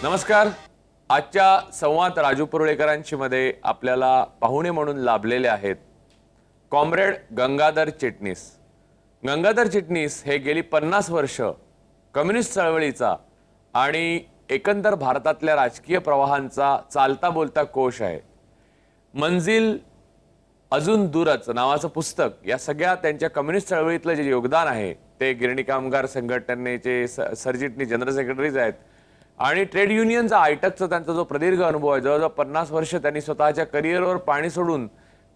Namaskar, आजच्या संवाद राजू परुळेकरांशी मध्ये आपल्याला पाहुणे म्हणून लाभलेले आहेत कॉम्रेड गंगाधर चिटणीस गंगाधर चिटणीस हे गेली पन्नास वर्ष कम्युनिस्ट चळवळीचा आणि एकंदर भारतातल्या राजकीय प्रवाहांचा चालता बोलता कोश आहे मंजिल अजून दूरच नावाचं पुस्तक या सगळ्या त्यांच्या कम्युनिस्ट चळवळीतलं जे योगदान आहे ते गिरणी कामगार संघटनेचे स सरचिटणीस जनरल सेक्रेटरीज आहेत आणि ट्रेड युनियनचा आयटकचा त्यांचा जो प्रदीर्घ अनुभव आहे जवळजवळ पन्नास वर्ष त्यांनी स्वतःच्या करिअरवर पाणी सोडून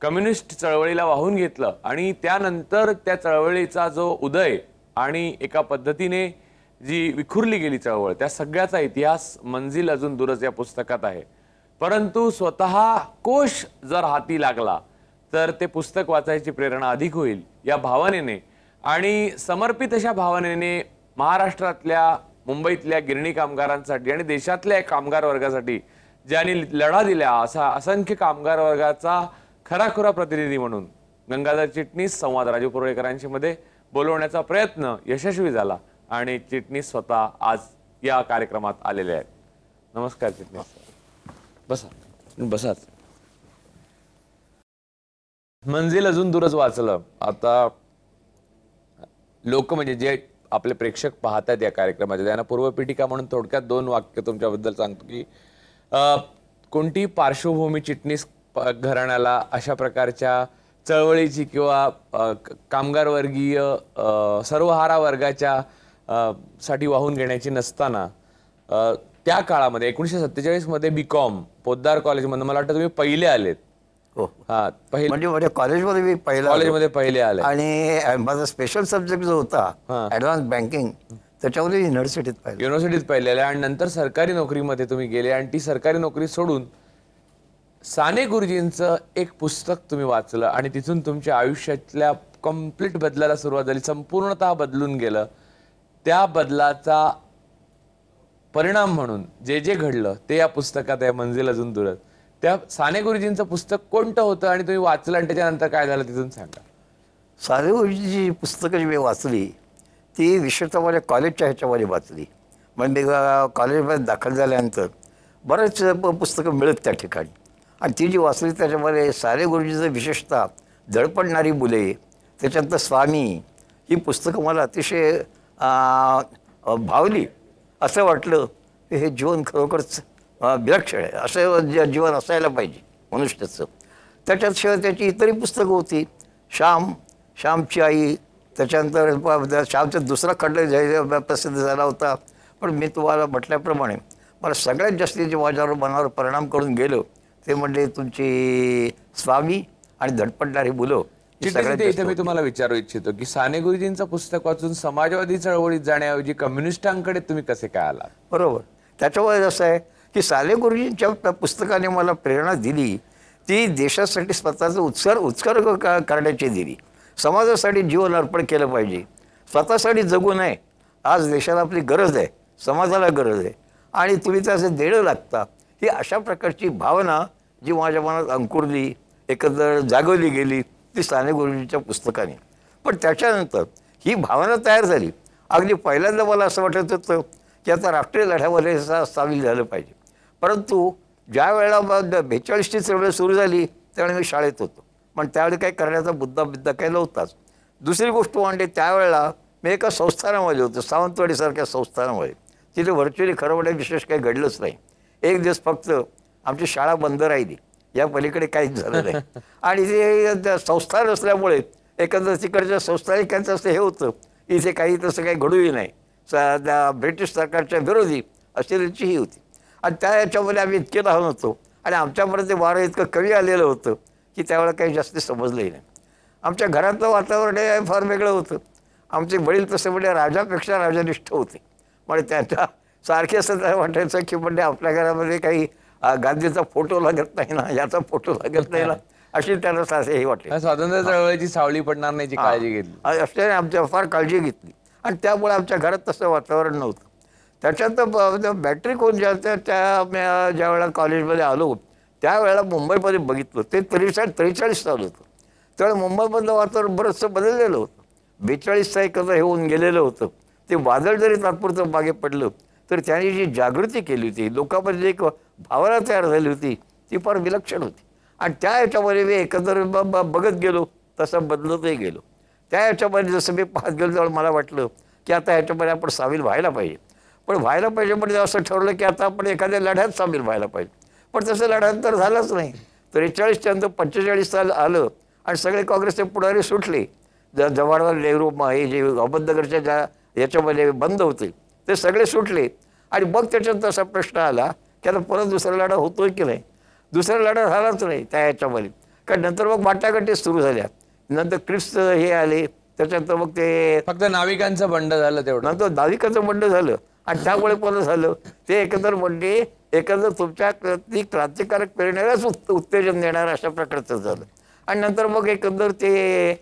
कम्युनिस्ट चळवळीला वाहून घेतलं आणि त्यानंतर त्या चळवळीचा जो उदय आणि एका पद्धतीने जी विखुरली गेली चळवळ त्या सगळ्याचा इतिहास मंजिल अजून दूरच या पुस्तकात आहे परंतु स्वत कोश जर हाती लागला तर ते पुस्तक वाचायची प्रेरणा अधिक होईल या भावनेने आणि समर्पित अशा भावनेने महाराष्ट्रातल्या मुंबईतल्या गिरणी कामगारांसाठी आणि देशातल्या कामगार वर्गासाठी ज्यांनी लढा दिला असा असंख्य कामगार वर्गाचा खराखुरा प्रतिनिधी म्हणून गंगाधर चिटणीस संवाद राजू पुरोळेकरांशी मध्ये बोलवण्याचा प्रयत्न यशस्वी झाला आणि चिटणीस स्वतः आज या कार्यक्रमात आलेले आहेत नमस्कार चिटणीस बसा बसाच मंजिल अजून दूरच वाचलं आता लोक म्हणजे जे आपले प्रेक्षक पाहतात या कार्यक्रमाच्या त्यांना पूर्वपीठिका म्हणून थोडक्यात दोन वाक्य तुमच्याबद्दल सांगतो की कोणती पार्श्वभूमी चिटणीस घराण्याला अशा प्रकारच्या चळवळीची किंवा कामगार वर्गीय सर्वहारा वर्गाच्या साठी वाहून घेण्याची नसताना त्या काळामध्ये एकोणीसशे सत्तेचाळीसमध्ये बी कॉम पोद्दार कॉलेजमधून मला वाटतं तुम्ही पहिले आलेत हो हा पहिले म्हणजे, म्हणजे कॉलेजमध्ये मी कॉलेजमध्ये पहिले आले आणि माझा स्पेशल सब्जेक्ट जो होता ऍडव्हान्स बँकिंग त्याच्यामध्ये युनिव्हर्सिटीत पाहिलं युनिव्हर्सिटीत पहिले आले आणि नंतर सरकारी नोकरीमध्ये तुम्ही गेले आणि ती सरकारी नोकरी सोडून साने गुरुजींचं एक पुस्तक तुम्ही वाचलं आणि तिथून तुमच्या आयुष्यातल्या कम्प्लीट बदलाला सुरुवात झाली संपूर्णत बदलून गेलं त्या बदलाचा परिणाम म्हणून जे जे घडलं ते या पुस्तकात आहे मंजिल अजून दुरत त्या साने गुरुजींचं पुस्तक कोणतं होतं आणि तुम्ही वाचलं आणि त्याच्यानंतर काय झालं तिथून सांगा साने गुरुजीची पुस्तकं जी मी वाचली ती विशेषतः माझ्या कॉलेजच्या ह्याच्यामध्ये वाचली म्हणजे कॉलेजमध्ये दाखल झाल्यानंतर बरेच पुस्तकं मिळत त्या ठिकाणी आणि ती जी वाचली त्याच्यामध्ये साने गुरुजीचं विशेषतः धडपडणारी मुले त्याच्यानंतर स्वामी ही पुस्तकं मला अतिशय भावली असं वाटलं हे जीवन खरोखरच विलक्षण आहे असं जीवन असायला पाहिजे मनुष्याचं त्याच्याशिवाय त्याची इतरही पुस्तकं होती श्याम श्यामची आई त्याच्यानंतर श्यामचा दुसरा खंड प्रसिद्ध झाला होता पण मी तुम्हाला म्हटल्याप्रमाणे मला सगळ्यात जास्ती जे माझ्यावर मनावर परिणाम करून गेलो ते म्हणजे तुमची स्वामी आणि धडपडणारी मुलं इथे मी तुम्हाला विचारू इच्छितो की साने गुरुजींचं पुस्तक वाचून समाजवादी चळवळीत जाण्याऐवजी कम्युनिस्टांकडे तुम्ही कसे काय आला बरोबर त्याच्यामुळे जसं आहे की साले गुरुजींच्या पुस्तकाने मला प्रेरणा दिली ती देशासाठी स्वतःचा उत्सर्ग उत्सर्ग का करण्याची दिली समाजासाठी जीवन अर्पण केलं पाहिजे स्वतःसाठी जगू नये आज देशाला आपली गरज आहे समाजाला गरज आहे आणि तुम्ही त्याचं देणं लागता ही अशा प्रकारची भावना जी माझ्या मनात अंकुरली एकंदर जागवली गेली ती साने गुरुजींच्या पुस्तकाने पण त्याच्यानंतर ही भावना तयार झाली अगदी पहिल्यांदा मला असं वाटत होतं की आता राष्ट्रीय लढ्यामध्ये सामील झालं पाहिजे परंतु ज्या वेळेला मग बेचाळीसची चळवळ सुरू झाली त्यावेळी मी शाळेत होतो पण त्यावेळी काही करण्याचा बुद्धा बिद्धा काही नव्हताच दुसरी गोष्ट म्हणजे त्यावेळेला मी एका संस्थानामध्ये होतो सावंतवाडीसारख्या संस्थानामध्ये तिथे व्हर्च्युअली खरं म्हणजे विशेष काही घडलंच नाही एक दिवस फक्त आमची शाळा बंद राहिली या पलीकडे काहीच झालं नाही आणि ते संस्थान असल्यामुळे एकंदर तिकडच्या संस्थानिक असं हे होतं इथे काही तसं काही घडूही नाही ब्रिटिश सरकारच्या विरोधी अशी त्यांची ही होती आणि त्या याच्यामध्ये आम्ही इतके लहान होतो आणि आमच्यामध्ये ते वारं इतकं कमी आलेलं होतं की त्यावेळेला काही जास्त समजलंही नाही आमच्या घरातलं वातावरण हे फार वेगळं होतं आमचे वडील तसे म्हणजे राजापेक्षा राजनिष्ठ होते म्हणजे त्यांच्या सारखे असं त्या वाटायचं की म्हणजे आपल्या घरामध्ये काही गांधीचा फोटो लागत नाही ना याचा फोटो लागत नाही ना अशी त्यांना सारखे हे वाटले स्वातंत्र्य चळवळीची सावली पडणार नाही काळजी घेतली असल्याने आमच्या फार काळजी घेतली आणि त्यामुळे आमच्या घरात तसं वातावरण नव्हतं त्याच्यात बॅटरी कोण ज्या त्या म्या ज्या वेळेला कॉलेजमध्ये आलो त्यावेळेला मुंबईमध्ये बघितलं ते त्रेचाळीस त्रेचाळीस साल होतं त्यावेळेला मुंबईमधलं वातावरण बरंचसं बदललेलं होतं बेचाळीसचा एकदा हे होऊन गेलेलं होतं ते वादळ जरी तात्पुरतं मागे पडलं तर त्याने जी जागृती केली होती लोकांमध्ये एक भावना तयार झाली होती ती फार विलक्षण होती आणि त्या याच्यामध्ये मी एकंदर बघत गेलो तसं बदलतही गेलो त्या याच्यामध्ये जसं मी पाहत गेलो तेव्हा मला वाटलं की आता याच्यामध्ये आपण सामील व्हायला पाहिजे पण व्हायला पाहिजे म्हणजे असं ठरवलं की आता आपण एखाद्या लढ्यात सामील व्हायला पाहिजे पण तसं लढ्यानंतर तर झालंच नाही त्रेचाळीसच्या नंतर पंचेचाळीस साल आलं आणि सगळे काँग्रेसचे पुढारी सुटले ज जवाहरलाल नेहरू हे जे अहमदनगरच्या ज्या याच्यामध्ये बंद होते ते सगळे सुटले आणि मग त्याच्यानंतर असा प्रश्न आला की आता परत दुसरा लढा होतोय की नाही दुसरा लढा झालाच नाही त्या याच्यामध्ये कारण नंतर मग वाटाघाटी सुरू झाल्या नंतर क्रिप्स हे आले त्याच्यानंतर मग ते फक्त नाविकांचं बंड झालं तेवढं नंतर नाविकांचं बंड झालं त्यामुळे पण झालं ते एकंदर म्हणणे एकंदर तुमच्या ती क्रांतिकारक प्रेरणेलाच उत्तेजन देणार अशा प्रकारचं झालं आणि नंतर मग एकंदर ते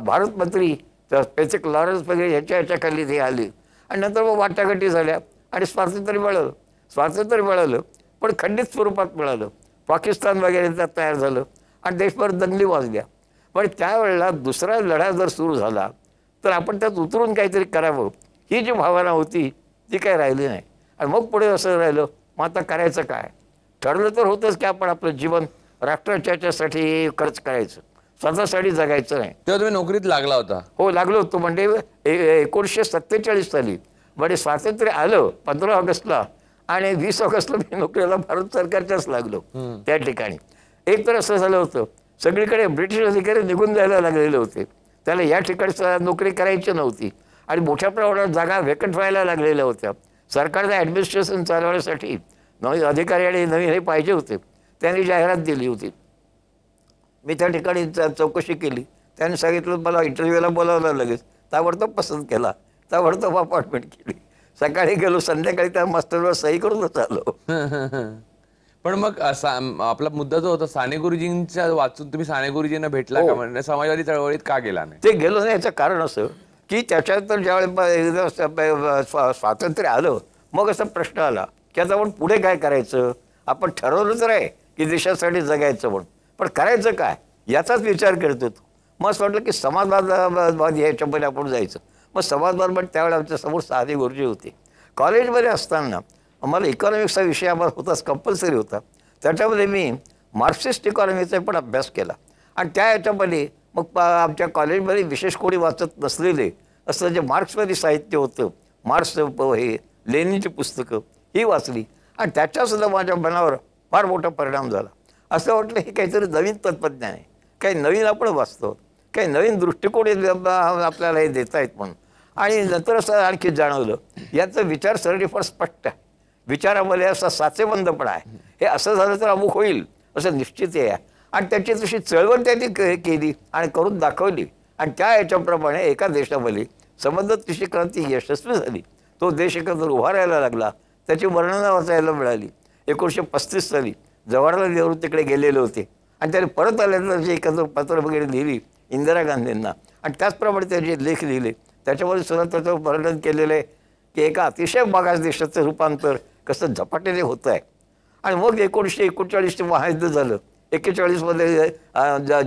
भारत मंत्री स्पेसिक लॉरन्स वगैरे ह्याच्या ह्याच्याखाली ते आले आणि नंतर मग वाटाघाटी झाल्या आणि स्वातंत्र्य मिळालं स्वातंत्र्य मिळालं पण खंडित स्वरूपात मिळालं पाकिस्तान वगैरे त्यात तयार झालं आणि देशभर दंगली वाजल्या पण त्यावेळेला दुसरा लढा जर सुरू झाला तर आपण त्यात उतरून काहीतरी करावं ही जी भावना होती ती काय राहिली नाही आणि मग पुढे असं राहिलं मग आता करायचं काय ठरलं तर होतंच की आपण आपलं जीवन राष्ट्राच्यासाठी खर्च करायचं स्वतःसाठी जगायचं नाही तेव्हा तुम्ही नोकरीत लागला होता हो लागलो होतो म्हणजे एकोणीसशे सत्तेचाळीस साली म्हणजे स्वातंत्र्य आलं पंधरा ऑगस्टला आणि वीस ऑगस्टला मी नोकरीला भारत सरकारच्याच लागलो त्या ठिकाणी एक तर असं झालं होतं सगळीकडे ब्रिटिश अधिकारी निघून जायला लागलेले होते त्याला या ठिकाणी नोकरी करायची नव्हती आणि मोठ्या प्रमाणात जागा वेकंट व्हायला लागलेल्या होत्या सरकारला ॲडमिनिस्ट्रेशन चालवण्यासाठी नवीन अधिकारी आणि नवीन हे पाहिजे होते त्यांनी जाहिरात दिली होती मी त्या ठिकाणी चौकशी केली त्यांनी सांगितलं मला इंटरव्ह्यूला बोलावलं लगेच ताबडतोब पसंत केला ताबडतोब अपॉइंटमेंट केली सकाळी गेलो संध्याकाळी त्या मास्टरवर सही करूनच आलो पण मग आपला मुद्दा जो होता साने गुरुजींच्या वाचून तुम्ही साने गुरुजींना भेटला का हो. म्हणजे समाजवादी चळवळीत का गेला नाही ते गेलो नाही याचं कारण असं की त्याच्यानंतर ज्यावेळेस स्वातंत्र्य आलं मग असा प्रश्न आला की आता आपण पुढे काय करायचं आपण ठरवलं तर आहे की देशासाठी जगायचं म्हणून पण करायचं काय याचाच विचार करत होतो मग असं वाटलं की समाजवाद याच्यामध्ये आपण जायचं मग समाजवाद म्हणजे त्यावेळेला समोर साधे गुरुजी होते कॉलेजमध्ये असताना आम्हाला इकॉनॉमिक्सचा विषय आम्हाला होताच कंपल्सरी होता त्याच्यामध्ये मी मार्क्सिस्ट इकॉनॉमीचा पण अभ्यास केला आणि त्या याच्यामध्ये मग आमच्या कॉलेजमध्ये विशेष कोणी वाचत नसलेले असं जे मार्क्सवादी साहित्य होतं मार्क्स हे लेणीची पुस्तकं ही वाचली आणि त्याच्यासुद्धा माझ्या मनावर फार मोठा परिणाम झाला असं वाटलं हे काहीतरी नवीन तत्त्वज्ञान आहे काही नवीन आपण वाचतो काही नवीन दृष्टिकोन आपल्याला हे देत आहेत म्हणून आणि नंतर असं आणखी जाणवलं याचं विचारसरणी फार स्पष्ट आहे विचारामध्ये असा पण आहे हे असं झालं तर अमुक होईल असं निश्चित आहे आणि त्याची तशी चळवळ त्यांनी केली आणि करून दाखवली आणि त्या याच्याप्रमाणे एका देशामध्ये तिची क्रांती यशस्वी झाली तो देश एकत्र उभा राहायला लागला त्याची वर्णनं वाचायला मिळाली एकोणीसशे पस्तीस साली जवाहरलाल नेहरू तिकडे गेलेले होते आणि त्याने परत आल्यानंतर जे एकत्र पत्र वगैरे लिहिली इंदिरा गांधींना आणि त्याचप्रमाणे त्याचे लेख लिहिले त्याच्यामध्ये सुद्धा त्याचं वर्णन केलेलं आहे की एका अतिशय मागास देशाचं रूपांतर कसं झपाट्याने होतं आहे आणि मग एकोणीसशे एकोणचाळीसचे महायुद्ध झालं एक्केचाळीसमध्ये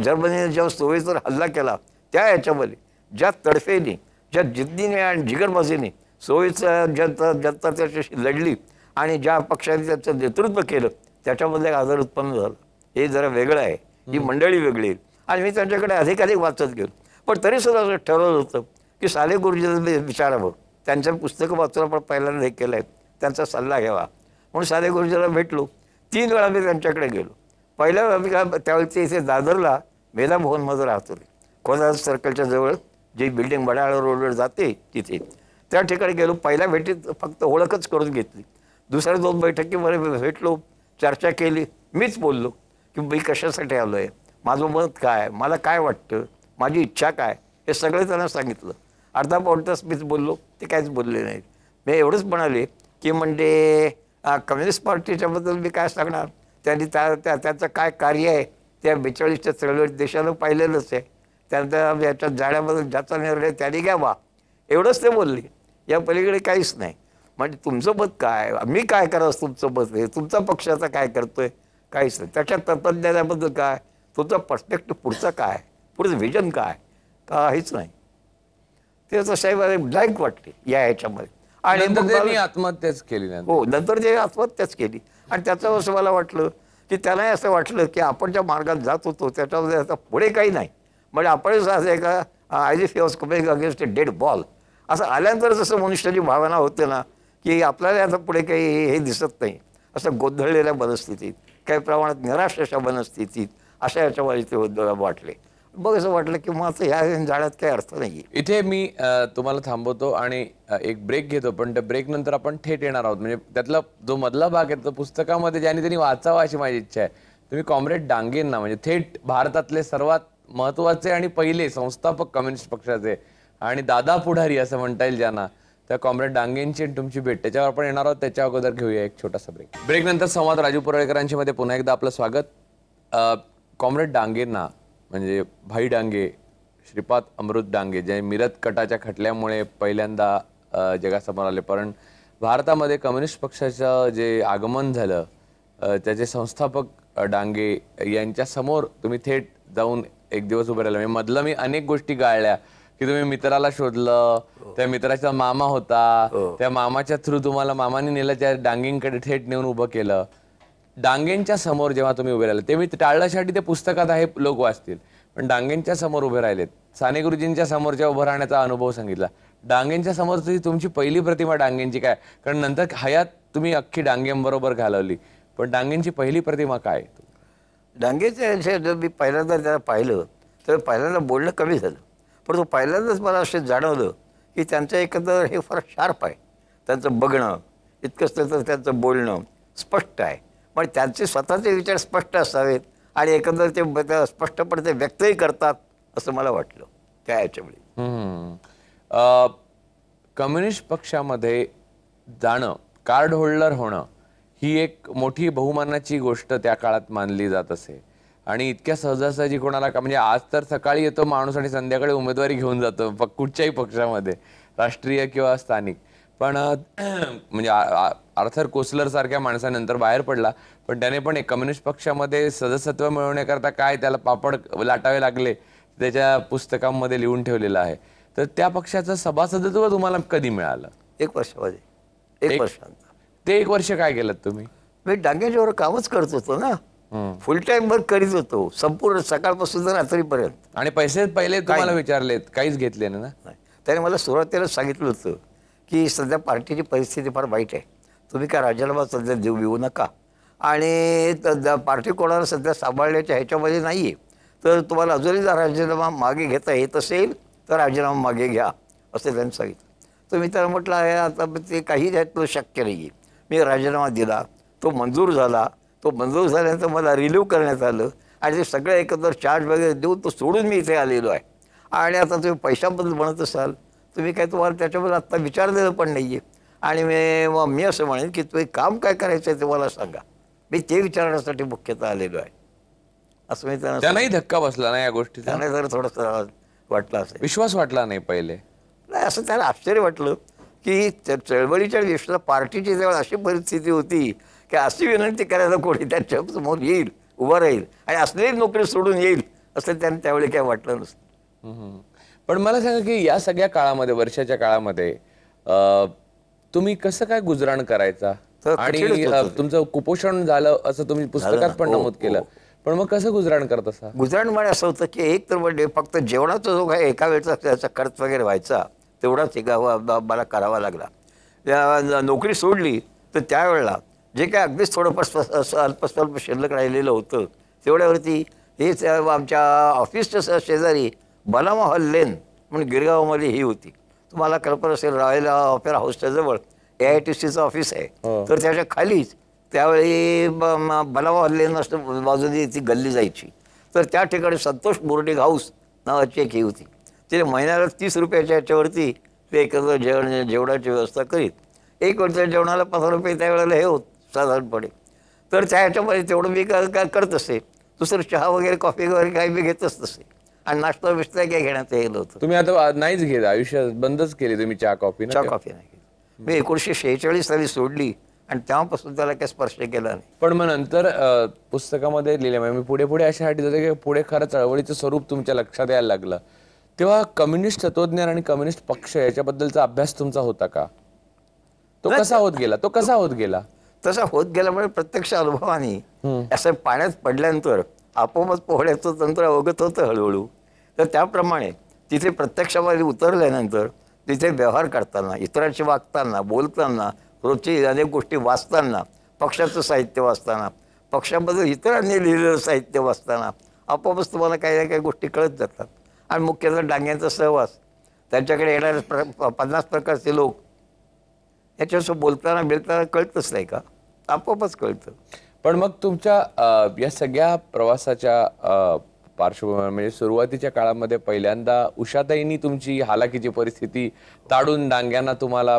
जर्मनीने जेव्हा सोयीचा हल्ला केला त्या याच्यामध्ये ज्या तडफेने ज्या जिद्दीने आणि जिगरबाजीने सोयीचं जनता जनता त्याच्याशी लढली आणि ज्या पक्षाने त्याचं नेतृत्व केलं त्याच्यामध्ये आधार उत्पन्न झाला हे जरा वेगळं आहे ही मंडळी वेगळी आणि मी त्यांच्याकडे अधिकाधिक वाचत गेलो पण सुद्धा असं ठरवलं होतं की साले गुरुजींना विचारावं त्यांच्या पुस्तकं वाचून आपण पहिल्यांदा हे केलं आहे त्यांचा सल्ला घ्यावा म्हणून साले गुरुजीला भेटलो तीन वेळा मी त्यांच्याकडे गेलो पहिल्या काय त्यावेळी इथे दादरला मेधा भवनमध्ये राहतो कोल्हा सर्कलच्या जवळ जी बिल्डिंग बडाळ रोडवर जाते तिथे त्या ठिकाणी गेलो पहिल्या भेटीत फक्त ओळखच करून घेतली दुसऱ्या दोन बैठकीमध्ये भेटलो चर्चा केली मीच बोललो की मी कशासाठी आलो आहे माझं मत काय मला काय वाटतं माझी इच्छा काय हे सगळं त्यांना सांगितलं अर्धा पाऊण तास मीच बोललो ते काहीच बोलले नाहीत मी एवढंच म्हणाले की म्हणजे कम्युनिस्ट पार्टीच्याबद्दल मी काय सांगणार त्यांनी त्या त्यांचं काय कार्य आहे त्या बेचाळीसच्या चळवळीत देशानं पाहिलेलंच आहे त्यानंतर याच्या जाण्यामध्ये ज्याचा निर्णय त्याने घ्यावा एवढंच ते बोलले या पलीकडे काहीच नाही म्हणजे तुमचं मत काय मी काय करावं तुमचं मत हे तुमचा पक्षाचा काय करतोय काहीच नाही त्याच्या तंत्रज्ञानाबद्दल काय तुमचा पर्स्पेक्टिव्ह पुढचं काय पुढचं व्हिजन काय काहीच नाही ते तर साहेब ब्लँक वाटते या ह्याच्यामध्ये आणि आत्महत्याच केली हो नंतर जे आत्महत्याच केली आणि त्याचं असं मला वाटलं की त्यालाही असं वाटलं की आपण ज्या मार्गात जात होतो त्याच्यामध्ये आता पुढे काही नाही म्हणजे आपणच असं आहे का आय जी फी was coming against a dead ball असं आल्यानंतर जसं मनुष्याची भावना होते ना की आपल्याला आता पुढे काही हे दिसत नाही असं गोंधळलेल्या मनस्थितीत काही प्रमाणात निराश अशा मनस्थितीत अशा याच्यामध्ये ते वाटले बघ असं वाटलं की मग ह्या झाडात काही अर्थ नाही इथे मी तुम्हाला थांबवतो आणि एक ब्रेक घेतो पण त्या ब्रेक नंतर आपण थेट येणार आहोत म्हणजे त्यातला जो मधला भाग आहे तो पुस्तकामध्ये ज्याने त्यांनी वाचावा अशी माझी इच्छा आहे तुम्ही कॉम्रेड डांगेंना म्हणजे थेट भारतातले सर्वात महत्त्वाचे आणि पहिले संस्थापक कम्युनिस्ट पक्षाचे आणि दादा पुढारी असं म्हणता येईल ज्यांना त्या कॉम्रेड डांगेंची आणि तुमची भेट त्याच्यावर आपण येणार आहोत त्याच्या अगोदर घेऊया एक छोटासा ब्रेक ब्रेक नंतर संवाद राजू पुरळेकरांच्या मध्ये पुन्हा एकदा आपलं स्वागत कॉम्रेड डांगेंना म्हणजे भाई डांगे श्रीपाद अमृत डांगे जे मिरत कटाच्या खटल्यामुळे पहिल्यांदा जगासमोर आले पण भारतामध्ये कम्युनिस्ट पक्षाचं जे आगमन झालं त्याचे संस्थापक डांगे यांच्यासमोर तुम्ही थेट जाऊन एक दिवस उभे राहिला म्हणजे मधलं मी अनेक गोष्टी गाळल्या की तुम्ही मित्राला शोधलं त्या मित्राचा मामा होता हो. त्या मामाच्या थ्रू तुम्हाला मामाने नेलं त्या डांगेंकडे थेट नेऊन उभं केलं डांगेंच्या समोर जेव्हा तुम्ही उभे राहिले ते मी टाळण्यासाठी ते पुस्तकात आहे लोक वाचतील पण डांगेंच्या समोर उभे राहिलेत साने गुरुजींच्या समोर उभं राहण्याचा अनुभव सांगितला डांगेंच्या समोर तुमची पहिली प्रतिमा डांगेंची काय कारण नंतर हयात तुम्ही अख्खी डांगेंबरोबर घालवली पण डांगेंची पहिली प्रतिमा काय विषय जर मी पहिल्यांदा त्याला पाहिलं तर पहिल्यांदा बोलणं कमी झालं पण तो पहिल्यांदाच मला असं जाणवलं की त्यांचं एकंदर हे फार शार्प आहे त्यांचं बघणं इतकंच तर त्यांचं बोलणं स्पष्ट आहे पण त्यांचे स्वतःचे विचार स्पष्ट असावेत आणि एकंदर ते स्पष्टपणे ते व्यक्तही करतात असं मला वाटलं त्या याच्यामुळे कम्युनिस्ट पक्षामध्ये जाणं कार्ड होल्डर होणं ही एक मोठी बहुमानाची गोष्ट त्या काळात मानली जात असे आणि इतक्या सहजासहजी कोणाला का म्हणजे आज तर सकाळी येतो माणूस आणि संध्याकाळी उमेदवारी घेऊन जातो कुठच्याही पक्षामध्ये राष्ट्रीय किंवा स्थानिक पण म्हणजे आर्थर कोसलर सारख्या माणसानंतर बाहेर पडला पण त्याने पण एक कम्युनिस्ट पक्षामध्ये सदस्यत्व मिळवण्याकरता काय त्याला पापड लाटावे लागले त्याच्या पुस्तकांमध्ये लिहून ठेवलेलं आहे तर त्या पक्षाचं सभासदत्व तुम्हाला कधी मिळालं एक वर्षामध्ये एक वर्ष ते एक वर्ष काय केलं तुम्ही मी डांग्याच्यावर कामच करत होतो ना फुल टाइम वर्क करीत होतो संपूर्ण सकाळपासून तर रात्रीपर्यंत आणि पैसे पहिले तुम्हाला विचारलेत काहीच घेतले ना त्याने मला सुरुवातीला सांगितलं होतं की सध्या पार्टीची परिस्थिती फार वाईट आहे तुम्ही काय राजीनामा सध्या देऊ येऊ नका आणि पार्टी कोणाला सध्या सांभाळण्याच्या ह्याच्यामध्ये नाही आहे तर तुम्हाला अजूनही जर राजीनामा मागे घेता येत असेल तर राजीनामा मागे घ्या असे त्यांनी सांगितलं तर मी त्याला म्हटलं आहे आता ते काही त्यातलं शक्य नाही आहे मी राजीनामा दिला तो मंजूर झाला तो मंजूर झाल्यानंतर मला रिलीव्ह करण्यात आलं आणि ते सगळं एकंदर चार्ज वगैरे देऊन तो सोडून मी इथे आलेलो आहे आणि आता तुम्ही पैशाबद्दल म्हणत असाल तुम्ही काय तुम्हाला त्याच्याबद्दल आत्ता विचारलेलं पण नाही आहे आणि मी मग मी असं म्हणेन की तुम्ही काम काय करायचं आहे ते मला सांगा मी ते विचारण्यासाठी मुख्यतः आलेलो आहे असं मी त्यांना त्यांनाही धक्का बसला नाही या गोष्टी त्यांना जर थोडस वाटलं असेल विश्वास वाटला नाही पहिले नाही असं त्याला आश्चर्य वाटलं की चळवळीच्या दिवसाला पार्टीची जवळ अशी परिस्थिती होती की अशी विनंती करायला कोणी त्या समोर येईल उभं राहील आणि असलेली नोकरी सोडून येईल असं त्यांना त्यावेळी काय वाटलं नसतं पण मला सांगा की या सगळ्या काळामध्ये वर्षाच्या काळामध्ये तुम्ही कसं काय गुजराण करायचा तर आणि तुमचं कुपोषण झालं असं तुम्ही पुस्तकात पण हो, नमूद केलं हो. पण मग कसं गुजराण करत असा गुजराण म्हणजे असं होतं की एक तर म्हणजे फक्त जेवणाचा जो काय एका वेळचा त्याचा खर्च वगैरे व्हायचा तेवढाच हे मला करावा लागला नोकरी सोडली तर त्यावेळेला जे काय अगदीच थोडंफार स्व- अल्पस्वल्प शिल्लक राहिलेलं होतं तेवढ्यावरती हे आमच्या ऑफिसच्या शेजारी शेजारी बलामा लेन म्हणून गिरगावमध्ये ही होती तुम्हाला कल्पना असेल रॉयल ऑपेरा हाऊसच्या जवळ ए आय टी सीचं ऑफिस आहे हो. तर त्याच्या खालीच त्यावेळी बलावा हल्ले नसतं बाजूने ती गल्ली जायची तर त्या ठिकाणी संतोष बोर्डिंग हाऊस नावाची एक ही होती तिने महिन्याला तीस रुपयाच्या याच्यावरती ते एकत्र जेवण जेवणाची व्यवस्था करीत एक वर्ष जेवणाला पंधरा रुपये त्यावेळेला हे होत साधारणपणे तर त्या ह्याच्यामध्ये तेवढं मी काय करत असे दुसरं चहा वगैरे कॉफी वगैरे काही मी घेतच तसे आणि नाश्ता बिश्ता काय घेण्यात येईल होतं तुम्ही आता नाहीच घेत आयुष्यात बंदच केली तुम्ही चहा कॉफी चहा कॉफी नाही मी एकोणीसशे शेहेचाळीस साली सोडली आणि तेव्हापासून त्याला काही स्पर्श केला नाही पण मग नंतर पुस्तकामध्ये लिहिले म्हणजे मी पुढे पुढे अशा की पुढे खरं चळवळीचं स्वरूप तुमच्या लक्षात यायला लागलं तेव्हा कम्युनिस्ट तत्वज्ञान आणि कम्युनिस्ट पक्ष याच्याबद्दलचा अभ्यास तुमचा होता का तो कसा होत गेला तो कसा होत गेला तसा होत गेल्यामुळे प्रत्यक्ष अनुभवाने असं पाण्यात पडल्यानंतर आपोआपच पोहण्याचं तंत्र अवगत होतं हळूहळू तर त्याप्रमाणे तिथे प्रत्यक्षामध्ये उतरल्यानंतर तिथे व्यवहार करताना इतरांशी वागताना बोलताना रोजची अनेक गोष्टी वाचताना पक्षाचं साहित्य वाचताना पक्षाबद्दल इतरांनी लिहिलेलं साहित्य वाचताना आपोआपच तुम्हाला काही ना काही गोष्टी कळत जातात आणि मुख्यतः डांग्यांचा सहवास त्यांच्याकडे येणारे प्र पन्नास प्रकारचे लोक याच्यासोबत बोलताना बिलताना कळतच नाही का आपोआपच कळतं पण मग तुमच्या या सगळ्या प्रवासाच्या पार्श्वभूमीवर म्हणजे सुरुवातीच्या काळामध्ये पहिल्यांदा उषाताईंनी तुमची हालाकीची परिस्थिती ताडून डांग्यांना तुम्हाला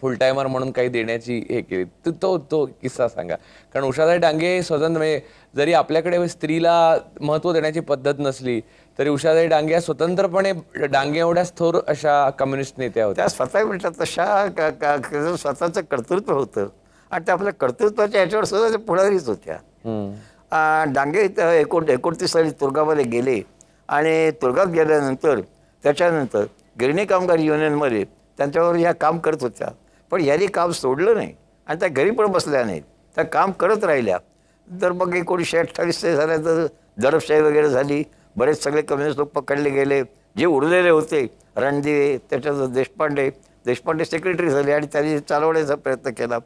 फुल टायमर म्हणून काही देण्याची हे केली तो तो किस्सा सांगा कारण उषाताई डांगे स्वतंत्र म्हणजे जरी आपल्याकडे स्त्रीला महत्त्व देण्याची पद्धत नसली तरी उषाताई डांगे स्वतंत्रपणे डांगे एवढ्या थोर अशा कम्युनिस्ट नेत्या होत्या स्वतः म्हणतात तशा स्वतःचं कर्तृत्व होतं आणि त्या आपल्या कर्तृत्वाच्या याच्यावर सुद्धा त्या पुढारीच होत्या डांगे एकोण एकोणतीस साली तुर्गामध्ये गेले आणि तुर्गात गेल्यानंतर त्याच्यानंतर गिरणी कामगार युनियनमध्ये त्यांच्यावर ह्या काम करत होत्या पण यांनी काम सोडलं नाही आणि त्या घरी पण बसल्या नाहीत त्या काम करत राहिल्या तर मग एकोणीसशे अठ्ठावीस ते झाल्यानंतर दडपशाही वगैरे झाली बरेच सगळे कम्युनिस्ट लोक पकडले गेले जे उरलेले होते रणदिवे त्याच्यात देशपांडे देशपांडे सेक्रेटरी झाले आणि त्यांनी चालवण्याचा प्रयत्न केला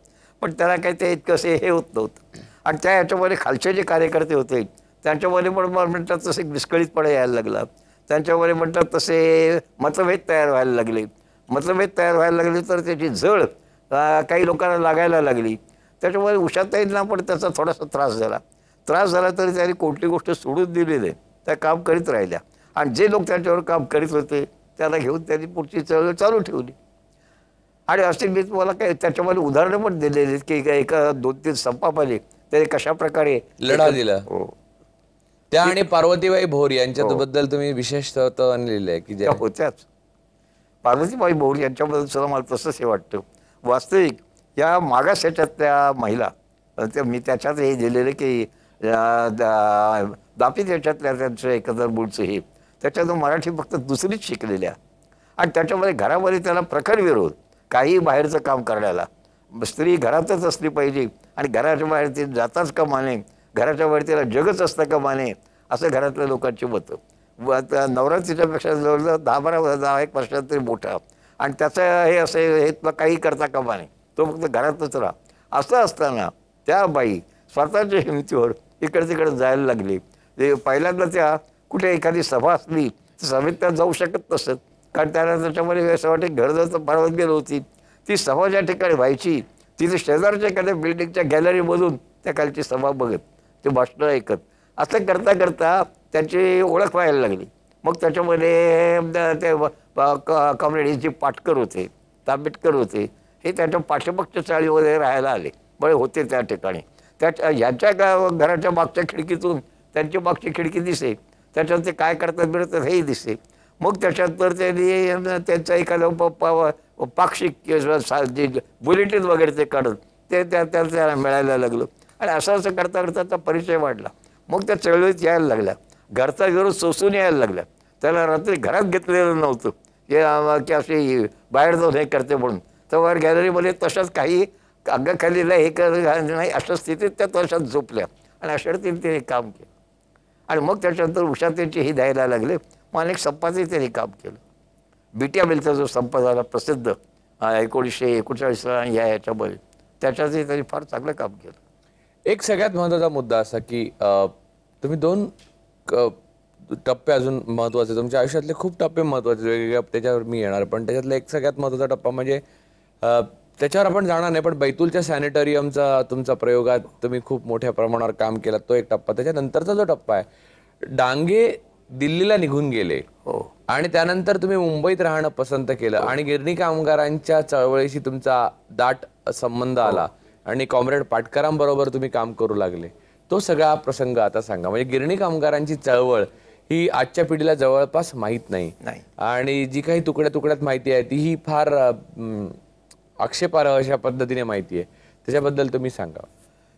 पण त्याला काही ते असे हे होत नव्हतं आणि त्या याच्यामध्ये खालचे जे कार्यकर्ते होते त्यांच्यामध्ये पण मला म्हणतात तसे विस्कळीतपणे यायला लागला त्यांच्यामध्ये म्हणतात तसे मतभेद तयार व्हायला लागले मतभेद तयार व्हायला लागले तर त्याची झळ काही लोकांना लागायला लागली त्याच्यामुळे उषाताईंना पण त्याचा थोडासा त्रास झाला त्रास झाला तरी त्यांनी कोणती गोष्ट सोडून दिली नाही त्या काम करीत राहिल्या आणि जे लोक त्यांच्यावर काम करीत होते त्याला घेऊन त्यांनी पुढची चळवळ चालू ठेवली आणि असे मी तुम्हाला काय त्याच्यामध्ये उदाहरणं पण दिलेली की एका दोन तीन आले तर कशा प्रकारे लढा दिला हो त्या आणि पार्वतीबाई भोर यांच्याबद्दल हो. तुम्ही विशेष आणलेलं आहे की ज्या होत्याच पार्वतीबाई भोर यांच्याबद्दल सुद्धा मला तसंच हे वाटतं वास्तविक या मागास याच्यातल्या महिला मी त्याच्यात हे दिलेलं की दापित याच्यातल्या त्यांचं एकंदर मूळचं हे त्याच्यातून मराठी फक्त दुसरीच शिकलेल्या आणि त्याच्यामध्ये घरामध्ये त्याला प्रखर विरोध काही बाहेरचं काम करण्याला स्त्री घरातच असली पाहिजे आणि घराच्या बाहेर ती जाताच का माने घराच्या बाहेर तिला जगच असतं का माने असं घरातल्या लोकांची मतं व नवरात्रीच्यापेक्षा जवळजवळ दहा बारा दहा एक वर्षात तरी मोठा आणि त्याचं हे असं हे तुला काही करता का माने तो फक्त घरातच राहा असं असताना त्या बाई स्वतःच्या हिमतीवर इकडे तिकडे जायला लागली ते पहिल्यांदा त्या कुठे एखादी सभा असली तर सभेत त्या जाऊ शकत नसत कारण त्यानंतर त्याच्यामध्ये असं वाटते घर तर परवत गेलो होती ती सभा ज्या ठिकाणी व्हायची तिथे शेजारच्या एखाद्या बिल्डिंगच्या गॅलरीमधून त्या कालची सभा बघत ते भाषणं ऐकत असं करता करता त्यांची ओळख व्हायला लागली मग त्याच्यामध्ये ते कॉम्रेडीचे पाटकर होते तांबेटकर होते हे त्याच्या पाठीमागच्या वगैरे राहायला आले बळे होते त्या ठिकाणी त्या ह्याच्या घराच्या मागच्या खिडकीतून त्यांची मागची खिडकी दिसे त्याच्यात ते काय करतात मिळतात हेही दिसे मग त्याच्यात तर त्यांनी त्यांचा एखादा पाक्षिक बुलेटिन वगैरे ते काढत ते त्या त्याला मिळायला लागलं आणि असं असं करता करता त्याचा परिचय वाढला मग त्या चळवळीत यायला लागल्या घरचा घरून सोसून यायला लागल्या त्याला रात्री घरात घेतलेलं नव्हतं हे की असे बाहेर जाऊन हे करते म्हणून तर गॅलरीमध्ये तशाच काही अंगाखालीला हे कर नाही अशा स्थितीत त्या तशाच झोपल्या आणि अशा तिने काम केलं आणि मग त्याच्यानंतर उषा त्यांची ही द्यायला लागले एक संपाचं त्यांनी काम केलं बी टी जो संप झाला प्रसिद्ध एकोणीसशे एकोणचाळीसला या ह्याच्यामध्ये त्याच्यातही त्यांनी फार चांगलं काम केलं एक सगळ्यात महत्त्वाचा मुद्दा असा की तुम्ही दोन टप्पे अजून महत्त्वाचे तुमच्या आयुष्यातले खूप टप्पे महत्त्वाचे वेगवेगळ्या त्याच्यावर मी येणार पण त्याच्यातला एक सगळ्यात महत्त्वाचा टप्पा म्हणजे त्याच्यावर आपण जाणार नाही पण बैतूलच्या सॅनिटरियमचा तुमचा प्रयोगात तुम्ही खूप मोठ्या प्रमाणावर काम केलं तो एक टप्पा त्याच्यानंतरचा जो टप्पा आहे डांगे दिल्लीला निघून गेले हो आणि त्यानंतर तुम्ही मुंबईत राहणं पसंत केलं आणि गिरणी कामगारांच्या चळवळीशी तुमचा दाट संबंध हो. आला आणि कॉम्रेड पाटकरांबरोबर तुम्ही काम करू लागले तो सगळा प्रसंग आता सांगा म्हणजे गिरणी कामगारांची चळवळ ही आजच्या पिढीला जवळपास माहीत नाही आणि जी काही तुकड्या तुकड्यात माहिती आहे ती ही फार आक्षेपार आक्षेपार्ह अशा पद्धतीने माहिती आहे त्याच्याबद्दल तुम्ही सांगा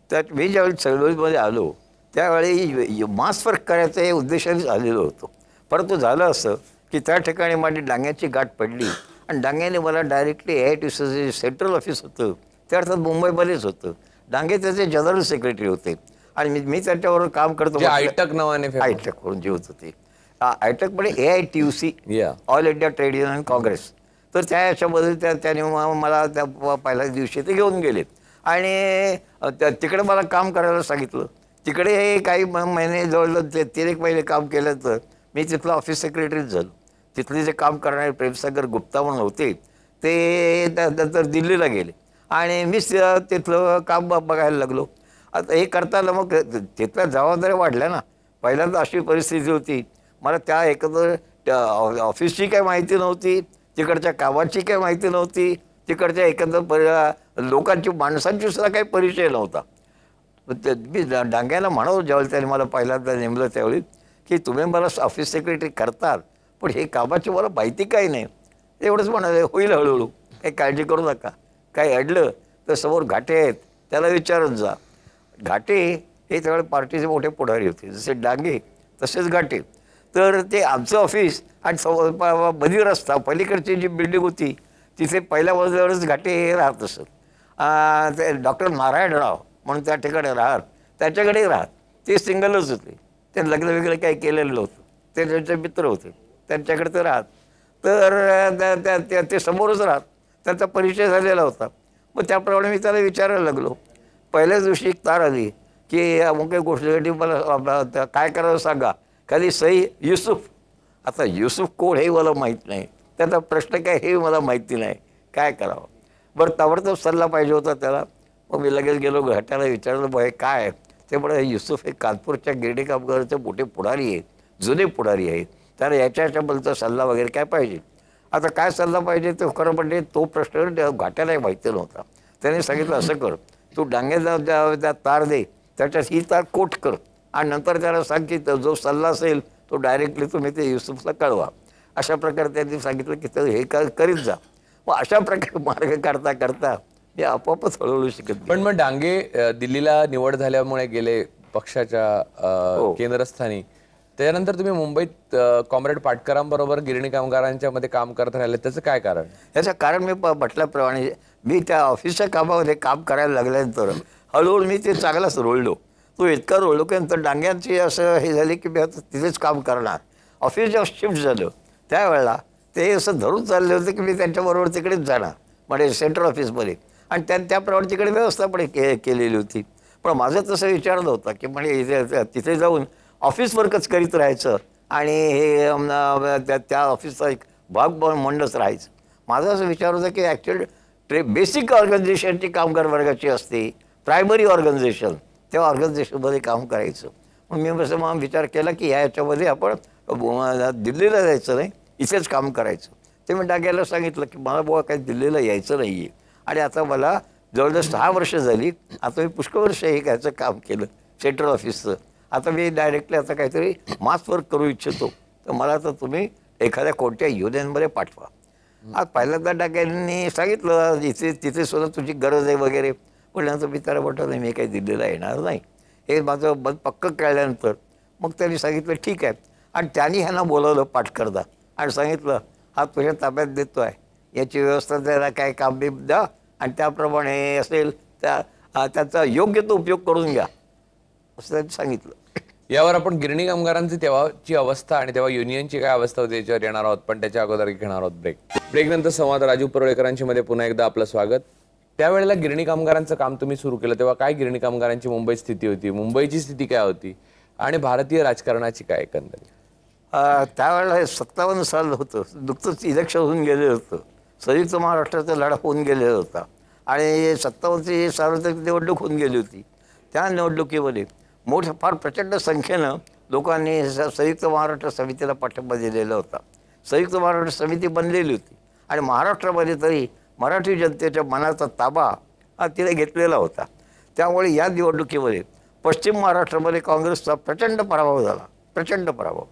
त्यात मी ज्यावेळी चळवळीमध्ये आलो त्यावेळी मासवर्क करायचं हे उद्देशाने झालेलो होतो परंतु झालं असं की त्या ठिकाणी माझी डांग्याची गाठ पडली आणि डांग्याने मला डायरेक्टली आय टी सीचं सेंट्रल ऑफिस होतं त्या अर्थात मुंबईमध्येच होतं डांगे त्याचे जनरल सेक्रेटरी होते आणि मी मी त्याच्यावर काम करतो आयटक e नावाने आयटक करून e जे होत होते आयटक e म्हणजे A I T U C all India trade union congress तर त्या याच्यामध्ये त्या त्याने मला त्या पहिल्या दिवशी ते घेऊन गेले आणि तिकडे मला काम करायला सांगितलं तिकडे काही महिने जवळजवळ ते तीन एक महिने काम केलं तर मी तिथलं ऑफिस सेक्रेटरीच झालो तिथले जे काम करणारे प्रेमसागर गुप्ता म्हणून होते ते नंतर दिल्लीला गेले आणि मीच तिथलं काम बघायला लागलो आता हे करताना मग तिथल्या जबाबदाऱ्या वाढल्या ना पहिल्यांदा अशी परिस्थिती होती मला त्या एकंदर ऑफिसची काय माहिती नव्हती तिकडच्या कामाची काय माहिती नव्हती तिकडच्या एकंदर परि लोकांची माणसांची सुद्धा काही परिचय नव्हता मी डांग्याला म्हणत ज्यावेळी त्याने मला पहिल्यांदा नेमलं त्यावेळी की तुम्ही मला ऑफिस सेक्रेटरी करतात पण हे कामाची मला माहिती काही नाही एवढंच म्हणाले होईल हळूहळू काही काळजी करू नका काही अडलं तर समोर घाटे आहेत त्याला विचारत जा घाटे हे त्यावेळेस पार्टीचे मोठे पुढारी होते जसे डांगे तसेच घाटे तर ते आमचं ऑफिस आणि समोर बधी रस्ता पलीकडची जी बिल्डिंग होती तिथे पहिल्या मजल्यावरच घाटे हे राहत असत ते डॉक्टर नारायणराव म्हणून त्या ठिकाणी राहत त्याच्याकडे राहत ते सिंगलच होती ते लग्न वेगळे काही केलेलं होतं ते त्यांचे मित्र होते त्यांच्याकडे ते राहत तर ते समोरच राहत त्यांचा परिचय झालेला होता मग त्याप्रमाणे मी त्याला विचारायला लागलो पहिल्याच दिवशी एक तार आली की अमुक गोष्टीसाठी मला काय करावं सांगा खाली सई युसुफ आता युसुफ कोण हे मला माहीत नाही त्याचा प्रश्न काय हे मला माहिती नाही काय करावं बरं ताबडतोब सल्ला पाहिजे होता त्याला मग मी लगेच गेलो घाट्याला विचारलं बाय काय ते म्हणजे युसुफ हे कानपूरच्या गिरणी कामगाराचे मोठे पुढारी आहेत जुने पुढारी आहेत त्याला याच्या याच्याबद्दलचा सल्ला वगैरे काय पाहिजे आता काय सल्ला पाहिजे तो खरं म्हणजे तो प्रश्न घाट्यालाही माहिती नव्हता त्याने सांगितलं असं कर तू डांगेला ज्या त्या तार दे त्याच्यात ही तार कोट कर आणि नंतर त्याला सांग की जो सल्ला असेल तो डायरेक्टली तुम्ही ते युसुफला कळवा अशा प्रकारे त्यांनी सांगितलं की तर हे का करीत जा मग अशा प्रकारे मार्ग करता करता मी आपोआपच हळूहळू शिकत पण मग डांगे दिल्लीला निवड झाल्यामुळे गेले पक्षाच्या हो. केंद्रस्थानी त्यानंतर तुम्ही मुंबईत कॉम्रेड पाटकरांबरोबर गिरणी कामगारांच्या मध्ये काम करत राहिले त्याचं काय कारण याचं कारण मी प- म्हटल्याप्रमाणे मी त्या ऑफिसच्या कामामध्ये काम करायला लागल्यानंतर हळूहळू मी ते चांगलाच रोळलो तो इतका रोळलो की नंतर डांग्यांची असं हे झाली की मी आता तिथेच काम करणार ऑफिस जेव्हा शिफ्ट झालं त्यावेळेला ते असं धरून चालले होते की मी त्यांच्याबरोबर तिकडेच जाणार म्हणजे सेंट्रल ऑफिसमध्ये आणि त्या त्याप्रमाणे तिकडे व्यवस्था पण के केलेली होती पण माझा तसं विचार नव्हता की म्हणजे तिथे जाऊन ऑफिस वर्कच करीत राहायचं आणि हे त्या त्या ऑफिसचा एक भाग म्हणणंच राहायचं माझा असं विचार होता की ॲक्च्युअल ट्रे बेसिक ऑर्गनायझेशनची कामगार वर्गाची असते प्रायमरी ऑर्गनायझेशन त्या ऑर्गनायझेशनमध्ये काम करायचं मग मी असं मग विचार केला की ह्या याच्यामध्ये आपण दिल्लीला जायचं नाही इथेच काम करायचं ते मी डाग्याला सांगितलं की मला बुवा काही दिल्लीला यायचं नाही आहे आणि आता मला जवळजवळ सहा वर्ष झाली आता मी पुष्कळ हे घ्यायचं काम केलं सेंट्रल ऑफिसचं आता मी डायरेक्टली आता काहीतरी मास वर्क करू इच्छितो तर मला तर तुम्ही एखाद्या कोणत्या युनियनमध्ये पाठवा आज पहिल्यांदा डाक्यांनी सांगितलं इथे तिथे सुद्धा तुझी गरज आहे वगैरे म्हटल्यानंतर मी त्याला म्हटलं नाही मी काही दिल्लीला येणार नाही हे माझं मन पक्क कळल्यानंतर मग त्यांनी सांगितलं ठीक आहे आणि त्यांनी ह्यांना बोलवलं पाठकरदा आणि सांगितलं हा तुझ्या ताब्यात देतो आहे याची व्यवस्था त्याला काय काम बी द्या आणि त्याप्रमाणे असेल त्या त्याचा योग्य तो उपयोग करून घ्या असं त्यांनी सांगितलं यावर आपण गिरणी कामगारांची तेव्हाची अवस्था आणि तेव्हा युनियनची काय अवस्था होती याच्यावर येणार आहोत पण त्याच्या अगोदर घेणार आहोत ब्रेक ब्रेक नंतर संवाद राजू परळेकरांची मध्ये पुन्हा एकदा आपलं स्वागत त्यावेळेला गिरणी कामगारांचं काम तुम्ही सुरू केलं तेव्हा काय गिरणी कामगारांची मुंबई स्थिती होती मुंबईची स्थिती काय होती आणि भारतीय राजकारणाची काय एकंदरीत त्यावेळेला हे सत्तावन्न साल होतं नुकतंच इलेक्शन होऊन गेले होतं संयुक्त महाराष्ट्राचा लढा होऊन गेलेला होता आणि सत्तावरची सार्वत्रिक निवडणूक होऊन गेली होती त्या निवडणुकीमध्ये मोठ्या फार प्रचंड संख्येनं लोकांनी संयुक्त महाराष्ट्र समितीला पाठिंबा दिलेला होता संयुक्त महाराष्ट्र समिती बनलेली होती आणि महाराष्ट्रामध्ये तरी मराठी जनतेच्या मनाचा ताबा हा तिने घेतलेला होता त्यामुळे या निवडणुकीमध्ये पश्चिम महाराष्ट्रामध्ये काँग्रेसचा प्रचंड पराभव झाला प्रचंड पराभव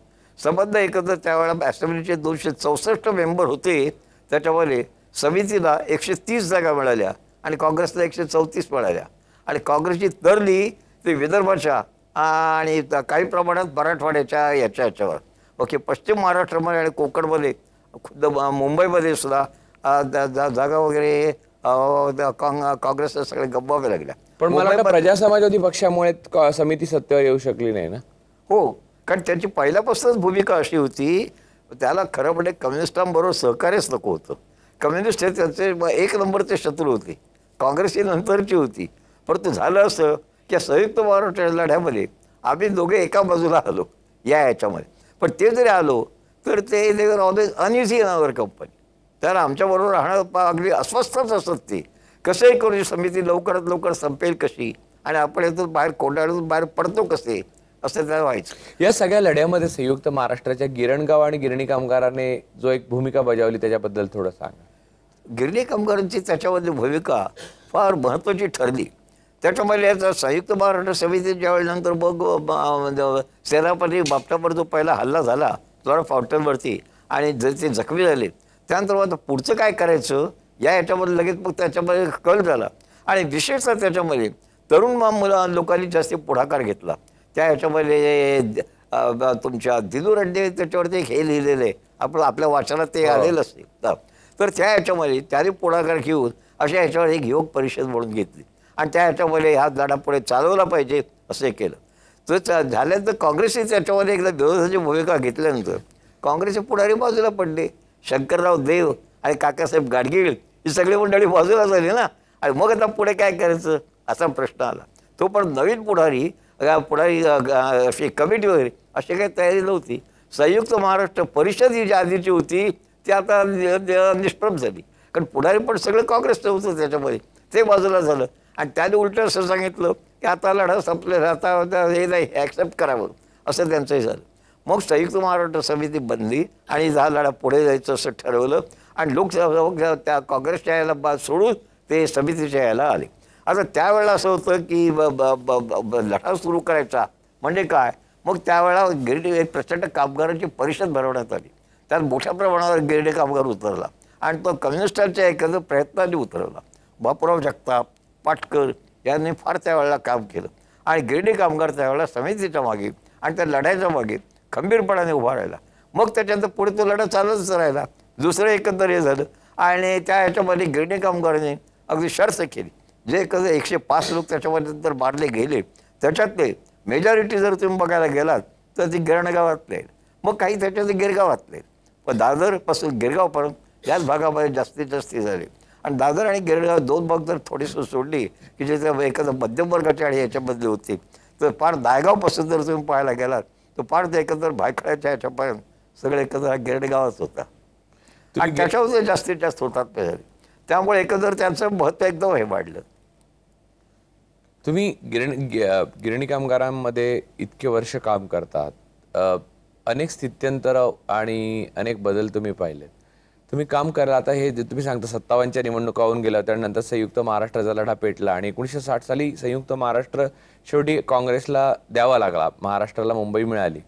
संबंध एकत्र त्यावेळेला असेंब्लीचे दोनशे चौसष्ट मेंबर होते त्याच्यामध्ये समितीला एकशे तीस जागा मिळाल्या आणि काँग्रेसला एकशे चौतीस मिळाल्या आणि काँग्रेसची तरली ती विदर्भाच्या आणि काही प्रमाणात मराठवाड्याच्या याच्या याच्यावर ओके पश्चिम महाराष्ट्रामध्ये आणि कोकणमध्ये खुद्द मुंबईमध्ये सुद्धा जागा वगैरे काँग्रेसला सगळे गमवाव्या लागल्या पण मला प्रजा समाजवादी पक्षामुळे समिती सत्तेवर येऊ शकली नाही ना हो कारण त्यांची पहिल्यापासूनच भूमिका अशी होती त्याला खरं म्हणजे कम्युनिस्टांबरोबर सहकार्यच नको होतं कम्युनिस्ट हे त्याचे एक नंबरचे शत्रू होते काँग्रेस ही नंतरची होती परंतु झालं असं की संयुक्त महाराष्ट्र लढ्यामध्ये आम्ही दोघे एका बाजूला आलो या याच्यामध्ये पण ते जरी आलो तर ते always uneasy in our company तर आमच्याबरोबर राहणं अगदी अस्वस्थच असत ते कसंही करू समिती लवकरात लवकर संपेल कशी आणि आपण इथून बाहेर कोंडाळून बाहेर पडतो कसे असं त्याला व्हायचं या सगळ्या लढ्यामध्ये संयुक्त महाराष्ट्राच्या गिरणगाव आणि गिरणी कामगाराने जो एक भूमिका बजावली त्याच्याबद्दल थोडं सांग गिरणी कामगारांची त्याच्यामध्ये भूमिका फार महत्त्वाची ठरली याचा संयुक्त महाराष्ट्र समिती ज्यावेळी नंतर मग म्हणजे सेनापती बापटावर जो पहिला हल्ला झाला थोडा फाउंटनवरती आणि जर ते जखमी झाले त्यानंतर मग पुढचं काय करायचं या याच्यामध्ये लगेच मग त्याच्यामध्ये कळ झाला आणि विशेषतः त्याच्यामध्ये तरुण मुला लोकांनी जास्त पुढाकार घेतला त्या ह्याच्यामध्ये तुमच्या दिलू रंडे त्याच्यावरती एक हे लिहिलेलं आहे आपलं आपल्या वाचनात ते हो. आलेलं असेल तर त्या ह्याच्यामध्ये त्याने पुढाकार घेऊन अशा ह्याच्यावर एक योग परिषद म्हणून घेतली आणि त्या ह्याच्यामध्ये हा लढा पुढे चालवला पाहिजे असं केलं तर झाल्यानंतर काँग्रेसने त्याच्यामध्ये एकदा विरोधाची भूमिका घेतल्यानंतर काँग्रेसचे पुढारी बाजूला पडले शंकरराव देव आणि काकासाहेब गाडगीळ ही सगळी मंडळी बाजूला झाली ना आणि मग आता पुढे काय करायचं असा प्रश्न आला तो पण नवीन पुढारी पुढारी असे कमिटी वगैरे अशी काही तयारी नव्हती संयुक्त महाराष्ट्र परिषद ही जी आधीची होती ती आता निष्प्रभ झाली कारण पुढारी पण सगळं काँग्रेसचं होतं त्याच्यामध्ये ते बाजूला झालं आणि त्याने उलटं असं सांगितलं की आता लढा संपलेला आता हे नाही ॲक्सेप्ट करावं असं त्यांचंही झालं मग संयुक्त महाराष्ट्र समिती बनली आणि हा लढा पुढे जायचं असं ठरवलं आणि लोकसभा त्या काँग्रेसच्या यायला बाद सोडून ते समितीच्या यायला आले आता त्यावेळेला असं होतं की ब लढा सुरू करायचा म्हणजे काय मग त्यावेळेला गिरडी एक प्रचंड कामगारांची परिषद भरवण्यात आली त्यात मोठ्या प्रमाणावर गिरडे कामगार उतरला आणि तो कम्युनिस्टांच्या एकत्र प्रयत्नाने उतरवला बापूराव जगताप पाटकर यांनी फार त्यावेळेला काम केलं आणि गिरडे कामगार त्यावेळेला समितीच्या मागे आणि त्या लढ्याच्या मागे खंबीरपणाने उभा राहिला मग त्याच्यानंतर पुढे तो लढा चालतच राहिला दुसरं एकंदर हे झालं आणि त्या ह्याच्यामध्ये गिरणी कामगारांनी अगदी शर्त केली जे कसं एकशे पाच लोक त्याच्यामध्ये जर मारले गेले त्याच्यातले मेजॉरिटी जर तुम्ही बघायला गेलात तर ती गिरणगावातले मग काही त्याच्यात गिरगावातले पण दादरपासून गिरगावपर्यंत याच भागामध्ये जास्तीत जास्त झाले आणि दादर आणि गिरगाव दोन भाग जर थोडीशी सोडली की जे एखादं मध्यम वर्गाच्या आणि याच्यामधले होते तर पार दायगावपासून जर तुम्ही पाहायला गेलात तर फार ते एकंदर भायखळ्याच्या ह्याच्यापर्यंत सगळे एकंदर हा गिरडगावच होता आणि त्याच्यावर जास्तीत जास्त होतात त्यामुळे एकंदर त्यांचं महत्त्व एकदम हे वाढलं तुम्ही गिरणी गिरणी कामगारांमध्ये इतके वर्ष काम करतात अनेक स्थित्यंतर आणि अनेक बदल तुम्ही पाहिलेत तुम्ही काम करा आता हे जे तुम्ही सांगता सत्तावनच्या निवडणुका होऊन गेल्या त्यानंतर संयुक्त महाराष्ट्राचा लढा पेटला आणि एकोणीसशे साठ साली संयुक्त महाराष्ट्र शेवटी काँग्रेसला द्यावा लागला महाराष्ट्राला मुंबई मिळाली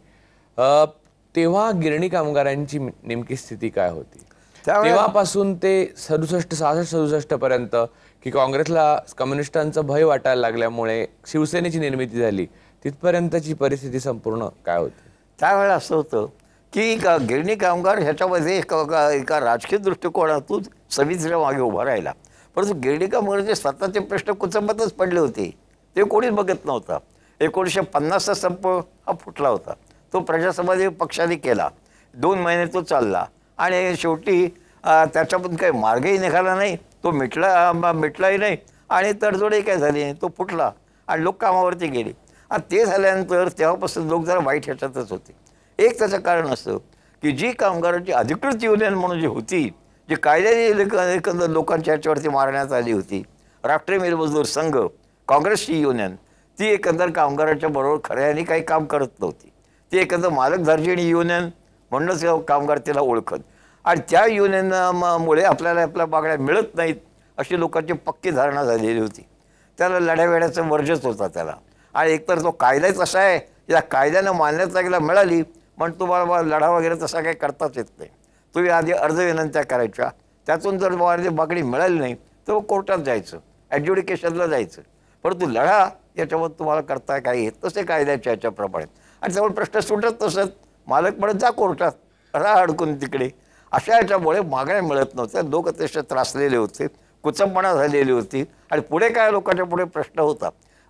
तेव्हा गिरणी कामगारांची नेमकी स्थिती काय होती तेव्हापासून ते सदुसष्ट सहासष्ट सदुसष्ट पर्यंत की काँग्रेसला कम्युनिस्टांचं भय वाटायला लागल्यामुळे शिवसेनेची निर्मिती झाली तिथपर्यंतची परिस्थिती संपूर्ण काय होती त्यावेळेला असं होतं की का गिरणी कामगार ह्याच्यामध्ये एका एका राजकीय दृष्टिकोनातून सविस्तर मागे उभा राहिला परंतु गिरणी जे स्वतःचे प्रश्न कुचंबतच पडले होते ते कोणीच बघत नव्हता एकोणीसशे पन्नासचा संप हा फुटला होता तो प्रजासमाधी पक्षाने केला दोन महिने तो चालला आणि शेवटी त्याच्यामधून काही मार्गही निघाला नाही तो मिटला मिटलाही नाही आणि तडजोडही काय झाली नाही तो फुटला आणि लोक कामावरती गेले आणि ते झाल्यानंतर तेव्हापासून लोक जरा वाईट ह्याच्यातच होते एक त्याचं कारण असतं की जी कामगारांची अधिकृत युनियन म्हणून जी होती जी कायद्याने एकंदर लोकांच्या ह्याच्यावरती मारण्यात आली होती राष्ट्रीय मेलमजदूर संघ काँग्रेसची युनियन ती एकंदर कामगारांच्या बरोबर खऱ्याने काही काम करत नव्हती ती एकंदर मालक युनियन म्हणूनच कामगार तिला ओळखत आणि त्या युनियनमुळे आपल्याला आपल्या बागड्या मिळत नाहीत अशी लोकांची पक्की धारणा झालेली होती त्याला लढ्यावेड्याचं वर्जच होता त्याला आणि एकतर तो कायदाच असा आहे या कायद्यानं मान्यता गेला मिळाली पण तुम्हाला लढा वगैरे तसा काही करताच येत नाही तुम्ही आधी अर्ज विनंत्या करायच्या त्यातून जर मला मागणी मिळाली नाही तर कोर्टात जायचं ॲडज्युडिकेशनला जायचं परंतु लढा याच्यावर तुम्हाला करता काही येत तसे कायद्याच्या याच्याप्रमाणे आणि त्यामुळे प्रश्न सुटत तसंच मालक म्हणत जा कोर्टात रा अडकून तिकडे अशा याच्यामुळे मागण्या मिळत नव्हत्या लोक अतिशय त्रासलेले होते कुचंपणा झालेली होती आणि पुढे काय लोकांच्या पुढे प्रश्न होता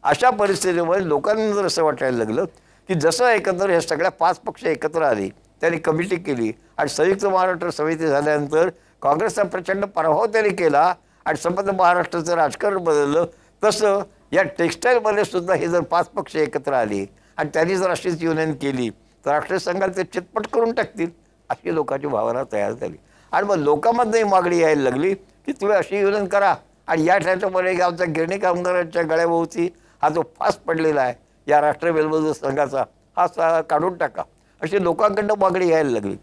अशा परिस्थितीमध्ये लोकांना जर असं वाटायला लागलं की जसं एकंदर हे सगळ्या पाच पक्ष एकत्र आले त्यांनी कमिटी केली आणि संयुक्त महाराष्ट्र समिती झाल्यानंतर काँग्रेसचा प्रचंड पराभव त्यांनी केला आणि संबंध महाराष्ट्राचं राजकारण बदललं तसं या टेक्स्टाईलमध्ये सुद्धा हे जर पाच पक्ष एकत्र आले आणि त्यांनी जर अशीच युनियन केली तर राष्ट्रीय ते चितपट करून टाकतील अशी लोकांची भावना तयार झाली आणि मग लोकांमध्ये मागणी यायला लागली की तुम्ही अशी योजना करा आणि या ठिकाणी आमच्या गिरणी कामगारांच्या गळ्याभोवती हा जो फास पडलेला आहे या राष्ट्रीय बेलमजूर संघाचा हा काढून टाका अशी लोकांकडनं मागणी यायला लागली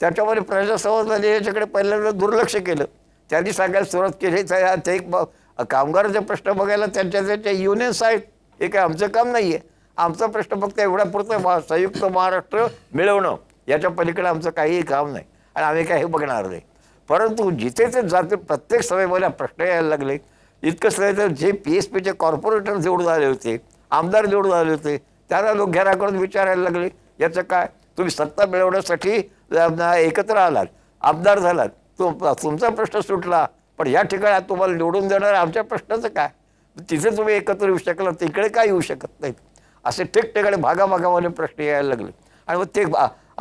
त्याच्यामध्ये प्रजासंवादाने याच्याकडे पहिल्यांदा दुर्लक्ष केलं त्यांनी सांगायला सुरुवात केली ते एक कामगारांचे प्रश्न बघायला त्यांच्या त्यांच्या युनियन्स आहेत हे काय आमचं काम नाही आहे आमचा प्रश्न फक्त एवढ्या पुरतं संयुक्त महाराष्ट्र मिळवणं याच्या पलीकडे आमचं काहीही काम नाही आणि आम्ही काही बघणार नाही परंतु जिथे ते जाते प्रत्येक मला प्रश्न यायला लागले इतकंच नाही तर जे पी एस पीचे कॉर्पोरेटर निवडून झाले होते आमदार निवडून आले होते त्यांना लोक करून विचारायला लागले याचं काय तुम्ही सत्ता मिळवण्यासाठी एकत्र आलात आमदार झालात तो तुमचा प्रश्न सुटला पण या ठिकाणी तुम्हाला निवडून देणार आमच्या प्रश्नाचं काय तिथे तुम्ही एकत्र येऊ शकला तिकडे काय येऊ शकत नाहीत असे ठिकठिकाणी भागाभागामध्ये प्रश्न यायला लागले आणि मग ते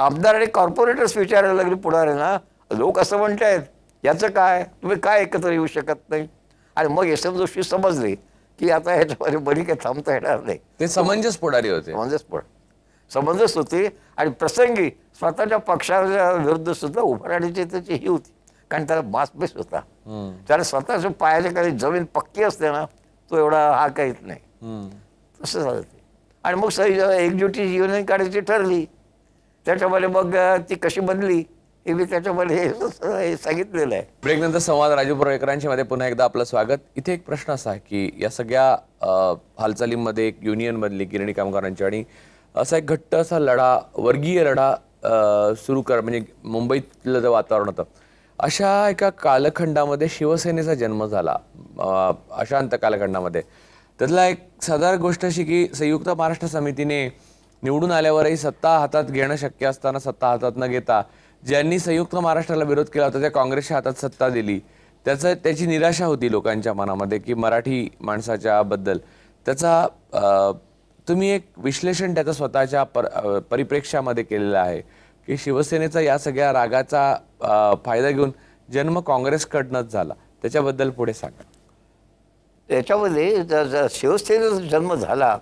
आमदार आणि कॉर्पोरेटर्स विचारायला लागले ना लोक असं म्हणत आहेत याचं काय तुम्ही काय एकत्र येऊ शकत नाही आणि मग एस एम जोशी समजले की आता ह्याच्यामध्ये बरी काही थांबता येणार नाही ते समंजस पुढारी होते समंजस पुढ समंजस होते आणि प्रसंगी स्वतःच्या पक्षाच्या विरुद्ध सुद्धा उभारण्याची त्याची ही होती कारण त्याला मासपेस होता त्याला स्वतःच्या पायाच्या काही जमीन पक्की असते ना तो एवढा हा काहीत नाही तसं झालं ते आणि मग सही एकजुटी युनियन काढायची ठरली त्याच्यामध्ये मग ती कशी बनली हे मी त्याच्यामध्ये सांगितलेलं आहे ब्रेकनंतर संवाद राजू पुरोकरांच्या मध्ये पुन्हा एकदा आपलं स्वागत इथे एक प्रश्न असा की या सगळ्या हालचालींमध्ये एक युनियन बनली गिरणी कामगारांची आणि असा एक घट्ट असा लढा वर्गीय लढा सुरू कर म्हणजे मुंबईतलं जे वातावरण होतं अशा एका कालखंडामध्ये शिवसेनेचा जन्म झाला अशांत कालखंडामध्ये त्यातला एक साधारण गोष्ट अशी की संयुक्त महाराष्ट्र समितीने निवडून आल्यावरही सत्ता हातात घेणं शक्य असताना सत्ता हातात न घेता ज्यांनी संयुक्त महाराष्ट्राला विरोध केला होता त्या काँग्रेसच्या हातात सत्ता दिली त्याचं त्याची निराशा होती लोकांच्या मनामध्ये की मराठी माणसाच्या बद्दल त्याचा तुम्ही एक विश्लेषण त्याचा स्वतःच्या पर परिप्रेक्ष्यामध्ये केलेलं आहे की शिवसेनेचा या सगळ्या रागाचा फायदा घेऊन जन्म काँग्रेसकडनंच झाला त्याच्याबद्दल पुढे सांगा याच्यामध्ये जर शिवसेनेचा जन्म झाला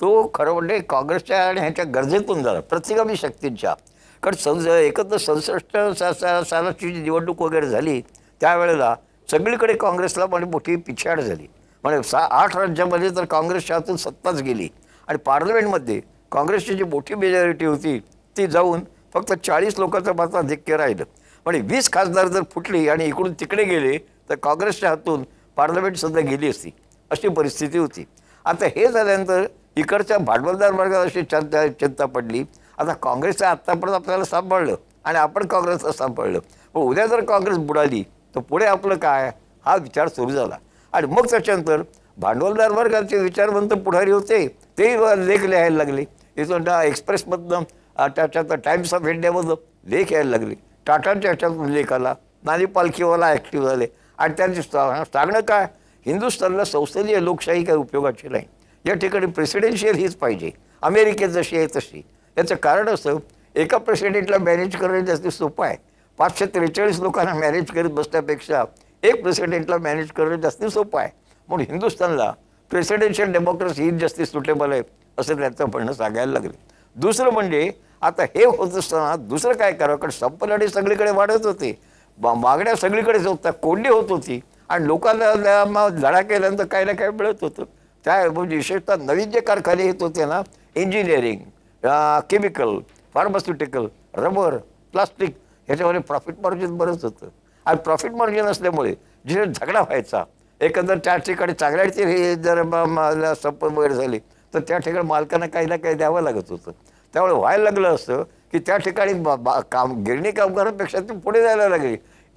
तो खरं म्हणजे काँग्रेसच्या आणि ह्याच्या गरजेतून झाला प्रतिगामी शक्तींच्या कारण सं एकत्र सदुसष्ट सालाची जी निवडणूक वगैरे झाली त्यावेळेला सगळीकडे काँग्रेसला पण म्हणजे मोठी पिछाड झाली म्हणजे सा आठ राज्यामध्ये तर काँग्रेसच्या हातून सत्ताच गेली आणि पार्लमेंटमध्ये काँग्रेसची जी मोठी मेजॉरिटी होती ती जाऊन फक्त चाळीस लोकांचं मात्र अधिक्य राहिलं म्हणजे वीस खासदार जर फुटली आणि इकडून तिकडे गेले तर काँग्रेसच्या हातून पार्लमेंटसुद्धा गेली असती अशी परिस्थिती होती आता हे झाल्यानंतर इकडच्या भांडवलदार वर्गात अशी चिंता चिंता पडली आता काँग्रेसचं आत्तापर्यंत आपल्याला सांभाळलं आणि आपण काँग्रेसला सांभाळलं मग उद्या जर काँग्रेस बुडाली तर पुढे आपलं काय हा विचार सुरू झाला आणि मग त्याच्यानंतर भांडवलदार वर्गाचे विचारवंत पुढारी होते ते लेख लिहायला लागले इथून एक्सप्रेसमधनं त्याच्यात टाईम्स ऑफ इंडियामधनं लेख यायला लागले टाटांच्या ह्याच्यातून लेख आला नानी पालखीवाला ॲक्टिव्ह झाले आणि त्यांची सांगणं काय हिंदुस्थानला संसदीय लोकशाही काही उपयोगाची नाही या ठिकाणी प्रेसिडेन्शियल हीच पाहिजे अमेरिकेत जशी आहे तशी याचं कारण असं एका प्रेसिडेंटला मॅनेज करणं जास्त सोपं आहे पाचशे त्रेचाळीस लोकांना मॅनेज करीत बसण्यापेक्षा एक प्रेसिडेंटला मॅनेज करणं जास्त सोपं आहे म्हणून हिंदुस्थानला प्रेसिडेन्शियल डेमोक्रेसी हीच जास्त सुटेबल आहे असं त्यांचं म्हणणं सांगायला लागलं दुसरं म्हणजे आता हे होत असताना दुसरं काय करावं कारण संपलं आणि सगळीकडे वाढत होते मागण्या सगळीकडेच होत्या कोंडी होत होती आणि लोकांना लढा केल्यानंतर काही ना काही मिळत होतं त्या म्हणजे विशेषतः नवीन जे कारखाने येत होते ना engineering chemical pharmaceutical rubber plastic ह्याच्यामध्ये प्रॉफिट मार्जिन बरंच होतं आणि प्रॉफिट मार्जिन असल्यामुळे जिथे झगडा व्हायचा एकंदर त्या ठिकाणी चांगल्याची हे जर संप वगैरे झाली तर त्या ठिकाणी मालकांना काही ना काही द्यावं लागत होतं त्यामुळे व्हायला लागलं असतं की त्या ठिकाणी काम गिरणी कामगारांपेक्षा ती पुढे जायला लागली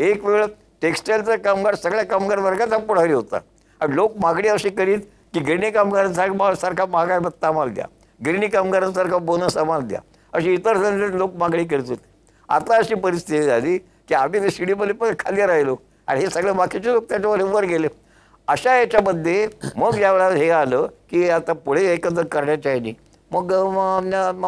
एक वेळ टेक्स्टाईलचा कामगार सगळ्या कामगार वर्गाचा पुढारी होता आणि लोक मागणी अशी करीत की गिरणी कामगारांसारखा सारखा महागाई भत्ता आम्हाला द्या गिरणी कामगारांसारखा बोनस आम्हाला द्या अशी इतर लोक मागणी करीत होते आता अशी परिस्थिती झाली की आम्ही ते शिडीमध्ये पण खाली राहिलो आणि हे सगळे बाकीचे लोक त्याच्यावर वर गेले अशा याच्यामध्ये मग यावेळेला हे आलं की आता पुढे एकंदर करण्याच्या ह्यानी मग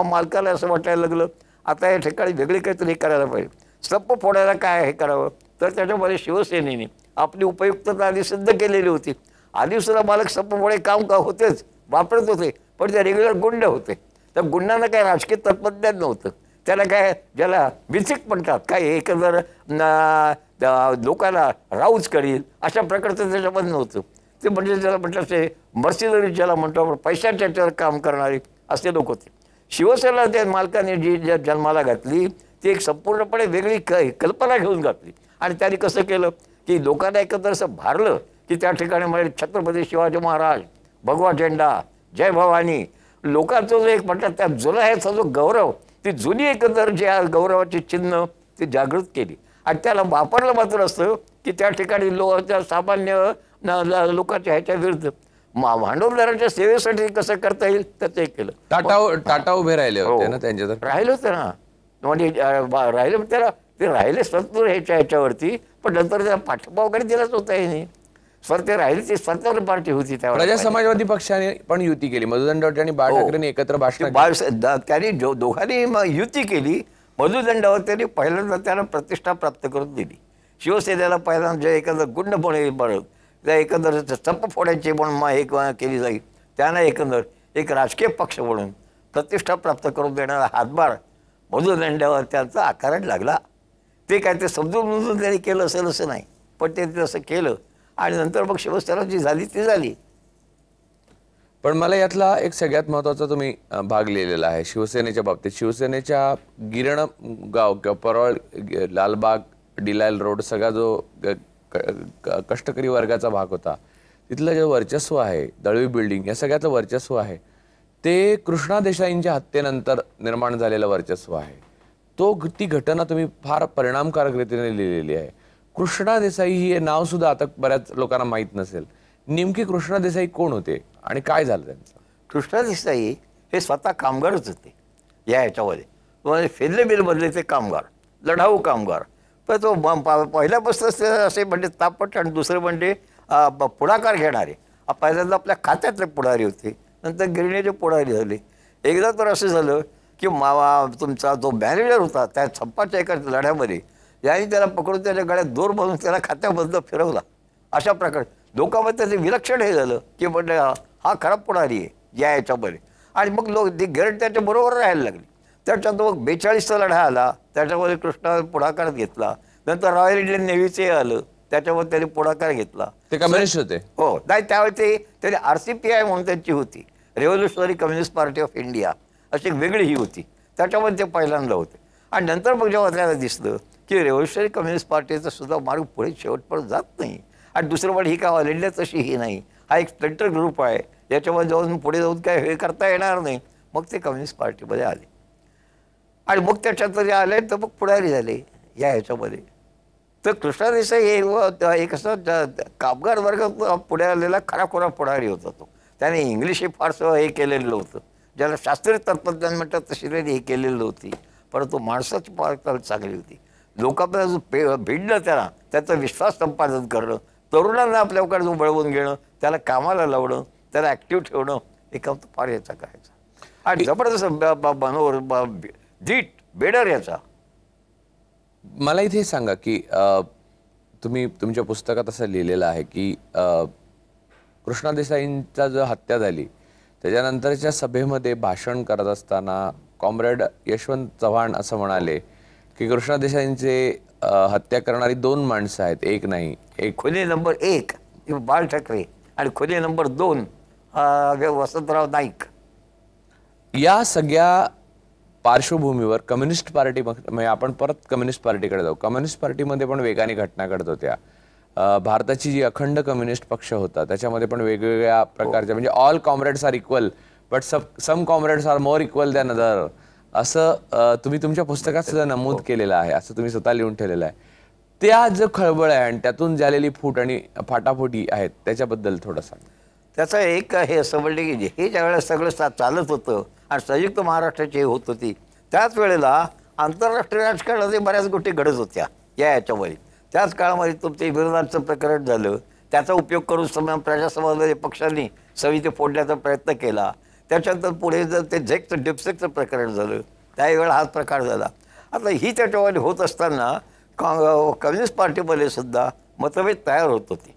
मालकाला असं वाटायला लागलं आता या ठिकाणी वेगळी काहीतरी करायला पाहिजे सप्प फोडायला काय हे करावं तर त्याच्यामध्ये शिवसेनेने आपली उपयुक्तता आधी सिद्ध केलेली होती आधी सुद्धा मालक फोडे काम का होतेच वापरत होते पण ते रेग्युलर गुंड होते त्या गुंडांना काय राजकीय तत्वज्ञान नव्हतं त्याला काय ज्याला विचिक म्हणतात काय एकंदर लोकांना राऊज करील अशा प्रकारचं त्याच्यामध्ये नव्हतं ते म्हणजे ज्याला म्हटलं ते मर्सिदरी ज्याला म्हणतो आपण पैशाच्या काम करणारे असे लोक होते शिवसेना त्या मालकाने जी ज्या जन्माला घातली ती एक संपूर्णपणे वेगळी क कल्पना घेऊन घातली आणि त्याने कसं केलं की लोकांना एकत्र असं भारलं की त्या ठिकाणी म्हणजे छत्रपती शिवाजी महाराज भगवा झेंडा जय भवानी लोकांचं जो एक म्हणतात त्या जुना ह्याचा जो गौरव ती जुनी एकंदर ज्या गौरवाची चिन्ह ती जागृत केली आणि त्याला वापरलं मात्र असतं की त्या ठिकाणी लो त्या सामान्य लोकांच्या ह्याच्या विरुद्ध भांडवलदारांच्या सेवेसाठी कसं करता येईल तर ते केलं टाटा टाटा उभे राहिले होते हो. ना त्यांच्या राहिले होते ना म्हणजे राहिले त्याला ते राहिले स्वतंत्र ह्याच्या ह्याच्यावरती पण नंतर त्याला पाठिंबा वगैरे दिलाच होता नाही ते राहिले ती स्वतंत्र पार्टी होती त्या प्रजा समाजवादी पक्षाने पण युती केली मधुदंड आणि बाळ हो. एकत्र भाषण त्यांनी दोघांनी युती केली त्यांनी पहिल्यांदा त्याला प्रतिष्ठा प्राप्त करून दिली शिवसेनेला पहिल्यांदा जे एखादं गुंडपणे बनवलं त्या एकंदर स्तंभ फोडायची म्हणून मा एक केली जाईल त्यांना एकंदर एक राजकीय पक्ष म्हणून प्रतिष्ठा प्राप्त करून देणारा हातभार मधुदंड्यावर त्यांचा आकारण लागला ते काय ते समजून त्यांनी केलं असेल असं नाही पण ते तसं केलं आणि नंतर मग शिवसेना जी झाली ती झाली पण मला यातला एक सगळ्यात महत्त्वाचा तुम्ही भाग लिहिलेला आहे शिवसेनेच्या बाबतीत शिवसेनेच्या गिरण गाव किंवा परळ लालबाग डिलायल रोड सगळा जो कष्टकरी वर्गाचा भाग होता तिथलं जे वर्चस्व आहे दळवी बिल्डिंग या सगळ्याचं वर्चस्व आहे ते कृष्णा देसाईंच्या हत्येनंतर निर्माण झालेलं वर्चस्व आहे तो ती घटना तुम्ही फार परिणामकारक रीतीने लिहिलेली आहे कृष्णा देसाई हे नावसुद्धा आता बऱ्याच लोकांना माहीत नसेल नेमकी कृष्णा देसाई कोण होते आणि काय झालं त्यांचं कृष्णा देसाई हे स्वतः कामगारच होते या ह्याच्यामध्ये फेदले बिलमधले ते कामगार लढाऊ कामगार तर तो पहिल्यापासूनच असे म्हणजे तापट आणि दुसरे म्हणजे पुढाकार घेणारे पहिल्यांदा आपल्या खात्यातले पुढारी होते नंतर गिरणीचे पुढारी झाले एकदा तर असं झालं की मावा तुमचा जो मॅनेजर होता त्या छप्पाच्या एका लढ्यामध्ये याने त्याला पकडून त्याच्या गळ्यात दोर बांधून त्याला खात्याबद्दल फिरवला अशा प्रकारे लोकांमध्ये त्याचं विलक्षण हे झालं की म्हणजे हा खराब पुढारी आहे या याच्यामध्ये आणि मग लोक ती गिरण त्याच्याबरोबर राहायला लागले त्याच्यात मग बेचाळीसचा लढा आला त्याच्यामध्ये कृष्णाने पुढाकार घेतला नंतर रॉयल इंडियन नेव्हीचे आलं त्याच्यावर त्यांनी पुढाकार घेतला ते कम्युनिस्ट होते हो नाही त्यावेळी ते त्यांनी आर सी पी आय म्हणून त्यांची होती revolutionary communist party of India अशी वेगळी ही होती त्याच्यामध्ये ते पहिल्यांदा होते आणि नंतर मग जेव्हा आपल्याला दिसलं की रेव्होल्युशनरी कम्युनिस्ट पार्टीचा सुद्धा मार्ग पुढे शेवटपर्यंत जात नाही आणि दुसरं पण म्हणजे ही काय ऑल इंडिया तशी ही नाही हा एक स्प्लेंटर ग्रुप आहे याच्यामध्ये जाऊन पुढे जाऊन काय हे करता येणार नाही मग ते कम्युनिस्ट पार्टीमध्ये आले आणि मग त्याच्यात जरी आले तर मग पुढारी झाले या ह्याच्यामध्ये तर देसाई हे कसं असं कामगार वर्ग पुढे आलेला खरा खुरा पुढारी होता तो त्याने इंग्लिश हे फारसं हे केलेलं होतं ज्याला शास्त्रीय तत्वज्ञान म्हणतात तशी त्यांनी हे केलेलं होती परंतु माणसाची फार चांगली होती लोकांपर्यंत जो पे भिडणं त्याला त्याचा विश्वास संपादन करणं तरुणांना आपल्याकडे जो बळवून घेणं त्याला कामाला लावणं त्याला ॲक्टिव्ह ठेवणं हे काम तो फार याचा करायचा आणि जबरदस्त मनोहर धीट बेडर याचा मला इथे सांगा की तुम्ही तुमच्या पुस्तकात असं लिहिलेलं आहे की कृष्णा देसाईंचा जो हत्या झाली त्याच्यानंतरच्या सभेमध्ये भाषण करत असताना कॉम्रेड यशवंत चव्हाण असं म्हणाले की कृष्णा देसाईंचे हत्या करणारी दोन माणसं आहेत एक नाही एक खुले नंबर एक बाळ ठाकरे आणि खुले नंबर दोन वसंतराव नाईक या सगळ्या पार्श्वभूमीवर कम्युनिस्ट पार्टी म्हणजे आपण परत कम्युनिस्ट पार्टीकडे जाऊ कम्युनिस्ट पार्टीमध्ये पण वेगाने घटना घडत होत्या भारताची जी अखंड कम्युनिस्ट पक्ष होता त्याच्यामध्ये पण वेगवेगळ्या हो. प्रकारच्या म्हणजे all comrades are equal but सब some comrades are more equal than other असं तुम्ही तुमच्या पुस्तकात सुद्धा नमूद हो. केलेलं आहे असं तुम्ही स्वतः लिहून ठेवलेलं आहे त्या जो खळबळ आहे आणि त्यातून झालेली फूट आणि फाटाफुटी आहेत त्याच्याबद्दल थोडं त्याचं एक हे असं म्हणलं की हे ज्यावेळेस सगळं सा चालत होतं आणि संयुक्त महाराष्ट्राची होत होती त्याच वेळेला आंतरराष्ट्रीय राजकारणामध्ये बऱ्याच गोष्टी घडत होत्या या याच्यामुळे त्याच काळामध्ये तुमचे विरोधांचं प्रकरण झालं त्याचा उपयोग करून सम प्रजासमाजवादी पक्षांनी समिती फोडण्याचा प्रयत्न केला त्याच्यानंतर पुढे जर ते झेकचं डिपसेकचं प्रकरण झालं त्यावेळेला हाच प्रकार झाला आता ही त्याच्यामध्ये होत असताना काँग्रेस कम्युनिस्ट पार्टीमध्ये सुद्धा मतभेद तयार होत होती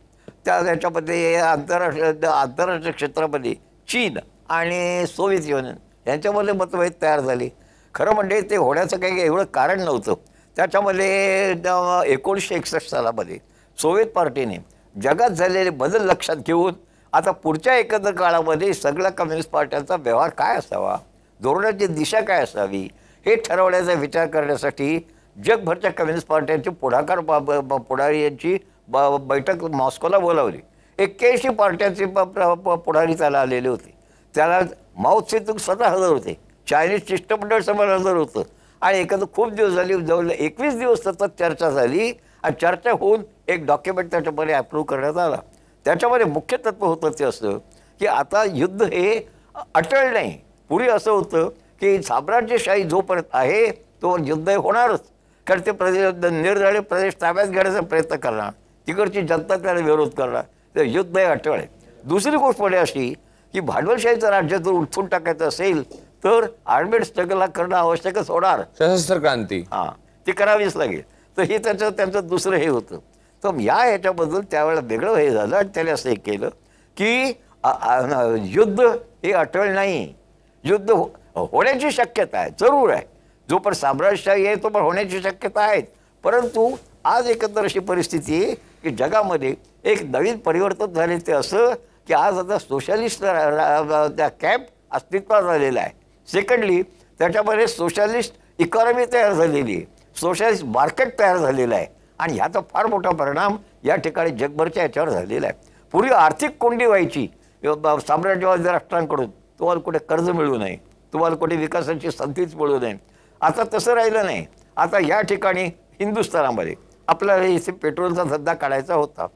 त्या ह्याच्यामध्ये आंतरराष्ट्रीय आंतरराष्ट्रीय क्षेत्रामध्ये चीन आणि सोवियत युनियन यांच्यामध्ये मतभेद तयार झाले खरं म्हणजे ते होण्याचं काही एवढं कारण नव्हतं त्याच्यामध्ये एकोणीसशे एकसष्ट सालामध्ये सोवियत पार्टीने जगात झालेले बदल लक्षात घेऊन आता पुढच्या एकंदर काळामध्ये सगळ्या कम्युनिस्ट पार्ट्यांचा व्यवहार काय असावा धोरणाची दिशा काय असावी हे ठरवण्याचा विचार करण्यासाठी जगभरच्या कम्युनिस्ट पार्ट्यांची पुढाकार पुढारी यांची ब बैठक मॉस्कोला बोलावली एक्क्याऐंशी पार्ट्यांचे प पुढारी त्याला आलेले होते त्याला माऊथ सेतुक स्वतः हजर होते चायनीज शिष्टमंडळ समोर हजर होतं आणि एखादं खूप दिवस झाली जवळ एकवीस दिवस सतत चर्चा झाली आणि चर्चा होऊन एक डॉक्युमेंट त्याच्यामध्ये अप्रूव्ह करण्यात आला त्याच्यामध्ये मुख्य तत्व होतं ते असं की आता युद्ध हे अटळ नाही पूर्वी असं होतं की साम्राज्यशाही जोपर्यंत आहे तो युद्ध होणारच कारण ते प्रदेश निर्धारित प्रदेश ताब्यात घेण्याचा प्रयत्न करणार तिकडची जनता त्याला विरोध करणार तर युद्ध हे अटळ आहे दुसरी गोष्ट म्हणजे अशी की भांडवलशाहीचं राज्य जर उठून टाकायचं असेल तर आर्मेड स्ट्रगल करणं आवश्यकच होणार सशस्त्र क्रांती हां ती करावीच लागेल तर हे त्याचं त्यांचं दुसरं हे होतं तर या ह्याच्याबद्दल त्यावेळेला वेगळं हे झालं आणि त्याने असं हे केलं की युद्ध हे अटळ नाही युद्ध हो, होण्याची शक्यता आहे जरूर आहे जो पण साम्राज्यशाही आहे तो पण होण्याची शक्यता आहे परंतु आज एकंदर अशी परिस्थिती की जगामध्ये एक नवीन परिवर्तन झाले ते असं की आज आता सोशलिस्ट त्या कॅम्प अस्तित्वात आलेला आहे सेकंडली त्याच्यामध्ये सोशलिस्ट इकॉनॉमी तयार झालेली आहे सोशलिस्ट मार्केट तयार झालेलं आहे आणि ह्याचा फार मोठा परिणाम या ठिकाणी जगभरच्या याच्यावर झालेला आहे पूर्वी आर्थिक कोंडी व्हायची साम्राज्यवादी राष्ट्रांकडून तुम्हाला कुठे कर्ज मिळू नये तुम्हाला कुठे विकासाची संधीच मिळू नये आता तसं राहिलं नाही आता या ठिकाणी हिंदुस्थानामध्ये आपल्याला इथे पेट्रोलचा धंदा काढायचा होता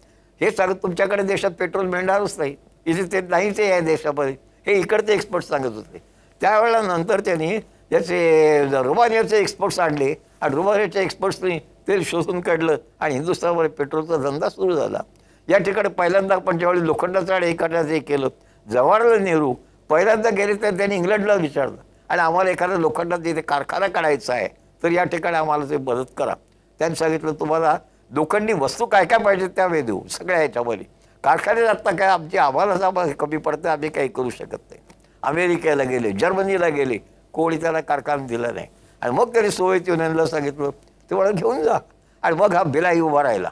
हे सांगत तुमच्याकडे देशात पेट्रोल मिळणारच नाही इथे ते नाहीच आहे या देशामध्ये हे इकडचे एक्सपर्ट सांगत होते त्यावेळेला नंतर त्यांनी त्याचे रुमानियाचे एक्सपर्ट्स आणले आणि रुमानियाच्या एक्सपर्ट्सनी ते शोधून काढलं आणि हिंदुस्थानमध्ये पेट्रोलचा धंदा सुरू झाला या ठिकाणी पहिल्यांदा आपण ज्यावेळी लोखंडाचा आणि एखाद्याचं हे केलं जवाहरलाल नेहरू पहिल्यांदा गेले तर त्यांनी इंग्लंडला विचारलं आणि आम्हाला एखादा लोखंडात इथे कारखाना काढायचा आहे तर या ठिकाणी आम्हाला ते मदत करा त्यांनी सांगितलं तुम्हाला लोखंडी वस्तू काय काय पाहिजे त्यावेळी देऊ सगळ्या ह्याच्यामध्ये कारखाने आत्ता काय आमची आम्हालाच आम्हाला कमी पडतं आम्ही काही करू शकत नाही अमेरिकेला गेले जर्मनीला गेले कोणी त्याला कारखाना दिला नाही आणि मग त्यांनी सोयत युनियनला सांगितलं मला घेऊन जा आणि मग हा भिलाई उभा राहिला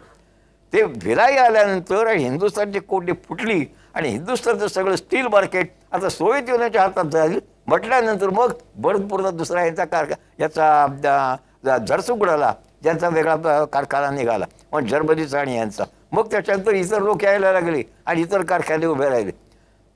ते भिलाई आल्यानंतर आणि हिंदुस्थानची कोटी फुटली आणि हिंदुस्थानचं सगळं स्टील मार्केट आता सोयत युनियनच्या हातात झाली म्हटल्यानंतर मग भरतपूरचा दुसरा यांचा कारखा याचा झरसुगडाला त्यांचा वेगळा कारखाना निघाला पण जर्मनीचा आणि यांचा मग त्याच्यानंतर इतर लोक यायला लागले आणि इतर कारखाने उभे राहिले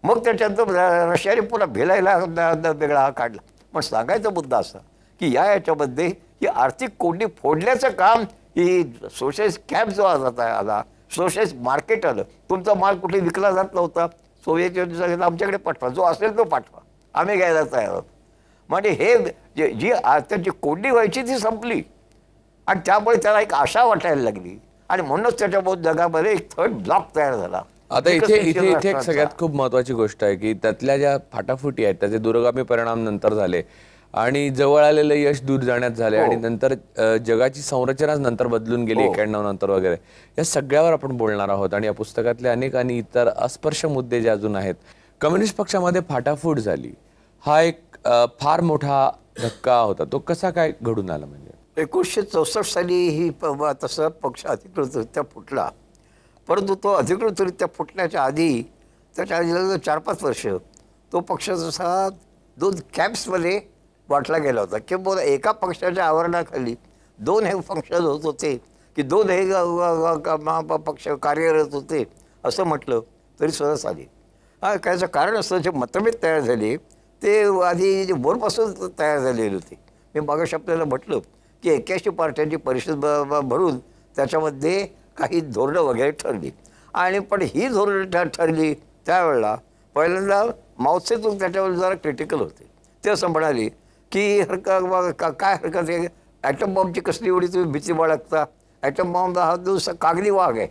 मग त्याच्यानंतर रशियाने पुन्हा भेलायला वेगळा हा काढला पण सांगायचा मुद्दा असा की या याच्यामध्ये ही आर्थिक कोंडी फोडण्याचं काम ही सोशलिस्ट कॅम्प जो आला आला सोशलिस्ट मार्केट आलं तुमचा माल कुठे विकला जात नव्हता सोवियत युनियनचा आमच्याकडे पाठवा जो असेल तो पाठवा आम्ही घ्यायला तयार आहोत म्हणजे हे जी त्यांची कोंडी व्हायची ती संपली आणि त्यामुळे त्याला एक आशा वाटायला लागली आणि म्हणूनच बौद्ध जगामध्ये एक थर्ड ब्लॉक तयार झाला आता इथे इथे इथे एक सगळ्यात खूप महत्वाची गोष्ट आहे की त्यातल्या ज्या फाटाफुटी आहेत त्याचे दूरगामी परिणाम नंतर झाले आणि जवळ आलेलं यश दूर जाण्यात झाले हो. आणि नंतर जगाची संरचनाच नंतर बदलून गेली हो. एक्याण्णव नंतर वगैरे या सगळ्यावर आपण बोलणार आहोत आणि या पुस्तकातले अनेक आणि इतर अस्पर्श मुद्दे जे अजून आहेत कम्युनिस्ट पक्षामध्ये फाटाफूट झाली हा एक फार मोठा धक्का होता तो कसा काय घडून आला म्हणजे एकोणीसशे चौसष्ट साली ही प तसा पक्ष अधिकृतरित्या फुटला परंतु तो अधिकृतरित्या फुटण्याच्या आधी त्याच्या आधी चार पाच वर्ष तो पक्ष जसा दोन कॅम्प्समध्ये वाटला गेला होता किंवा एका पक्षाच्या आवरणाखाली दोन हे फंक्शन होत होते की दोन हे पक्ष कार्यरत होते असं म्हटलं तरी सुद्धा आली हा त्याचं कारण असं जे मतभेद तयार झाले ते आधी जे बोरपासून तयार झालेले होते मी मागाशी आपल्याला म्हटलं की एक्क्याऐंशी पार्ट्यांची परिषद भरून त्याच्यामध्ये काही धोरणं वगैरे ठरली आणि पण ही धोरणं ठरली त्यावेळेला पहिल्यांदा मावसेतून त्याच्यावर जरा क्रिटिकल होते ते असं म्हणाली की हरकत का काय हरकत आहे ॲटम बॉम्बची कसली एवढी तुम्ही भीती बाळगता ॲटम बॉम्ब हा दिवस कागदी वाघ आहे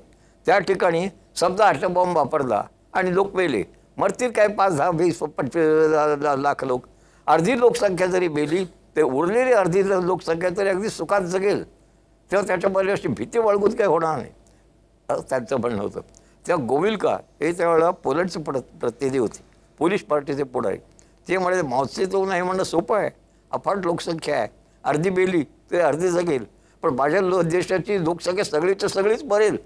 त्या ठिकाणी समजा ॲटम बॉम्ब वापरला आणि लोक मेले मरतील काय पाच दहा वीस पंचवीस लाख लोक अर्धी लोकसंख्या जरी मेली ते उरलेली अर्धी लोकसंख्या तरी अगदी सुखात जगेल तेव्हा त्याच्यामध्ये अशी भीती बाळगून काही होणार नाही असं त्यांचं म्हणणं होतं तेव्हा गोविलका हे त्यावेळेला पोलंडचे प्र प्रतिनिधी होते पोलीस पार्टीचे पुढारी ते म्हणाले मावसे तो नाही म्हणणं सोपं आहे अफाट लोकसंख्या आहे अर्धी बेली ते अर्धी जगेल पण माझ्या लो देशाची लोकसंख्या सगळीच्या सगळीच मरेल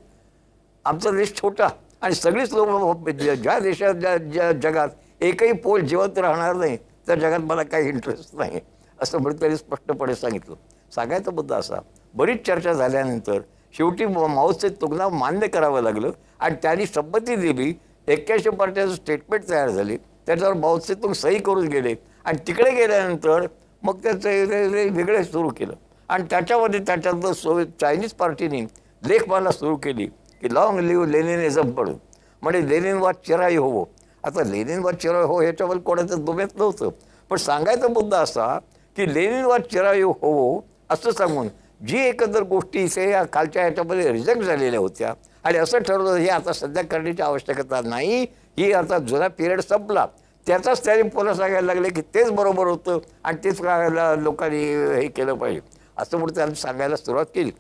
आमचा देश छोटा आणि सगळीच लोक ज्या देशात ज्या ज्या जगात एकही पोल जिवंत राहणार नाही त्या जगात मला काही इंटरेस्ट नाही असं म्हणत त्यांनी स्पष्टपणे सांगितलं सांगायचा मुद्दा असा बरीच चर्चा झाल्यानंतर शेवटी माऊसचे तुलना मान्य करावं लागलं आणि त्यांनी संमती दिली एक्क्याऐंशी पार्ट्याचं स्टेटमेंट तयार झाली त्याच्यावर माऊसचे तुक सही करून गेले आणि तिकडे गेल्यानंतर मग त्याचं वेगळे सुरू केलं आणि त्याच्यामध्ये त्याच्यातलं सो चायनीज पार्टीने लेखमाला सुरू केली की लाँग लिव्ह लेनिनिझम म्हणून म्हणजे लेनिनवाद चिराई होवो आता लेनिनवाद चिराय हो ह्याच्यावर कोणाचं दुमेत नव्हतं पण सांगायचा मुद्दा असा की लेणीवर चिरायू होवो असं सांगून जी एकंदर गोष्टी इथे या कालच्या याच्यामध्ये रिजेक्ट झालेल्या होत्या आणि असं ठरवलं हे आता सध्या करण्याची आवश्यकता नाही ही आता जुना पिरियड संपला त्याचाच त्याने पुन्हा सांगायला लागले की तेच बरोबर होतं आणि तेच करायला लोकांनी हे केलं पाहिजे असं म्हणून त्यांनी सांगायला सुरुवात केली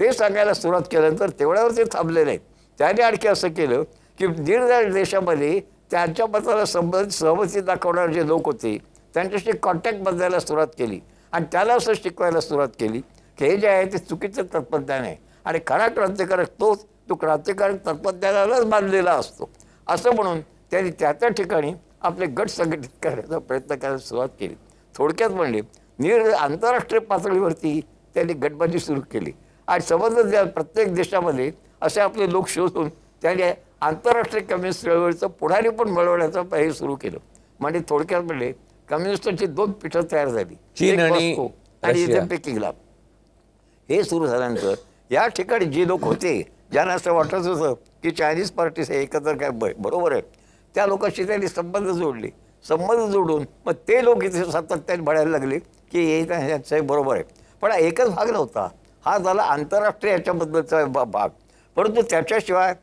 ते सांगायला सुरुवात केल्यानंतर तेवढ्यावर ते थांबले नाहीत त्याने आणखी असं केलं की निर्णय देशामध्ये त्यांच्या मताला संबंधित सहमती दाखवणारे जे लोक होते त्यांच्याशी कॉन्टॅक्ट बदलायला सुरुवात केली आणि त्याला असं शिकवायला सुरुवात केली की हे जे आहे ते चुकीचं तत्वज्ञान आहे आणि खरा क्रांतिकारक तोच तो क्रांतिकारक तत्वज्ञानालाच बांधलेला असतो असं म्हणून त्यांनी त्या त्या ठिकाणी आपले गट संघटित करण्याचा प्रयत्न करायला सुरुवात केली थोडक्यात म्हणले निर आंतरराष्ट्रीय पातळीवरती त्यांनी गटबाजी सुरू केली आणि समजच प्रत्येक देशामध्ये असे आपले लोक शोधून त्याने आंतरराष्ट्रीय कम्युनिस्ट चळवळीचं पुढारी पण मिळवण्याचं हे सुरू केलं म्हणजे थोडक्यात म्हणजे कम्युनिस्टांची दोन पीठं तयार झाली चीन आणि पेकिंगला हे सुरू झाल्यानंतर या ठिकाणी जे लोक होते ज्यांना असं वाटत होतं की चायनीज पार्टीस हे एकत्र काय बरोबर आहे त्या लोकांशी त्यांनी संबंध जोडले संबंध जोडून मग ते लोक इथे सातत्याने भरायला लागले की हे त्यांचं बरोबर आहे पण एकच भाग नव्हता हा झाला आंतरराष्ट्रीय याच्याबद्दलचा भाग परंतु त्याच्याशिवाय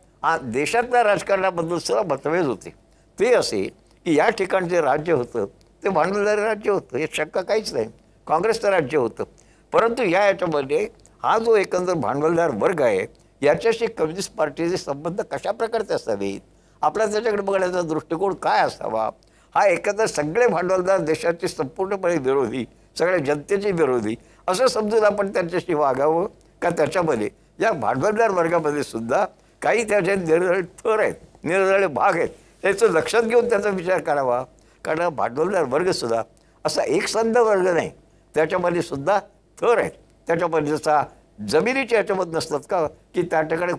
देशातल्या राजकारणाबद्दल सुद्धा मतभेद होते ते असे की या ठिकाणचे राज्य होतं ते भांडवलदार राज्य होतं हे शक्य काहीच नाही काँग्रेसचं राज्य होतं परंतु या याच्यामध्ये हा जो एकंदर भांडवलदार वर्ग आहे याच्याशी कम्युनिस्ट पार्टीचे संबंध कशा प्रकारचे असावेत आपला त्याच्याकडे बघण्याचा दृष्टिकोन काय असावा हा एकंदर सगळे भांडवलदार देशाचे संपूर्णपणे विरोधी सगळ्या जनतेचे विरोधी असं समजून आपण त्यांच्याशी वागावं का त्याच्यामध्ये या भांडवलदार वर्गामध्ये सुद्धा काही त्याचे निर्धारित थर आहेत निरनिराळे भाग आहेत त्याचं लक्षात घेऊन त्याचा विचार करावा कारण भांडवलदार वर्गसुद्धा असा एकसंध वर्ग नाही त्याच्यामध्ये सुद्धा थर आहेत त्याच्यामध्ये जसा जमिनीच्या याच्यामध्ये नसतात का की त्या ठिकाणी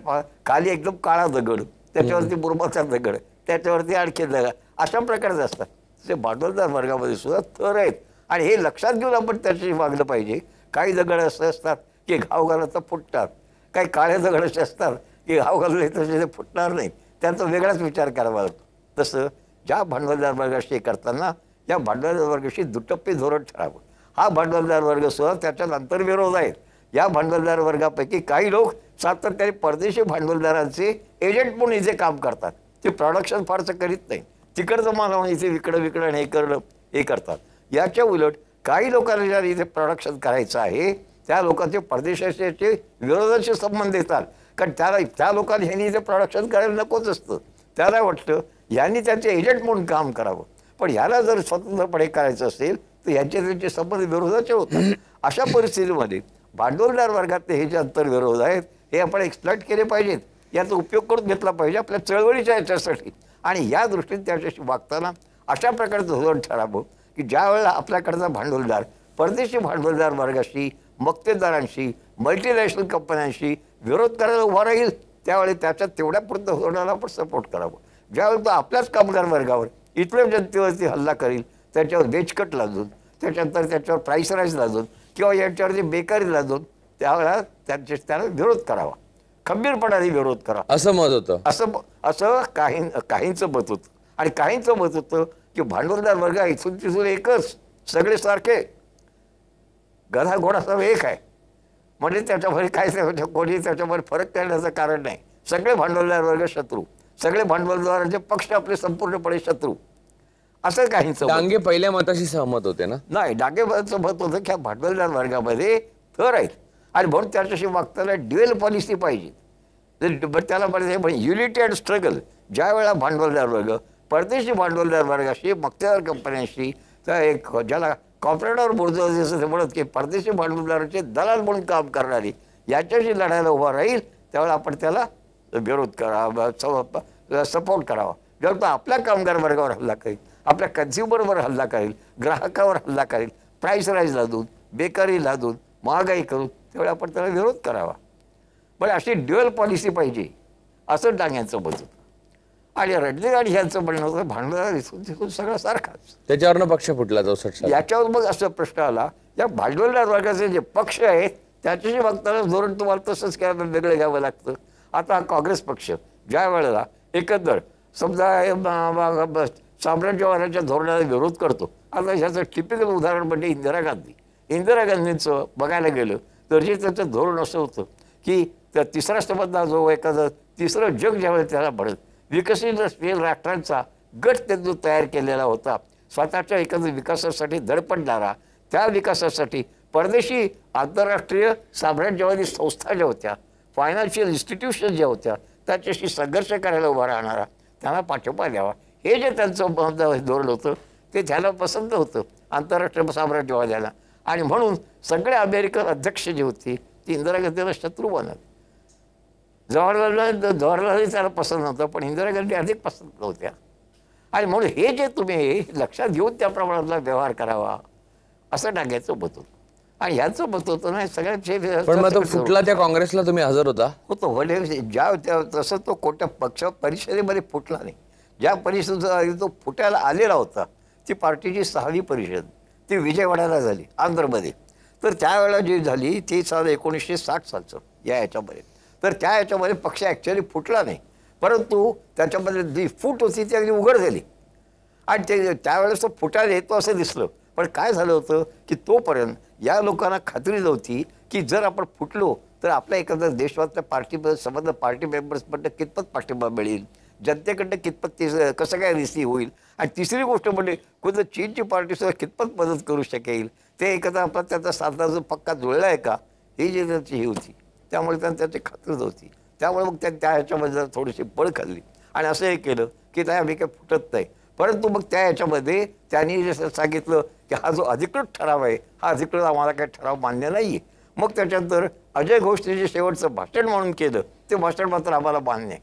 खाली एकदम काळा दगड त्याच्यावरती मुरमाचा दगड त्याच्यावरती आणखी दगड अशा प्रकारचे असतात ते भांडवलदार वर्गामध्ये सुद्धा थर आहेत आणि हे लक्षात घेऊन आपण त्याच्याशी मागलं पाहिजे काही दगड असे असतात की घाव घालत फुटतात काही काळे दगड असे असतात की घाव घालले तसे फुटणार नाही त्यांचा वेगळाच विचार करावा लागतो तसं ज्या भांडवलदार वर्गाशी करताना या भांडवलदार वर्गाशी दुटप्पी धोरण ठरावं हा भांडवलदार वर्ग सुद्धा त्याच्यात विरोध आहे या भांडवलदार वर्गापैकी काही लोक सातत्याने परदेशी भांडवलदारांचे एजंट म्हणून इथे काम करतात ते प्रॉडक्शन फारसं करीत नाही तिकडचं म्हणून इथे विकडं विकडं हे करणं हे करतात याच्या उलट काही लोकांना ज्या इथे प्रोडक्शन करायचं आहे त्या लोकांचे परदेशाचे विरोधाशी संबंध येतात कारण त्याला त्या लोकांनी ह्यांनी इथे प्रोडक्शन करायला नकोच असतं त्याला वाटतं यांनी त्यांचे एजंट म्हणून काम करावं पण ह्याला जर स्वतंत्रपणे करायचं असेल तर यांचे त्यांचे संबंध विरोधाचे होतात अशा परिस्थितीमध्ये भांडवलदार वर्गातले हे जे अंतर्विरोध आहेत हे आपण एक्सप्लॉट केले पाहिजेत याचा उपयोग करून घेतला पाहिजे आपल्या चळवळीच्या याच्यासाठी आणि या दृष्टीने त्याच्याशी वागताना अशा प्रकारचं धोरण ठरावं की ज्या वेळेला आपल्याकडचा भांडवलदार परदेशी भांडवलदार वर्गाशी मक्तेदारांशी मल्टीनॅशनल कंपन्यांशी विरोध करायला उभा राहील त्यावेळी त्याच्या तेवढ्यापुरतं धोरणाला आपण सपोर्ट करावं ज्यावेळी तो आपल्याच कामगार वर्गावर इथल्या जनतेवरती हल्ला करील त्याच्यावर बेचकट लाजून त्याच्यानंतर त्याच्यावर प्राईस राईस लादून किंवा यांच्यावरती बेकारी लाजून त्यावेळेला त्यांच्या त्याला विरोध करावा खंबीरपणाने विरोध करा असं मत होतं असं असं काही काहींचं मत होतं आणि काहींचं मत होतं की भांडवलदार वर्ग इथून तिथून एकच सगळे सारखे गधा घोडा सर्व एक आहे म्हणजे त्याच्यामध्ये काय कोणी त्याच्यामध्ये फरक करण्याचं कारण नाही सगळे भांडवलदार वर्ग शत्रू सगळे भांडवलदारांचे पक्ष आपले संपूर्णपणे शत्रू असं काही डांगे पहिल्या मताशी सहमत होते ना नाही डांगे सहमत होतं की भांडवलदार वर्गामध्ये थर आहेत आणि म्हणून त्याच्याशी वागताना ड्युएल पॉलिसी पाहिजे त्याला म्हणजे युनिटेड स्ट्रगल ज्या वेळा भांडवलदार वर्ग परदेशी भांडवलदार वर्गाशी मक्तेदार कंपन्यांशी तर एक ज्याला कॉपरेटर बोलतो ते म्हणत की परदेशी भांडवलदारांचे दलाल म्हणून काम करणारी याच्याशी लढायला उभा राहील त्यावेळेला आपण त्याला विरोध करावा सपोर्ट करावा जर तो आपल्या कामगार वर्गावर हल्ला करेल आपल्या कन्झ्युमरवर हल्ला करेल ग्राहकावर हल्ला करेल प्राईस राईज लादून बेकारी लादून महागाई करून तेवढ्या आपण त्याला विरोध करावा म्हणजे अशी ड्युअल पॉलिसी पाहिजे असं यांचं बोलत आणि गाडी यांचं म्हणणं होतं भांडवला दिसून दिसून सगळं सारखाच त्याच्यावरनं पक्ष फुटला जाऊ शकतो याच्यावर मग असं प्रश्न आला या भांडवलदार वर्गाचे जे पक्ष आहेत त्याच्याशी बघताना धोरण तुम्हाला तसंच करायला वेगळं घ्यावं लागतं आता काँग्रेस पक्ष ज्या वेळेला एकंदर समजा साम्राज्यवादाच्या धोरणाला विरोध करतो आता ह्याचं टिपिकल उदाहरण म्हणजे इंदिरा गांधी इंदिरा गांधींचं बघायला गेलं तर जे त्यांचं धोरण असं होतं की त्या तिसरा संबंधा जो एखादं तिसरं जग ज्यावेळेस त्याला भरत विकसित राष्ट्रांचा गट त्यांनी तयार केलेला होता स्वतःच्या एखाद्या विकासासाठी धडपडणारा त्या विकासासाठी परदेशी आंतरराष्ट्रीय साम्राज्यवादी संस्था ज्या होत्या फायनान्शियल इन्स्टिट्यूशन ज्या होत्या त्याच्याशी संघर्ष करायला उभा राहणारा त्यांना पाठिंबा द्यावा हे जे त्यांचं धोरण होतं ते त्याला पसंत होतं आंतरराष्ट्रीय साम्राज्यवाद्याला आणि म्हणून सगळे अमेरिकन अध्यक्ष जी होती ती इंदिरा गांधीला शत्रू बनत जवाहरलाल जवाहरलालही त्याला पसंत नव्हतं पण इंदिरा गांधी अधिक पसंत नव्हत्या आणि म्हणून हे जे तुम्ही लक्षात घेऊन त्या प्रमाणातला व्यवहार करावा असं टाकायचं बदल आणि ह्याचं मत होतं नाही सगळ्यात पण तो फुटला त्या काँग्रेसला तुम्ही हजर होता हो, तो वडे ज्या तसं तो कोणत्या पक्ष परिषदेमध्ये फुटला नाही ज्या परिषदेचा तो फुटायला आलेला होता ती पार्टीची सहावी परिषद ती विजयवाड्याला झाली आंध्रमध्ये तर त्यावेळेला जी झाली ती साल एकोणीसशे साठ सालचं या याच्यामध्ये तर त्या याच्यामध्ये पक्ष ॲक्च्युली फुटला नाही परंतु त्याच्यामध्ये जी फूट होती ती अगदी उघड झाली आणि ते त्यावेळेस तो फुटायला येतो असं दिसलं पण काय झालं होतं की तोपर्यंत या लोकांना खात्री नव्हती की जर आपण फुटलो तर आपल्या एखाद्या देशवातल्या पार्टी संबंध पार्टी मेंबर्समधनं कितपत पाठिंबा मिळेल जनतेकडनं कितपत ते कसं काय रिसी होईल आणि तिसरी गोष्ट म्हणजे खुद्द चीनची पार्टीसुद्धा कितपत मदत करू शकेल ते एखादा आपला त्याचा साधना जो पक्का जुळला आहे का ही जी त्यांची ही होती त्यामुळे त्यांना त्याची खात्री नव्हती त्यामुळे मग त्या ह्याच्यामध्ये थोडीशी बळ खाल्ली आणि असं हे केलं की नाही आम्ही काही फुटत नाही परंतु मग त्या ह्याच्यामध्ये त्यांनी जसं सांगितलं की हा जो अधिकृत ठराव आहे हा अधिकृत आम्हाला काही ठराव मान्य नाही आहे मग त्याच्यानंतर अजय घोषने जे शेवटचं भाषण म्हणून केलं ते भाषण मात्र आम्हाला मान्य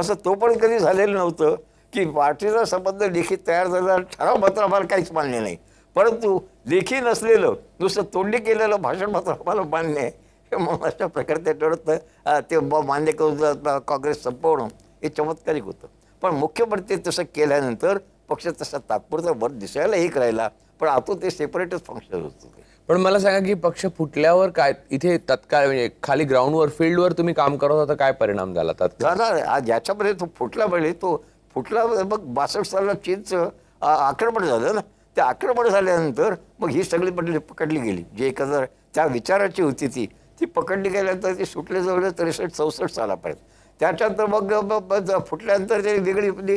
असं तो पण कधी झालेलं नव्हतं की पार्टीचा संबंध लेखी तयार झाला ठराव मात्र आम्हाला काहीच मान्य नाही परंतु लेखी नसलेलं नुसतं तोंडी केलेलं भाषण मात्र आम्हाला मान्य आहे मग अशा प्रकारे त्याच्यावर ते मान्य करून काँग्रेस संपवणं हे चमत्कारिक होतं पण मुख्य मुख्यमंत्री तसं केल्यानंतर पक्ष तसा तात्पुरता वर दिसायला एक राहिला पण आतो ते सेपरेटच फंक्शन होत पण मला सांगा की पक्ष फुटल्यावर काय इथे तत्काळ म्हणजे खाली ग्राउंडवर फील्डवर तुम्ही काम करत होता काय परिणाम झाला तत्काळ ज्याच्यामध्ये तो फुटला म्हणजे तो फुटला मग बासष्ट साला चीनच आक्रमण झालं ना ते आक्रमण झाल्यानंतर मग ही सगळी बदली पकडली गेली जे एकंदर त्या विचाराची होती ती ती पकडली गेल्यानंतर ती सुटले जवळ त्रेसष्ट चौसष्ट सालापर्यंत त्याच्यानंतर मग फुटल्यानंतर त्याने वेगळी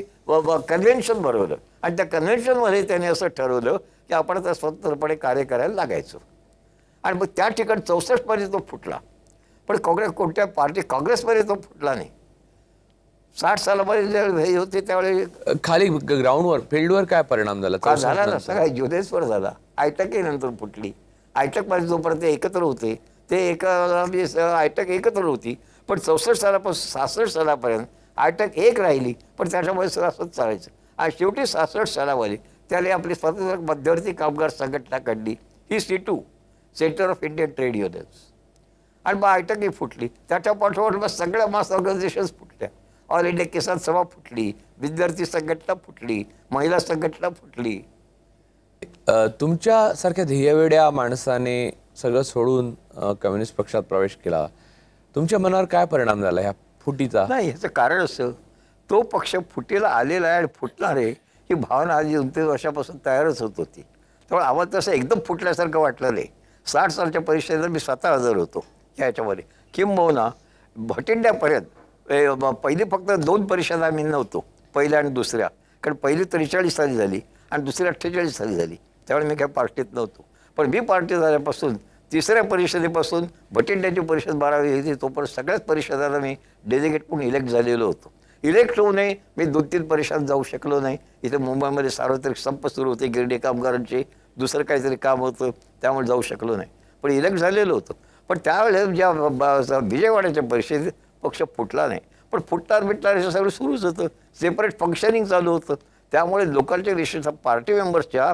कन्व्हेन्शन म्हणजे, भरवलं आणि त्या कन्व्हेन्शनमध्ये त्यांनी असं ठरवलं की आपण आता स्वतंत्रपणे कार्य करायला लागायचो आणि मग त्या ठिकाणी चौसष्टपर्यंत तो फुटला पण काँग्रेस कोणत्या पार्टी काँग्रेसमध्ये तो फुटला नाही साठ सालामध्ये हे होते त्यावेळी खाली ग्राउंडवर फील्डवर काय परिणाम झाला का झाला ना सगळा जुनेसवर झाला आयटकही नंतर फुटली आयटकमध्ये जोपर्यंत एकत्र होते ते एका म्हणजे आयटक एकत्र होती पण चौसष्ट सालापासून सहासष्ट सालापर्यंत आयटक एक राहिली पण त्याच्यामुळे सगळं असंच चालायचं आणि शेवटी सहासष्ट सालामध्ये त्याला आपली स्वतंत्र मध्यवर्ती कामगार संघटना काढली ही CITU centre of Indian trade unions आणि मग आयटकही फुटली त्याच्या पाठोपाठ मग सगळ्या मास ऑर्गनायझेशन्स फुटल्या ऑल इंडिया किसान सभा फुटली विद्यार्थी संघटना फुटली महिला संघटना फुटली तुमच्यासारख्या ध्येयवेड्या माणसाने सगळं सोडून कम्युनिस्ट पक्षात प्रवेश केला तुमच्या मनावर काय परिणाम झाला ह्या फुटीचा नाही ह्याचं कारण असं तो पक्ष फुटीला आलेला आहे आणि फुटणार आहे ही भावना आधी दोन तीन वर्षापासून तयारच होत होती त्यामुळे आवाज तसं एकदम फुटल्यासारखं वाटलं नाही साठ सालच्या परीक्षेला मी स्वतः हजर होतो याच्यामध्ये किंबहुना भटिंड्यापर्यंत पहिली फक्त दोन परिषदा आम्ही नव्हतो पहिल्या आणि दुसऱ्या कारण पहिली त्रेचाळीस साली झाली आणि दुसरी अठ्ठेचाळीस साली झाली त्यावेळी मी काही पार्टीत नव्हतो पण मी पार्टी झाल्यापासून तिसऱ्या परिषदेपासून भटिंड्याची परिषद बारावी होती तोपर्यंत सगळ्याच परिषदाला मी डेलिगेट म्हणून इलेक्ट झालेलो होतो इलेक्ट होऊ नये मी दोन तीन परीक्षात जाऊ शकलो नाही इथे मुंबईमध्ये सार्वत्रिक संप सुरू होते गिरडे कामगारांचे दुसरं काहीतरी काम होतं त्यामुळे जाऊ शकलो नाही पण इलेक्ट झालेलं होतं पण त्यावेळेस ज्या विजयवाड्याच्या परिषदेत पक्ष फुटला नाही पण फुटणार बिटणार हे सगळं सुरूच होतं सेपरेट फंक्शनिंग चालू होतं त्यामुळे लोकलच्या रिलेशन पार्टी मेंबर्सच्या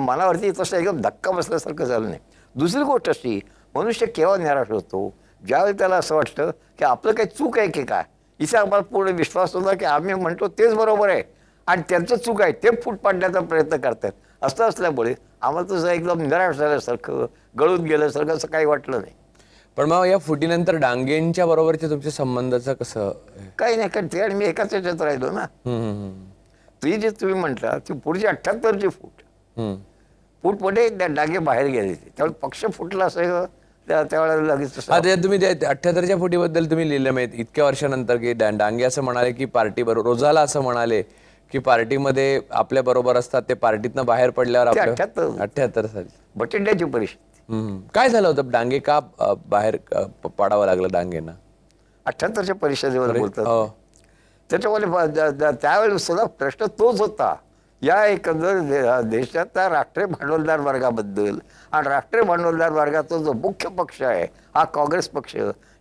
मनावरती तसं एकदम धक्का बसल्यासारखं झालं नाही दुसरी गोष्ट अशी मनुष्य केव्हा निराश होतो ज्यावेळी त्याला असं वाटतं की आपलं काही चूक आहे की काय इथे आम्हाला पूर्ण विश्वास होता की आम्ही म्हणतो तेच बरोबर आहे आणि त्यांचं चूक आहे ते फूट पाडण्याचा प्रयत्न करतात असं असल्यामुळे आम्हाला तसं एकदम निराश झाल्यासारखं गळून गेल्यासारखं असं काही वाटलं नाही पण मग या फुटीनंतर डांगेंच्या बरोबरच्या तुमच्या संबंधाचं कसं काही नाही कारण ते आणि मी एकाच याच्यात राहिलो ना ती जे तुम्ही म्हटलं ती पुढची अठ्ठ्याहत्तरची फूट फूट त्या डांगे बाहेर गेले त्यामुळे पक्ष फुटला असं त्या त्यावेळेला लगेच तुम्ही अठ्ठ्याहत्तरच्या फुटीबद्दल तुम्ही लिहिलं माहिती इतक्या वर्षानंतर की डांगे असं म्हणाले की पार्टी बरोबर रोजाला असं म्हणाले की पार्टीमध्ये आपल्या बरोबर असतात ते पार्टीतनं बाहेर पडल्यावर अठ्याहत्तर अठ्ठ्याहत्तर साली बठिंड्याची परिषद काय झालं होतं डांगे का बाहेर पाडावं लागलं डांगेना अठ्ठ्याहत्तरच्या परिषदेवर बोलतात हो. त्यावेळेस प्रश्न तोच होता या एकंदर देशातल्या राष्ट्रीय भांडवलदार वर्गाबद्दल आणि राष्ट्रीय भांडवलदार वर्गाचा जो मुख्य पक्ष आहे हा काँग्रेस पक्ष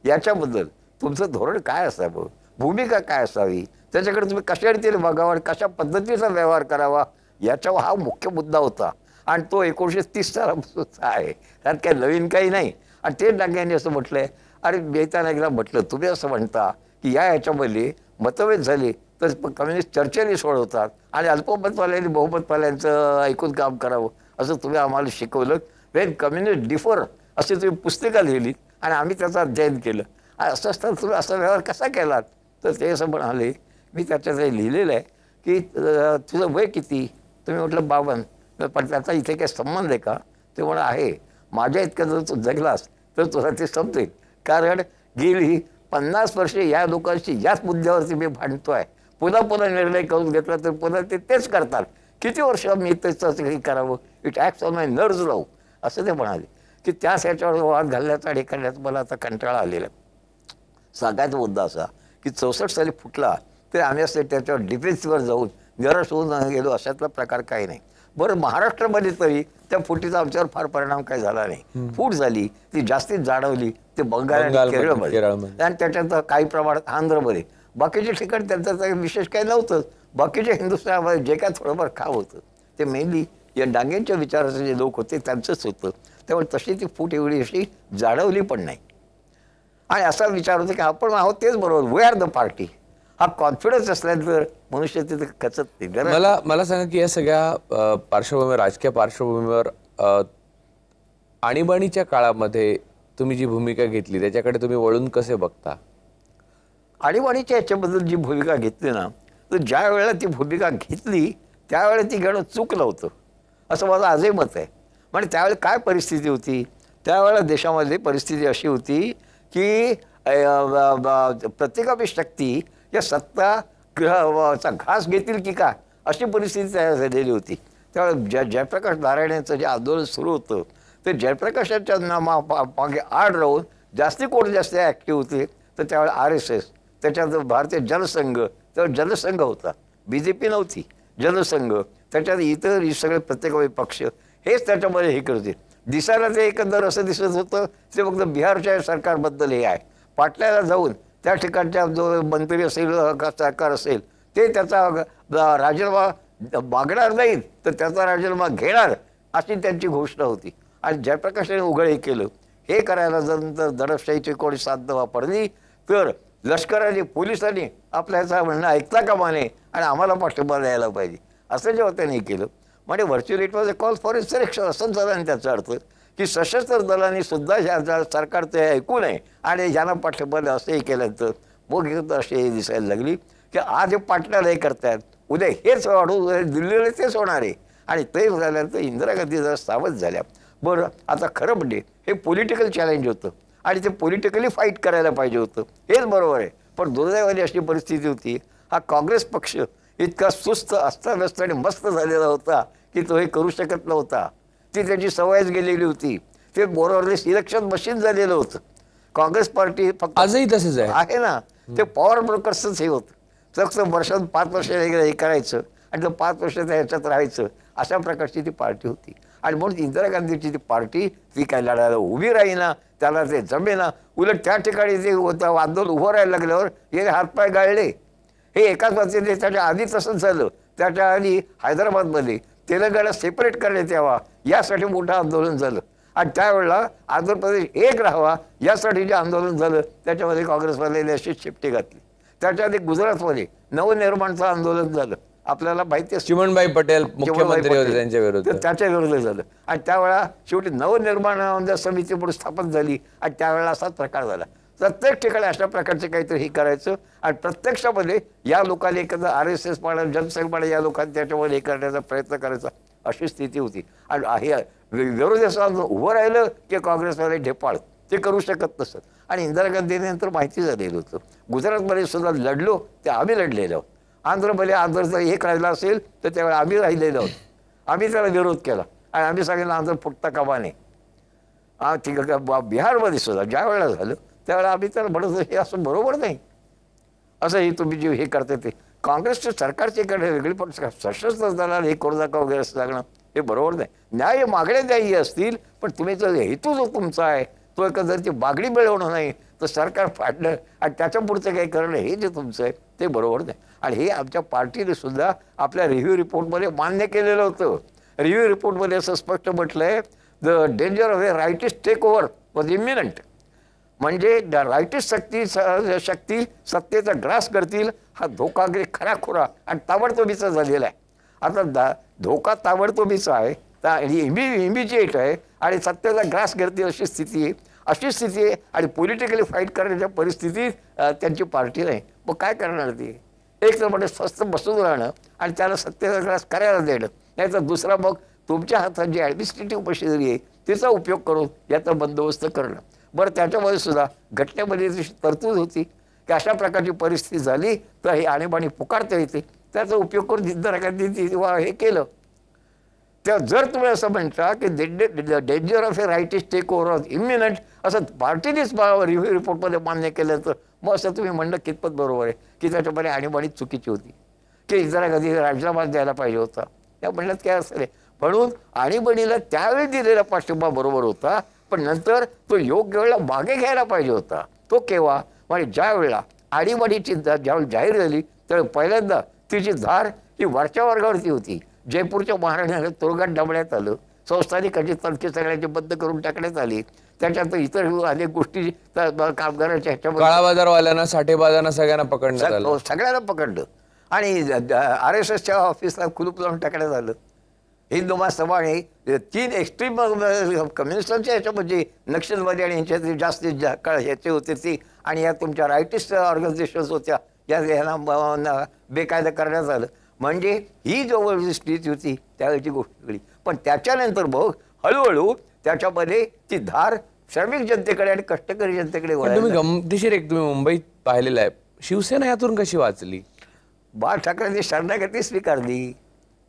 याच्याबद्दल तुमचं धोरण काय असावं भूमिका काय असावी त्याच्याकडे तुम्ही कशा रीतीने बघावा आणि कशा पद्धतीचा व्यवहार करावा याच्यावर हा मुख्य मुद्दा होता आणि तो एकोणीसशे तीस सालापासून आहे त्यात काही नवीन काही नाही आणि ते डाग्यांनी असं म्हटलं अरे बेता एकदा म्हटलं तुम्ही असं म्हणता की या ह्याच्यामध्ये मतभेद झाले तर कम्युनिस्ट चर्चेने सोडवतात आणि अल्पमतवाल्यांनी बहुमतवाल्यांचं ऐकून काम करावं असं तुम्ही आम्हाला शिकवलं वेन कम्युनिस्ट डिफर अशी तुम्ही पुस्तिका लिहिली आणि आम्ही त्याचं अध्ययन केलं आणि असं असताना तुम्ही असा व्यवहार कसा केलात तर ते असं म्हणाले मी त्याच्यात लिहिलेलं आहे की तुझं वय किती तुम्ही म्हटलं बावन पण त्याचा इथे काही संबंध आहे का ते म्हणा आहे माझ्या इतकं जर तू जगलास तर तुला ते समजेल कारण गेली पन्नास वर्षे या लोकांशी याच मुद्द्यावरती मी भांडतो आहे पुन्हा पुन्हा निर्णय करून घेतला तर पुन्हा ते तेच करतात किती वर्ष मी तेच करावं it act on my nerves राहू असं ते म्हणाले की त्याच ह्याच्यावर वाद घालण्याचा आणि करण्याचा मला आता कंटाळा आलेला सांगायचा मुद्दा असा की चौसष्ट साली फुटला तरी आम्ही असं त्याच्यावर डिफेन्सवर जाऊन निराश होऊन गेलो अशातला प्रकार काही नाही बरं महाराष्ट्रामध्ये तरी त्या फुटीचा आमच्यावर फार परिणाम काही झाला नाही फूट झाली ती जास्तीत जाणवली ते बंगाल आणि केरळमध्ये आणि त्याच्यात काही प्रमाणात आंध्रमध्ये बाकीचे ठिकाण त्यांचा विशेष काही नव्हतंच बाकीच्या हिंदुस्थानामध्ये जे काय थोडंफार खाव होतं ते मेनली या डांगेंच्या विचाराचे जे लोक होते त्यांचंच होतं त्यामुळे तशी ती फूट एवढी अशी जाणवली पण नाही आणि असा विचार होता की आपण आहोत तेच बरोबर वे आर द पार्टी हा कॉन्फिडन्स असल्यानंतर मनुष्य तिथे खचत नाही मला मला सांगा की या सगळ्या पार्श्वभूमीवर राजकीय पार्श्वभूमीवर आणीबाणीच्या काळामध्ये तुम्ही जी भूमिका घेतली त्याच्याकडे तुम्ही वळून कसे बघता आणीबाणीच्या याच्याबद्दल जी भूमिका घेतली ना तर ज्या वेळेला ती भूमिका घेतली त्यावेळेला ती घेणं चूक होतं असं माझं आजही मत आहे म्हणजे त्यावेळेला काय परिस्थिती होती त्यावेळेला देशामध्ये परिस्थिती अशी होती की शक्ती या सत्ता चा घास घेतील की काय अशी परिस्थिती तयार झालेली होती त्यावेळेला ज्या जयप्रकाश नारायणाचं जे आंदोलन सुरू होतं ते जयप्रकाशाच्या नामा मागे आड राहून जास्ती कोण जास्त ॲक्टिव्ह होते तर त्यावेळेला आर एस एस त्याच्यात भारतीय जनसंघ तर जनसंघ होता बी जे पी नव्हती जनसंघ त्याच्यात इतर सगळे प्रत्येक पक्ष हेच त्याच्यामध्ये हे करते दिसायला ते एकंदर असं दिसत होतं ते फक्त बिहारच्या सरकारबद्दल हे आहे पाटल्याला जाऊन त्या ठिकाणच्या जो मंत्री असेल सरकार असेल ते त्याचा राजीनामा मागणार नाहीत तर त्याचा राजीनामा घेणार अशी त्यांची घोषणा होती आणि जयप्रकाशने उघड हे केलं हे करायला जर नंतर दडपशाहीची कोणी साधनं वापरली तर लष्कराने पोलिसांनी आपल्या ह्याचा म्हणणं ऐकता का माने आणि आम्हाला पाठिंबा द्यायला पाहिजे असं जेव्हा त्यांनी केलं म्हणजे virtual it was a call for इज असं असंच झालं आणि त्याचा अर्थ की सशस्त्र दलांनी सुद्धा ह्या सरकार ते ऐकू नये आणि ज्यांना पाठिंबा द्या असंही केल्यानंतर मग अशी दिसायला लागली की आज पाटण्याला हे करतायत उद्या हेच वाढू दिल्लीला तेच होणार आहे आणि ते झाल्यानंतर इंदिरा गांधी जरा सावध झाल्या बरं आता खरं म्हणजे हे पॉलिटिकल चॅलेंज होतं आणि ते पॉलिटिकली फाईट करायला पाहिजे होतं हेच बरोबर आहे पण दुर्दैवाने अशी परिस्थिती होती हा काँग्रेस पक्ष इतका सुस्त अस्ताव्यस्त आणि मस्त झालेला होता की तो हे करू शकत नव्हता ती त्याची सवयच गेलेली होती ते बोरोवरलेस इलेक्शन मशीन झालेलं होतं काँग्रेस पार्टी फक्त आजही तसेच आहे ना ते पॉवर ब्रोकर्सच हे होतं फक्त वर्षात पाच वर्ष हे करायचं आणि तो पाच वर्ष त्या ह्याच्यात राहायचं अशा प्रकारची ती पार्टी होती आणि म्हणून इंदिरा गांधीची ती पार्टी ती काय लढायला उभी राहीना त्याला ते ना उलट त्या ठिकाणी ते त्या आंदोलन उभं राहायला लागल्यावर हे हातपाय गाळले हे एकाच बाजूने त्याच्या आधी तसंच झालं त्याच्या आधी हैदराबादमध्ये तेलंगणा सेपरेट करण्यात यावा यासाठी मोठं आंदोलन झालं आणि त्यावेळेला आंध्र प्रदेश एक राहावा यासाठी जे आंदोलन झालं त्याच्यामध्ये काँग्रेसवाल्याने अशी शिफ्टी घातली त्याच्या आधी गुजरातमध्ये नवनिर्माणचं आंदोलन झालं आपल्याला माहिती आहे चिमणबाई पटेल मुख्यमंत्री होते त्यांच्या विरोधात त्याच्या विरोध झालं आणि त्यावेळा शेवटी नवनिर्माण म्हणजे समिती म्हणून स्थापन झाली आणि त्यावेळेला असाच प्रकार झाला प्रत्येक ठिकाणी अशा प्रकारचे काहीतरी हे करायचं आणि प्रत्यक्षामध्ये या लोकांनी एकदा आर एस एस म्हणा जनसंघ म्हणा या लोकांनी त्याच्यामध्ये हे करण्याचा प्रयत्न करायचा अशी स्थिती होती आणि हे विरोधी असं उभं राहिलं की काँग्रेसवाले ढेपाळ ते करू शकत नसत आणि इंदिरा नंतर माहिती झालेलं होतं गुजरातमध्ये सुद्धा लढलो ते आम्ही लढलेलो आंध्र भले जर एक राहिलं असेल तर त्यावेळेला आम्ही राहिलेलो आम्ही त्याला विरोध केला आणि आम्ही सांगितलं आंध्र फुटता कामाने हा ठीक आहे बा बिहारमध्ये सुद्धा ज्या वेळेला झालं त्यावेळेला आम्ही त्याला म्हणत हे असं बरोबर नाही असं हे तुम्ही जे हे करते ते काँग्रेसच्या सरकारची इकडे वेगळी पण सशस्त्र दलाला हे करू नका वगैरे असं लागणं हे बरोबर नाही न्याय मागण्या द्यायी असतील पण तुम्ही जो हेतू जो तुमचा आहे तो एकंदरीत ती मागणी मिळवणं नाही तर सरकार फाडणं आणि त्याच्या पुढचं काही करणं हे जे तुमचं आहे ते बरोबर नाही आणि हे आमच्या पार्टीने सुद्धा आपल्या रिव्ह्यू रिपोर्टमध्ये मान्य केलेलं होतं रिव्ह्यू रिपोर्टमध्ये असं स्पष्ट म्हटलं आहे the danger of a rightist take over was imminent म्हणजे द रायटिस्ट शक्ती शक्ती सत्तेचा ग्रास करतील हा धोका अगदी खरा खुरा आणि ताबडतोबीचा झालेला आहे आता दा धोका ताबडतोबीचा आहे ता इमिजिएट आहे आणि सत्तेचा ग्रास करतील अशी स्थिती अशी स्थिती आहे आणि पॉलिटिकली फाईट करण्याच्या परिस्थितीत त्यांची पार्टी नाही मग काय करणार ती एक तर म्हणजे स्वस्त बसून राहणं आणि त्याला सत्तेचा करायला देणं नाहीतर दुसरा मग तुमच्या हातात जी ॲडमिनिस्ट्रेटिव्ह मशिनरी आहे तिचा उपयोग करून याचा बंदोबस्त करणं बरं त्याच्यामध्ये सुद्धा घटनेमध्ये जी तरतूद होती की अशा प्रकारची परिस्थिती झाली तर हे आणीबाणी पुकारता येते त्याचा उपयोग करून जिद्द वा हे केलं त्या जर तुम्ही असं म्हणता की danger of a rightist take over of imminent असं पार्टीनेच रिव्ह्यू रिपोर्टमध्ये मान्य केलं तर मग असं तुम्ही म्हणणं कितपत बरोबर आहे की त्याच्यामध्ये आणीबाणी चुकीची होती की जरा कधी राजीनामा द्यायला पाहिजे होता त्या म्हणण्यात काय असेल म्हणून आणीबाणीला त्यावेळी दिलेला पाठिंबा बरोबर होता पण नंतर तो योग्य वेळेला मागे घ्यायला पाहिजे होता तो केव्हा म्हणजे ज्या वेळेला आणीबाणीची ज्यावेळी जाहीर झाली त्यावेळी पहिल्यांदा तिची धार ही वरच्या वर्गावरती होती जयपूरच्या महाराजाला तुरुंगात डांबण्यात आलं संस्थानिकाची तणकी सगळ्याची बंद करून टाकण्यात आली त्याच्यात इतर अनेक गोष्टी कामगारांच्या ह्याच्यामध्ये साठेबाजांना सगळ्यांना पकडलं सगळ्यांना पकडलं आणि आर एस एसच्या ऑफिसला खुलूप लावून टाकण्यात आलं हिंदू हे तीन एक्स्ट्रीम कम्युनिस्टांच्या ह्याच्यामध्ये नक्षलवादी आणि ह्याच्यातली जास्तीत जास्त ह्याचे होते ती आणि या तुमच्या रायटिस्ट ऑर्गनायझेशन्स होत्या या ह्यांना बेकायदा करण्यात आलं म्हणजे ही जवळची स्थिती होती त्यावेळेची गोष्ट वेगळी पण त्याच्यानंतर बघ हळूहळू त्याच्यामध्ये ती धार श्रमिक जनतेकडे आणि कष्टकरी जनतेकडे तुम्ही गमतीशीर एक तुम्ही मुंबईत पाहिलेला आहे शिवसेना यातून कशी वाचली बाळ ठाकरेंनी शरणागती स्वीकारली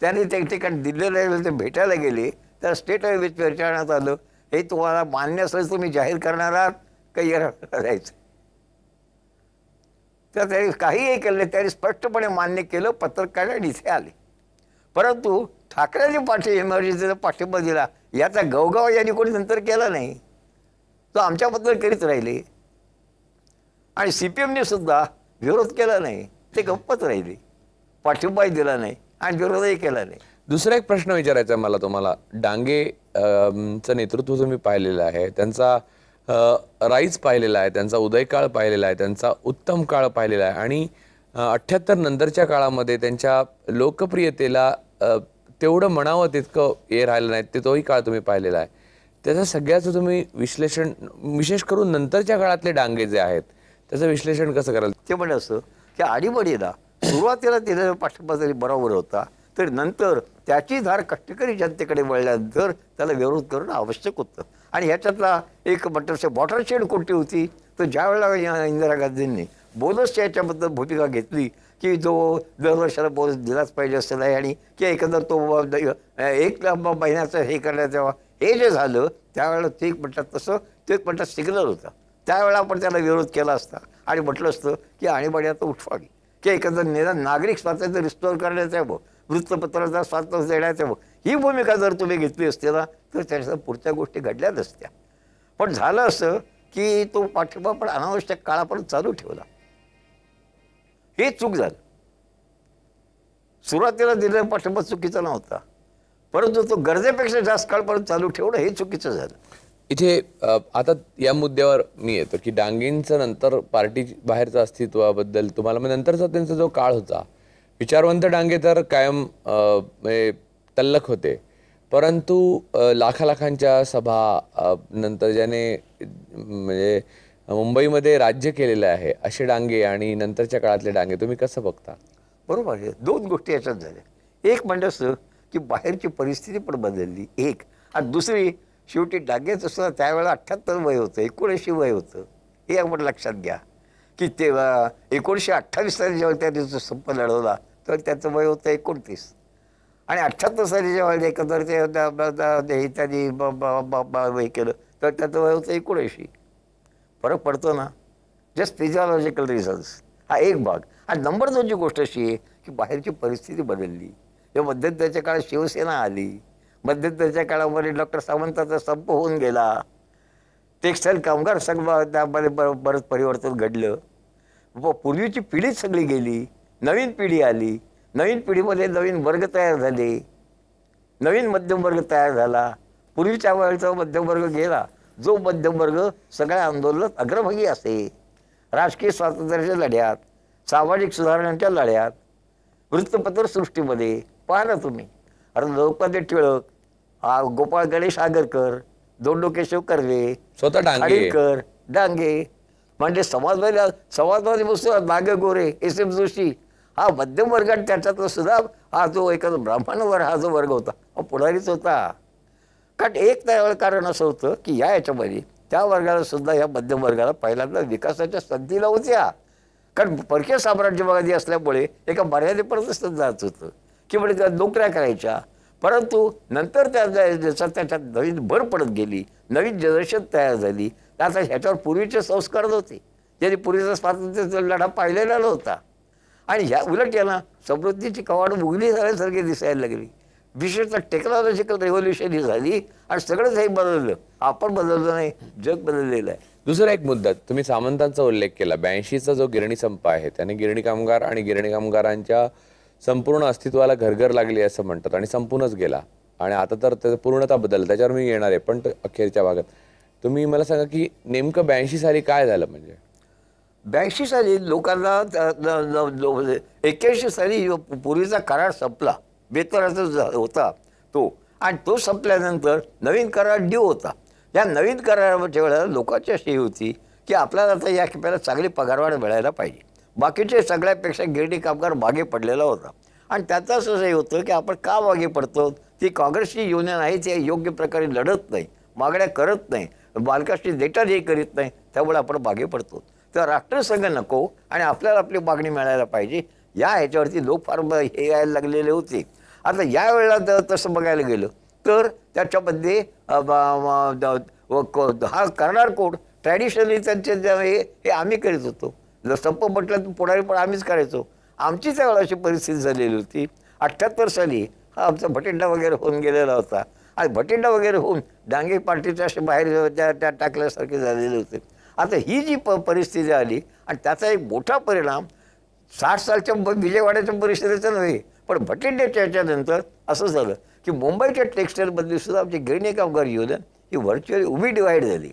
त्यांनी त्या ठिकाणी दिल्लीला ते भेटायला गेले तर स्टेट हायवेज विचारण्यात आलं हे तुम्हाला मान्य असेल तुम्ही जाहीर करणार आहात काही करायचं तर त्याने काहीही केलं त्याने स्पष्टपणे मान्य केलं पत्रकारांनी इथे आले परंतु ठाकरेंनी पाठी इमर्जन्सीचा पाठिंबा दिला याचा गवगाव यांनी कोणी नंतर केला नाही तो आमच्याबद्दल करीत राहिले आणि सी पी एमने सुद्धा विरोध केला नाही ते गप्पच राहिले पाठिंबाही दिला नाही आणि विरोधही केला नाही दुसरा एक प्रश्न विचारायचा मला तुम्हाला डांगे चं नेतृत्व तुम्ही पाहिलेलं आहे त्यांचा राईज पाहिलेला आहे त्यांचा उदयकाळ पाहिलेला आहे त्यांचा उत्तम काळ पाहिलेला आहे आणि अठ्ठ्याहत्तर नंतरच्या काळामध्ये त्यांच्या लोकप्रियतेला तेवढं म्हणावं तितकं हे राहिलं नाही ते तोही काळ तुम्ही पाहिलेला आहे त्याचं सगळ्याचं तुम्ही विश्लेषण विशेष करून नंतरच्या काळातले डांगे जे आहेत त्याचं विश्लेषण कसं कराल ते म्हणजे असं की आडीबडीला सुरुवातीला तिला पाठिंबा जरी बरोबर होता तरी नंतर त्याची धार कष्टकरी जनतेकडे वळल्यानंतर त्याला विरोध करणं आवश्यक होतं आणि ह्याच्यातला एक म्हणतात वॉटर शेड कोणती होती तर ज्यावेळेला इंदिरा गांधींनी बोनसच्या याच्याबद्दल भूमिका घेतली की जो दरवर्षाला बोनस दिलाच पाहिजे असं नाही आणि की एकंदर तो एक महिन्याचं हे करण्यात यावा हे जे झालं त्यावेळेला ते म्हणतात तसं ते म्हणतात सिग्नल होता त्यावेळेला आपण त्याला विरोध केला असता आणि म्हटलं असतं की आणीबाणी आता उठवावी की एकंदर निदान नागरिक स्वातंत्र्य रिस्टोअर करण्यात यावं वृत्तपत्राचा स्वातंत्र्य देण्यात यावं ही भूमिका जर तुम्ही घेतली असते ना तर त्याच्या पुढच्या गोष्टी घडल्याच असत्या पण झालं असं की तो पाठिंबा पण अनावश्यक काळापर्यंत चालू ठेवला हे चूक झालं सुरुवातीला दिलेला पाठिंबा चुकीचा नव्हता परंतु तो गरजेपेक्षा जास्त काळपर्यंत चालू ठेवणं हे चुकीचं झालं इथे आता या मुद्द्यावर मी येतो की डांगींचं नंतर पार्टी बाहेरचं अस्तित्वाबद्दल तुम्हाला म्हणजे नंतरचा त्यांचा जो काळ होता विचारवंत डांगे तर कायम म्हणजे तल्लक होते परंतु लाखालाखांच्या सभा नंतर ज्याने म्हणजे मुंबईमध्ये राज्य केलेलं आहे असे डांगे आणि नंतरच्या काळातले डांगे तुम्ही कसं बघता बरोबर आहे दोन गोष्टी याच्यात झाल्या एक म्हणजे असं की बाहेरची परिस्थिती पण बदलली एक आणि दुसरी शेवटी डांगेच सुद्धा त्यावेळेला अठ्ठ्याहत्तर वय होतं एकोणऐंशी वय होतं हे आपण लक्षात घ्या की तेव्हा एकोणीसशे अठ्ठावीस साली जेव्हा त्याने जो संप लढवला तर त्याचं वय होतं एकोणतीस आणि अठ्ठ्याहत्तर साली जेव्हा एकंदर ते इत्यादी हे केलं तर त्याचं वय होतं एकोणऐंशी फरक पडतो ना जस्ट फिजिओलॉजिकल रिझन्स हा एक भाग आणि नंबर दोनची गोष्ट अशी आहे की बाहेरची परिस्थिती बदलली जेव्हा मध्यंतराच्या काळात शिवसेना आली मध्यंतराच्या काळामध्ये डॉक्टर सावंताचा संप होऊन गेला टेक्स्टाईल कामगार सगळं त्यामध्ये बरंच परिवर्तन घडलं पूर्वीची पिढीच सगळी गेली नवीन पिढी आली नवीन पिढीमध्ये नवीन वर्ग तयार झाले नवीन मध्यम वर्ग तयार झाला पूर्वीच्या मध्यम वर्ग गेला जो मध्यम वर्ग सगळ्या आंदोलनात अग्रभागी असे राजकीय स्वातंत्र्याच्या लढ्यात सामाजिक सुधारणांच्या लढ्यात वृत्तपत्र सृष्टीमध्ये पाहा ना तुम्ही अरे लोकपाते टिळक गोपाळ गणेश आगरकर दोंडोकेशव कर्वे स्वतः डांगेकर डांगे म्हणजे समाजवादी समाजवादी मुस्लिम नाग गोरे एस एम जोशी हा मध्यम आणि त्याच्यातला सुद्धा हा जो एखादा ब्राह्मणवर हा जो वर्ग होता पुढारीच होता कारण एक त्यावेळेला कारण असं होतं की या याच्यामध्ये त्या वर्गाला सुद्धा या मध्यम वर्गाला पहिल्यांदा विकासाच्या संधीला होत्या कारण परकीय बघादी असल्यामुळे एका सुद्धा जात होतं की म्हणजे नोकऱ्या करायच्या परंतु नंतर त्या जसा त्याच्यात नवीन भर पडत गेली नवीन जनरेशन तयार झाली आता ह्याच्यावर पूर्वीचे संस्कार नव्हते ज्यांनी पूर्वीचा स्वातंत्र्य लढा पाहिलेला नव्हता आणि ह्या उलट याला समृद्धीची कवाड भुगली झाल्यासारखी दिसायला लागली विशेषतः टेक्नॉलॉजिकल रेव्होल्युशन ही झाली आणि सगळंच हे बदललं आपण बदललं नाही जग बदललेलं आहे दुसरा एक मुद्दा तुम्ही सामंतांचा उल्लेख केला ब्याऐंशीचा जो गिरणी संप आहे त्याने गिरणी कामगार आणि गिरणी कामगारांच्या संपूर्ण अस्तित्वाला घरघर लागली असं म्हणतात आणि संपूनच गेला आणि आता तर त्याचं पूर्णता बदल त्याच्यावर मी येणार आहे पण अखेरच्या भागात तुम्ही मला सांगा की नेमकं ब्याऐंशी साली काय झालं म्हणजे ब्याऐंशी साली लोकांना म्हणजे एक्क्याऐंशी साली पूर्वीचा करार संपला बेतराचा होता तो आणि तो संपल्यानंतर नवीन करार ड्यू होता या नवीन कराराच्या वेळेला लोकांची अशी होती की आपल्याला आता या खेप्याला चांगली पगारवाढ मिळायला पाहिजे बाकीचे सगळ्यापेक्षा गिरणी कामगार मागे पडलेला होता आणि त्याचं असं हे होतं की आपण का मागे पडतो ती काँग्रेसची युनियन आहे ती योग्य प्रकारे लढत नाही मागण्या करत नाही बालकाशी डेटा हे करीत नाही त्यामुळे आपण मागे पडतो तर राष्ट्रसंघ नको आणि आपल्याला आपली मागणी मिळायला पाहिजे या ह्याच्यावरती लोक फार हे यायला लागलेले होते आता यावेळेला वेळेला तसं बघायला गेलं तर त्याच्यामध्ये हा करणार कोण ट्रॅडिशनली त्यांचे हे हे आम्ही करीत होतो जर संप म्हटलं तर पुढारी पण आम्हीच करायचो आमची त्यावेळेला अशी परिस्थिती झालेली होती अठ्ठ्याहत्तर साली हा आमचा भटिंडा वगैरे होऊन गेलेला होता आणि भटिंडा वगैरे होऊन डांगे पार्टीच्या असे बाहेर त्या टाकल्यासारखे झालेले होते आता ही जी प परिस्थिती आली आणि त्याचा एक मोठा परिणाम साठ सालच्या विजयवाड्याच्या परिषदेचा नव्हे पण भटिंडेच्या याच्यानंतर असं झालं की मुंबईच्या टेक्स्टाईलमधली सुद्धा आमची गिरणी कामगार योजना ही व्हर्च्युअली उभी डिवाईड झाली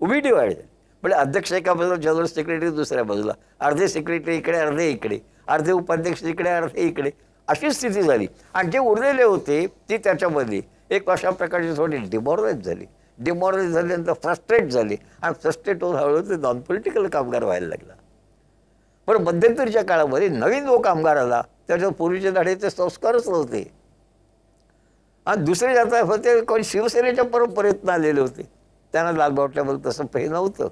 उभी डिवाईड झाली म्हणजे अध्यक्ष एका बाजूला जनरल सेक्रेटरी दुसऱ्या बाजूला अर्धे सेक्रेटरी इकडे अर्धे इकडे अर्धे उपाध्यक्ष इकडे अर्धे इकडे अशी स्थिती झाली आणि जे उरलेले होते ती त्याच्यामध्ये एक अशा प्रकारची थोडी डिमॉरलाईज झाली डिमॉरलाईज झाल्यानंतर फ्रस्ट्रेट झाले आणि फ्रस्ट्रेट होऊन हळूहळू ते नॉन पॉलिटिकल कामगार व्हायला लागला पण मध्यंतरीच्या काळामध्ये नवीन जो कामगार आला त्याच्या पूर्वीचे ते संस्कारच नव्हते आणि दुसरे जाता होते कोण शिवसेनेच्या परंपरेतून आलेले होते त्यांना लालबावट्यामध्ये तसं पे नव्हतं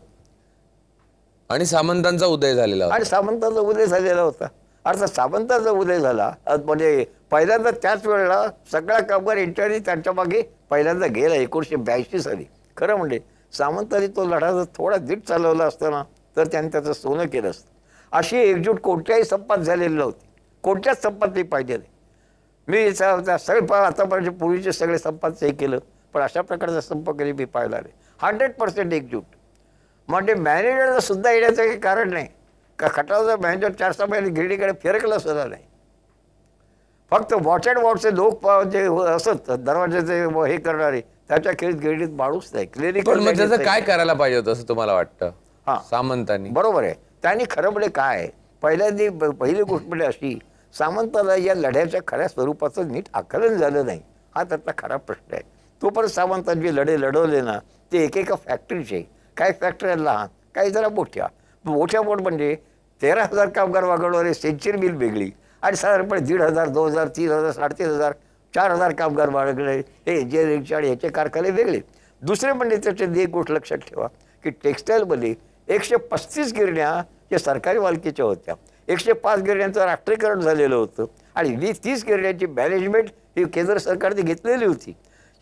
आणि सामंतांचा उदय झालेला आणि सामंतांचा उदय झालेला होता अर्थात सावंताचा उदय झाला म्हणजे पहिल्यांदा त्याच वेळेला सगळा कामगार इंटरनी त्यांच्या मागे पहिल्यांदा गेला एकोणीसशे ब्याऐंशी साली खरं म्हणजे सावंतांनी तो लढा जर थोडा दीट चालवला ना तर त्यांनी त्याचं सोनं केलं असतं अशी एकजूट कोणत्याही संपात झालेली नव्हती कोणत्याच संपात पाहिजे नाही मी सगळे पा आतापर्यंत पूर्वीचे सगळे संपात हे केलं पण अशा प्रकारचा संप कधी मी पाहिला नाही हंड्रेड पर्सेंट एकजूट म्हणजे मॅनेजरला सुद्धा येण्याचं काही कारण नाही खटाचं मॅनेजर चार सहा महिने गिरडीकडे फिरकलं सुद्धा नाही फक्त वॉच अँड वॉटचे लोक जे असत दरवाजाचे हे करणारे त्याच्या खेळीत गिरडीत माणूस नाही क्लिनिक काय करायला पाहिजे होतं असं तुम्हाला वाटतं हा सामंतांनी बरोबर आहे त्यांनी खरं म्हणजे काय पहिल्यांदा पहिली गोष्ट म्हणजे अशी सामंताला या लढ्याच्या खऱ्या स्वरूपाचं नीट आकलन झालं नाही हा त्यातला खरा प्रश्न आहे तो पण सामंतांनी लढे लढवले ना ते एकेका फॅक्टरीचे काही फॅक्टऱ्या लहान काही जरा मोठ्या मोठ्या बोट म्हणजे तेरा हजार कामगार वागवणारे सेंचुरी मिल वेगळी आणि साधारणपणे दीड हजार दोन हजार तीन हजार साडेतीन हजार चार हजार कामगार वागणारे हे इंजिनिअरिंगचे आणि ह्याचे कारखाने वेगळे दुसरे म्हणजे त्याच्यात एक गोष्ट लक्षात ठेवा की टेक्स्टाईलमध्ये एकशे पस्तीस गिरण्या या सरकारी मालकीच्या होत्या एकशे पाच गिरण्यांचं राष्ट्रीयकरण झालेलं होतं आणि वीस तीस गिरण्यांची मॅनेजमेंट ही केंद्र सरकारने घेतलेली होती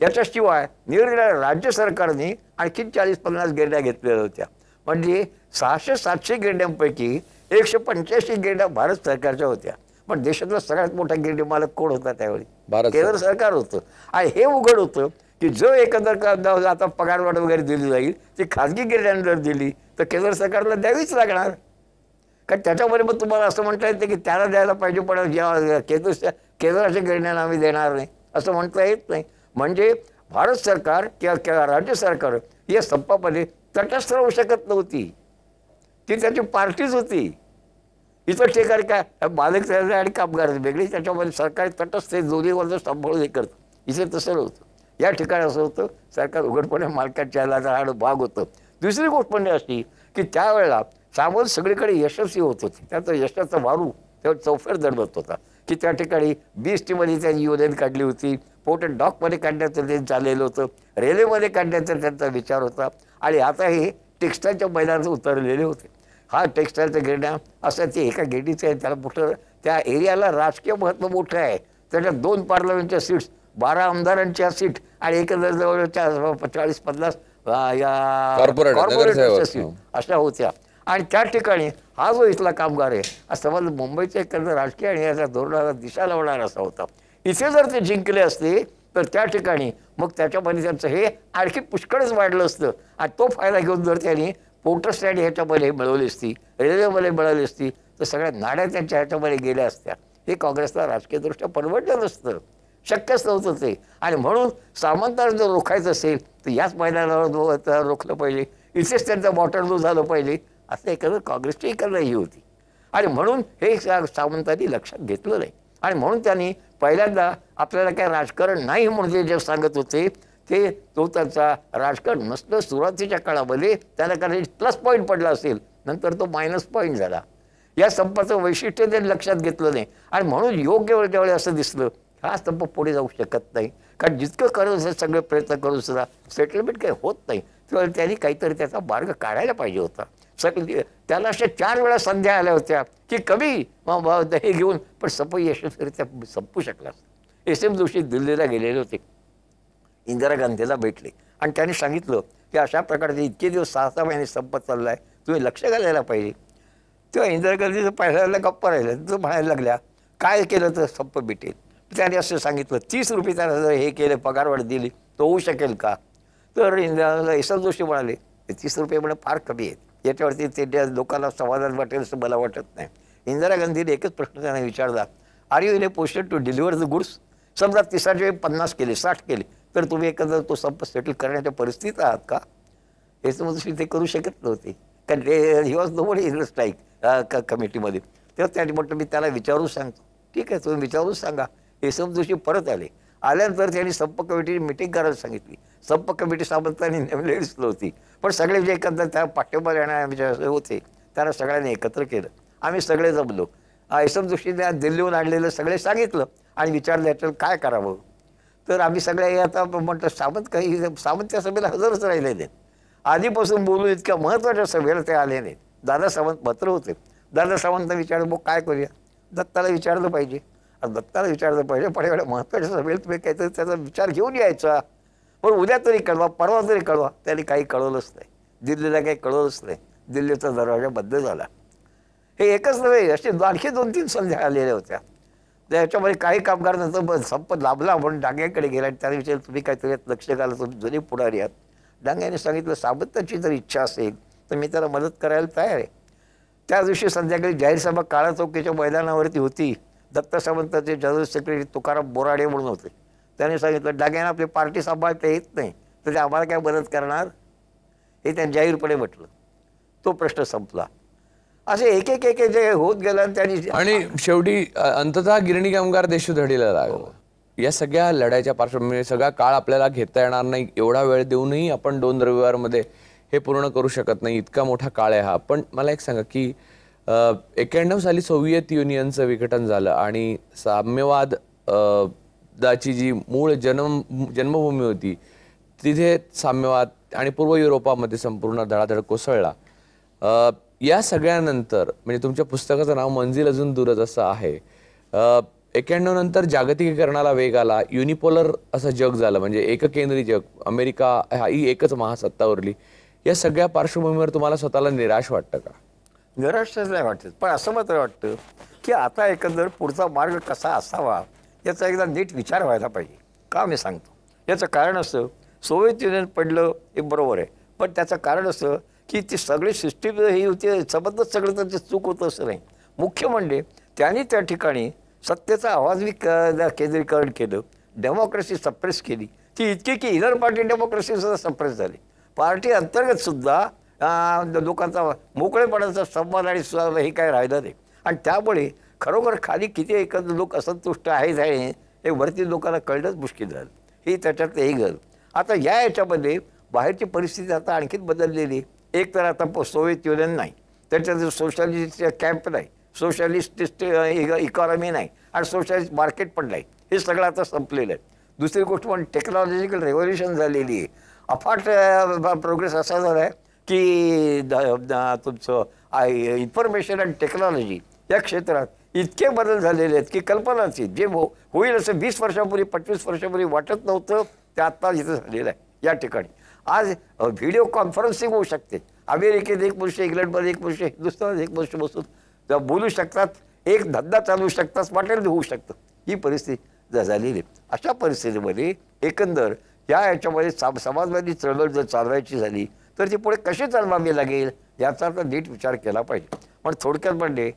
याच्याशिवाय निरनिराळ्या राज्य सरकारने आणखी चाळीस पन्नास गिरण्या घेतलेल्या होत्या म्हणजे सहाशे सातशे गिरण्यांपैकी एकशे पंच्याऐंशी गिरण्या भारत सरकारच्या होत्या पण देशातला सगळ्यात मोठा गिरडी मालक कोण होता त्यावेळी केंद्र सरकार होतं आणि हे उघड होतं की जो एकंदर आता पगारवाढ वगैरे दिली जाईल ती खाजगी जर दिली तर केंद्र सरकारला द्यावीच लागणार कारण त्याच्यामध्ये मग तुम्हाला असं म्हणता येतं की त्याला द्यायला पाहिजे पण जेव्हा केंद्र केंद्राच्या गिरण्यांना आम्ही देणार नाही असं म्हणता येत नाही म्हणजे भारत सरकार किंवा राज्य सरकार या संपामध्ये तटस्थ राहू शकत नव्हती ती त्याची पार्टीच होती इथं ठिकाणी काय मालक आणि कामगार वेगळी त्याच्यामध्ये सरकार तटस्थ वर्ष सांभाळून हे करतं इथे तसं होतं या ठिकाणी असं होतं सरकार उघडपणे मालकाच्या राहणं भाग होतं दुसरी गोष्ट म्हणजे अशी की त्यावेळेला सामोर सगळीकडे यशस्वी होत होते त्याचं यशाचं वारू तेव्हा चौफेर दडवत होता की त्या ठिकाणी बी एस टीमध्ये त्यांनी योजन काढली होती पोर्ट डॉकमध्ये काढण्याचं ते चाललेलं होतं रेल्वेमध्ये काढण्याचा त्यांचा विचार होता आणि आता हे टेक्स्टाईलच्या मैदानात उतरलेले होते हा टेक्स्टाईलचं गिरण्या असं ते एका गेडीचं आहे त्याला मोठं त्या एरियाला राजकीय महत्त्व मोठं आहे त्याच्या दोन पार्लमेंटच्या सीट्स बारा आमदारांच्या सीट आणि एकंदर जवळच्या चाळीस पन्नास कॉर्पोरेटच्या सीट अशा होत्या आणि त्या ठिकाणी हा जो इथला कामगार आहे हा समज मुंबईच्या एकंदर राजकीय आणि याच्या धोरणाला दिशा लावणार असा होता इथे जर ते जिंकले असते तर त्या ठिकाणी मग त्याच्यामध्ये त्यांचं हे आणखी पुष्कळच वाढलं असतं आणि तो फायदा घेऊन जर त्यांनी मोटर स्टँड ह्याच्यामध्ये मिळवली असती रेल्वेमध्ये मिळवली असती तर सगळ्या नाड्या त्यांच्या ह्याच्यामध्ये गेल्या असत्या हे काँग्रेसला राजकीयदृष्ट्या परवडलं नसतं शक्यच नव्हतं ते आणि म्हणून सामंताला जर रोखायचं असेल तर याच मैदानावर रोखलं पाहिजे इथेच त्यांचं बॉटर दूर झालं पाहिजे असं एखादं काँग्रेसची करणं ही होती आणि म्हणून हे सामंतांनी लक्षात घेतलं नाही आणि म्हणून त्यांनी पहिल्यांदा आपल्याला काय राजकारण नाही म्हणून जे सांगत होते ते तो त्याचा राजकारण नसतं सुरुवातीच्या काळामध्ये त्याला कारण प्लस पॉईंट पडला असेल नंतर तो मायनस पॉईंट झाला या संपाचं वैशिष्ट्य त्यांनी लक्षात घेतलं नाही आणि म्हणून योग्य वेळ त्यावेळी असं दिसलं हा संप पुढे जाऊ शकत नाही कारण जितकं करून सगळे प्रयत्न करून सुद्धा सेटलमेंट काही होत नाही त्यावेळी त्यांनी काहीतरी त्याचा मार्ग काढायला पाहिजे होता सगळे त्याला अशा चार वेळा संध्या आल्या होत्या की कमी हे घेऊन पण सप यशस्वीरित्या संपू शकला एस एम जोशी दिल्लीला गेलेले होते इंदिरा गांधीला भेटले आणि त्याने सांगितलं की अशा प्रकारचे इतके दिवस सहा सहा महिने संपत चालला आहे तुम्ही लक्ष घालायला पाहिजे तेव्हा इंदिरा गांधीचं पाहिल्याला गप्पा राहिलं तो म्हणायला लागल्या काय केलं तर संप भेटेल त्याने असं सांगितलं तीस रुपये त्याला जर हे केलं पगारवाढ दिली तो होऊ शकेल का तर इंदिराला एस जोशी म्हणाले तीस रुपये म्हणजे फार कमी आहेत याच्यावरती ते त्या लोकांना समाधान वाटेल असं मला वाटत नाही इंदिरा गांधीने एकच प्रश्न त्यांना विचारला are you in a poster to deliver the goods समजा वेळी पन्नास केले साठ केले तर तुम्ही एखादा तो संप सेटल करण्याच्या परिस्थितीत आहात का हे समजून ते करू शकत नव्हते कारण ते he was no in strike कमिटीमध्ये तेव्हा त्याने म्हटलं मी त्याला विचारून सांगतो ठीक आहे तुम्ही विचारून सांगा हे जोशी परत आले आल्यानंतर त्यांनी संप कमिटीची मिटिंग करायला सांगितली संप कमिटी सामंतांनी नेमलेलीच नव्हती पण सगळे जे एकंदर त्या पाठिंबा येणार आमचे होते त्यांना सगळ्यांनी एकत्र केलं आम्ही सगळे जमलो जोशीने दिल्लीहून आणलेलं सगळे सांगितलं आणि विचारलं याच्यावर काय करावं तर आम्ही सगळ्या आता म्हटलं सावंत काही सामंतच्या सभेला हजरच राहिलेले आहेत आधीपासून बोलू इतक्या महत्त्वाच्या सभेला ते आले नाहीत दादा सावंत पत्र होते दादा सावंत विचारलं मग काय करूया दत्ताला विचारलं पाहिजे दत्ताला विचारलं पाहिजे पण एवढ्या महत्त्वाच्या सभेला तुम्ही काहीतरी त्याचा विचार घेऊन यायचा पण उद्या तरी कळवा परवा तरी कळवा त्याने काही कळवलंच नाही दिल्लीला काही कळवलंच नाही दिल्लीचा दरवाजा बंद झाला हे एकच नव्हे असे आणखी दोन तीन संध्या आलेल्या होत्या त्याच्यामध्ये काही कामगार त्याचं संप लाभला म्हणून डांग्याकडे गेला आणि त्याविषयी तुम्ही काहीतरी लक्ष घाला तुम्ही जुने पुढारी आहात डांग्याने सांगितलं साबंताची जर इच्छा असेल तर मी त्याला मदत करायला तयार आहे त्या दिवशी संध्याकाळी जाहीर सभा काळा चौकीच्या मैदानावरती होती दत्त सावंताचे जनरल सेक्रेटरी तुकाराम बोराडे म्हणून होते त्याने सांगितलं डाग्यानं आपली पार्टी सांभाळता येत नाही तर ते आम्हाला काय मदत करणार हे त्यांनी जाहीरपणे म्हटलं तो प्रश्न संपला असे एक एक एक जे होत गेलं आणि त्यांनी आणि शेवटी अंततः गिरणी कामगार देश धडीला लागलं या सगळ्या लढाईच्या पार्श्वभूमीवर सगळा काळ आपल्याला घेता येणार नाही एवढा वेळ देऊनही आपण दोन रविवारमध्ये हे पूर्ण करू शकत नाही इतका मोठा काळ आहे हा पण मला एक सांगा की एक्याण्णव साली सोव्हिएत युनियनचं विघटन झालं आणि साम्यवाद दाची जी मूळ जन्म जन्मभूमी होती तिथे साम्यवाद आणि पूर्व युरोपामध्ये संपूर्ण धडाधड कोसळला या सगळ्यानंतर म्हणजे तुमच्या पुस्तकाचं नाव मंजिल अजून दूरच असं आहे एक्याण्णव नंतर जागतिकीकरणाला वेग आला युनिपोलर असं जग झालं म्हणजे एककेंद्री जग अमेरिका हा ही एकच महासत्ता उरली या सगळ्या पार्श्वभूमीवर तुम्हाला स्वतःला निराश वाटतं का निराश नाही वाटत पण असं मात्र वाटतं की आता एकंदर पुढचा मार्ग कसा असावा याचा एकदा नीट विचार व्हायला पाहिजे का मी सांगतो याचं कारण असं सोवियत युनियन पडलं हे बरोबर आहे पण त्याचं कारण असं की ती सगळी सिस्टीम ही होती सबंधच सगळं त्यांची चूक होतं असं नाही मुख्य म्हणजे त्यांनी त्या ठिकाणी सत्तेचा आवाज बी केंद्रीकरण केलं डेमोक्रेसी सप्रेस केली ती इतकी की इनर पार्टी डेमोक्रेसीसुद्धा सप्रेस झाली पार्टी अंतर्गतसुद्धा लोकांचा मोकळेपणाचा संवाद आणि हे काय राहिलं नाही आणि त्यामुळे खरोखर खाली किती एकंदर लोक असंतुष्ट आहेत आहे हे वरती लोकांना कळणंच मुश्किल झालं ही त्याच्यात हे घर आता या याच्यामध्ये बाहेरची परिस्थिती आता आणखीन बदललेली एक तर आता सोवियत युनियन नाही त्याच्यात सोशलिस्ट कॅम्प नाही सोशलिस्ट इकॉनॉमी नाही आणि सोशलिस्ट मार्केट पण नाही हे सगळं आता संपलेलं आहे दुसरी गोष्ट पण टेक्नॉलॉजिकल रेव्होल्युशन झालेली आहे अफाट प्रोग्रेस असा झाला आहे की तुमचं आय इन्फॉर्मेशन अँड टेक्नॉलॉजी या क्षेत्रात इतके बदल झालेले आहेत की कल्पनाचे जे हो होईल असं वीस वर्षापूर्वी पंचवीस वर्षापूर्वी वाटत नव्हतं ते आत्ता इथं झालेलं आहे या ठिकाणी आज व्हिडिओ कॉन्फरन्सिंग होऊ शकते अमेरिकेत एक मनुष्य इंग्लंडमध्ये एक मनुष्य हिंदुस्थानात एक मनुष्य बसून जेव्हा बोलू शकतात एक धंदा चालू शकतात वाटेल होऊ शकतं ही परिस्थिती झालेली अशा परिस्थितीमध्ये एकंदर या याच्यामध्ये सा समाजवादी चळवळ जर चालवायची झाली तर ती पुढे कशी चालवावी लागेल याचा आता नीट विचार केला पाहिजे पण थोडक्यात म्हणजे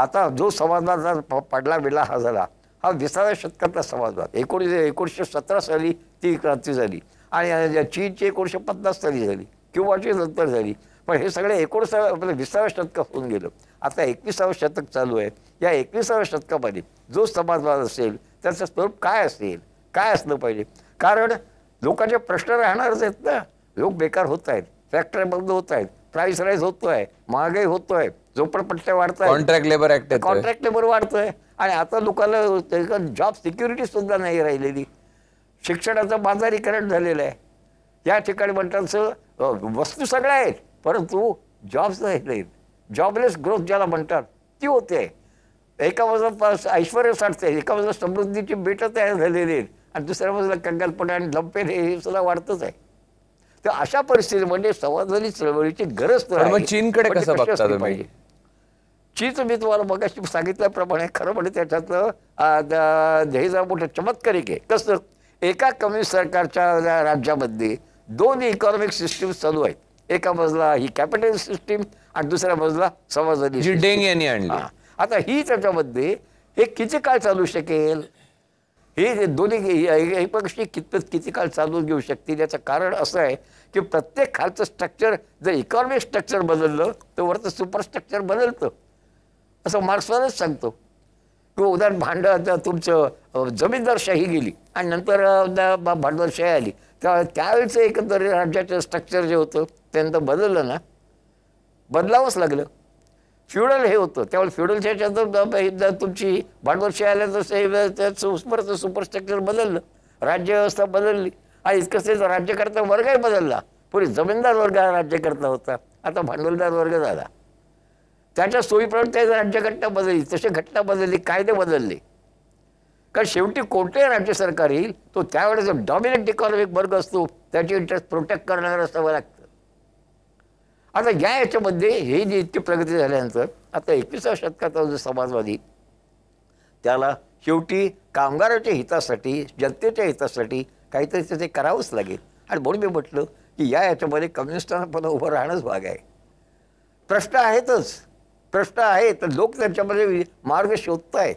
आता जो समाजवाद पडला बिडला हा झाला हा विसाव्या शतकातला समाजवाद एकोणीस एकोणीसशे सतरा साली ती क्रांती झाली आणि चीनची एकोणीसशे पन्नास साली झाली क्युबाची नंतर झाली पण हे सगळे एकोणसाव्या म्हणजे आपलं विसाव्या शतकात होऊन गेलं आता एकविसावं शतक चालू आहे या एकविसाव्या शतकामध्ये जो समाजवाद असेल त्याचं स्वरूप काय असेल काय असलं पाहिजे कारण लोकांचे प्रश्न राहणारच आहेत ना लोक बेकार होत आहेत फॅक्टरी बंद होत आहेत प्राईस राईज होतो आहे महागाई होतो आहे झोपडपट्ट्या वाढत contract labour act contract labour वाढतोय आणि आता लोकांना जॉब सिक्युरिटी सुद्धा नाही राहिलेली शिक्षणाचं बाजारीकरण झालेलं आहे या ठिकाणी म्हणतात वस्तू सगळ्या आहेत परंतु जॉब्स नाहीत जॉबलेस ग्रोथ ज्याला म्हणतात ती होते एका बाजूला ऐश्वर साठते एका बाजूला समृद्धीची बेटं तयार झालेली आहेत आणि दुसऱ्या बाजूला कंगालपणा आणि लंपेन हे सुद्धा वाढतच आहे तर अशा म्हणजे समाजवादी चळवळीची गरज तर चीनकडे म्हणजे कसं पाहिजे चीच मी तुम्हाला मग सांगितल्याप्रमाणे खरं म्हणजे त्याच्यातलं हे मोठं चमत्कारिक आहे कसं एका कम्युनिस्ट सरकारच्या राज्यामध्ये दोन इकॉनॉमिक सिस्टीम चालू आहेत एका बाजूला ही कॅपिटल सिस्टीम आणि दुसऱ्या बाजूला समाजवादी डेंग यांनी आणली आता ही त्याच्यामध्ये हे किती काळ चालू शकेल हे दोन्ही पक्षी कितपत किती काळ चालू घेऊ शकतील याचं कारण असं आहे की प्रत्येक खालचं स्ट्रक्चर जर इकॉनॉमिक स्ट्रक्चर बदललं तर वरचं सुपरस्ट्रक्चर बदलतं असं मार्क्सवादच सांगतो किंवा उदाहरण भांडं तुमचं जमीनदारशाही गेली आणि नंतर भांडवलशाही आली तेव्हा त्यावेळेचं एकंदरीत राज्याचं स्ट्रक्चर जे होतं त्यानंतर बदललं ना बदलावंच लागलं फ्युडल हे होतं त्यावेळेस फ्युडलच्या तुमची भांडवलशाही आल्या तसं त्याचं सुपरस्ट्रक्चर बदललं राज्यव्यवस्था बदलली आणि इतकंच ते राज्यकर्ता वर्गही बदलला पूर्वी जमीनदार वर्ग हा राज्यकर्ता होता आता भांडवलदार वर्ग झाला त्याच्या सोयीप्रमाणे राज्य राज्यघटना बदलली तसे घटना बदलली कायदे बदलले कारण शेवटी कोणते राज्य सरकार येईल तो त्यावेळेस डॉमिनंट इकॉनॉमिक वर्ग असतो त्याचे इंटरेस्ट प्रोटेक्ट करणार असावं लागतं आता या याच्यामध्ये हे जी इतकी प्रगती झाल्यानंतर आता एकविसाव्या शतकाचा जो समाजवादी त्याला शेवटी कामगाराच्या हितासाठी जनतेच्या हितासाठी काहीतरी ते करावंच लागेल आणि म्हणून मी म्हटलं की या याच्यामध्ये कम्युनिस्टांना पण उभं राहणंच भाग आहे प्रश्न आहेतच प्रश्न आहे तर लोक त्यांच्यामध्ये मार्ग शोधतायत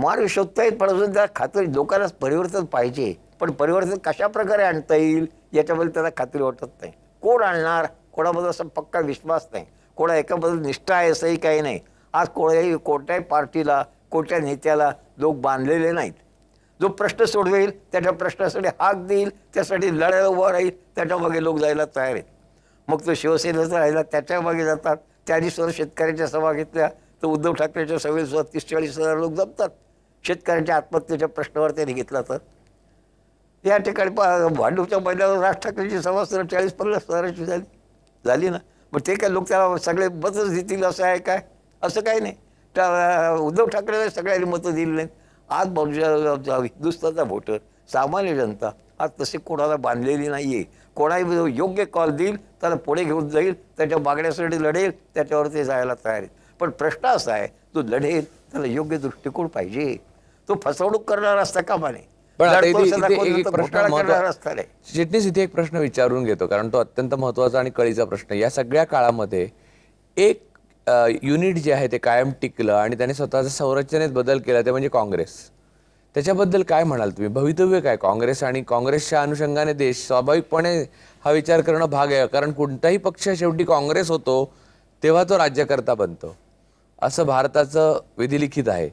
मार्ग शोधतायत पण अजून त्याला खात्री लोकांनाच परिवर्तन पाहिजे पण परिवर्तन कशा प्रकारे आणता येईल याच्याबद्दल त्याला खात्री वाटत नाही कोण आणणार कोणाबद्दल असा पक्का विश्वास नाही कोणा एकाबद्दल निष्ठा आहे असंही काही नाही आज कोणाही कोणत्याही पार्टीला कोणत्या नेत्याला लोक बांधलेले नाहीत जो प्रश्न सोडवेल त्याच्या प्रश्नासाठी हाक देईल त्यासाठी लढायला उभा राहील त्याच्यामागे लोक जायला तयार आहेत मग तो शिवसेनेचा राहिला त्याच्या जातात त्यांनी सुद्धा शेतकऱ्यांच्या सभा घेतल्या तर उद्धव ठाकरेच्या सभेत सुद्धा तीस चाळीस हजार लोक जमतात शेतकऱ्यांच्या आत्महत्येच्या प्रश्नावर त्यांनी घेतला तर या ठिकाणी भांडूपच्या मैदानावर राज ठाकरेंची सभा सुद्धा चाळीस पन्नास हजाराची झाली झाली ना मग ते काय लोक त्याला सगळे मतच देतील असं आहे काय असं काही नाही त्या उद्धव ठाकरे सगळ्यांनी मतं दिली नाहीत आज बाजूच्या हिंदुस्थानचा व्होटर सामान्य जनता आज तसे कोणाला बांधलेली नाही आहे कोणाही योग्य कॉल देईल त्याला पुढे घेऊन जाईल त्याच्या मागण्यासाठी लढेल त्याच्यावर ते जायला तयार पण प्रश्न असा आहे तो लढेल त्याला योग्य दृष्टिकोन पाहिजे तो फसवणूक करणार असता का पण चिटणीस इथे एक प्रश्न विचारून घेतो कारण तो अत्यंत महत्वाचा आणि कळीचा प्रश्न या सगळ्या काळामध्ये एक युनिट जे आहे ते कायम टिकलं आणि त्याने स्वतःच्या संरचनेत बदल केला ते म्हणजे काँग्रेस त्याच्याबद्दल काय म्हणाल तुम्ही भवितव्य काय काँग्रेस आणि काँग्रेसच्या अनुषंगाने देश स्वाभाविकपणे हा विचार करणं भाग आहे कारण कोणताही पक्ष शेवटी काँग्रेस होतो तेव्हा तो राज्यकर्ता बनतो असं भारताचं विधिलिखित आहे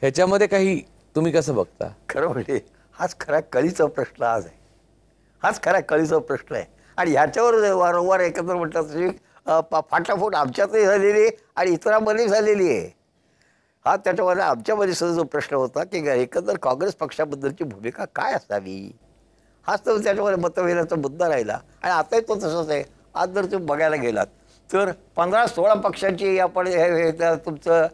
ह्याच्यामध्ये काही तुम्ही कसं बघता खरं म्हणजे हाच खरा कळीचा प्रश्न आज आहे हाच खरा कळीचा प्रश्न आहे आणि ह्याच्यावर वारंवार एकत्र म्हटलं फाटाफूट आमच्यातही झालेली आहे आणि इतरांमध्ये झालेली आहे हा त्याच्यामध्ये आमच्यामध्ये सुद्धा जो प्रश्न होता की एकंदर काँग्रेस पक्षाबद्दलची भूमिका काय असावी हाच तर त्याच्यामध्ये मतभेदाचा मुद्दा राहिला आणि आताही तो तसंच आहे आज जर तुम्ही बघायला गेलात तर पंधरा सोळा पक्षाची आपण हे तुमचं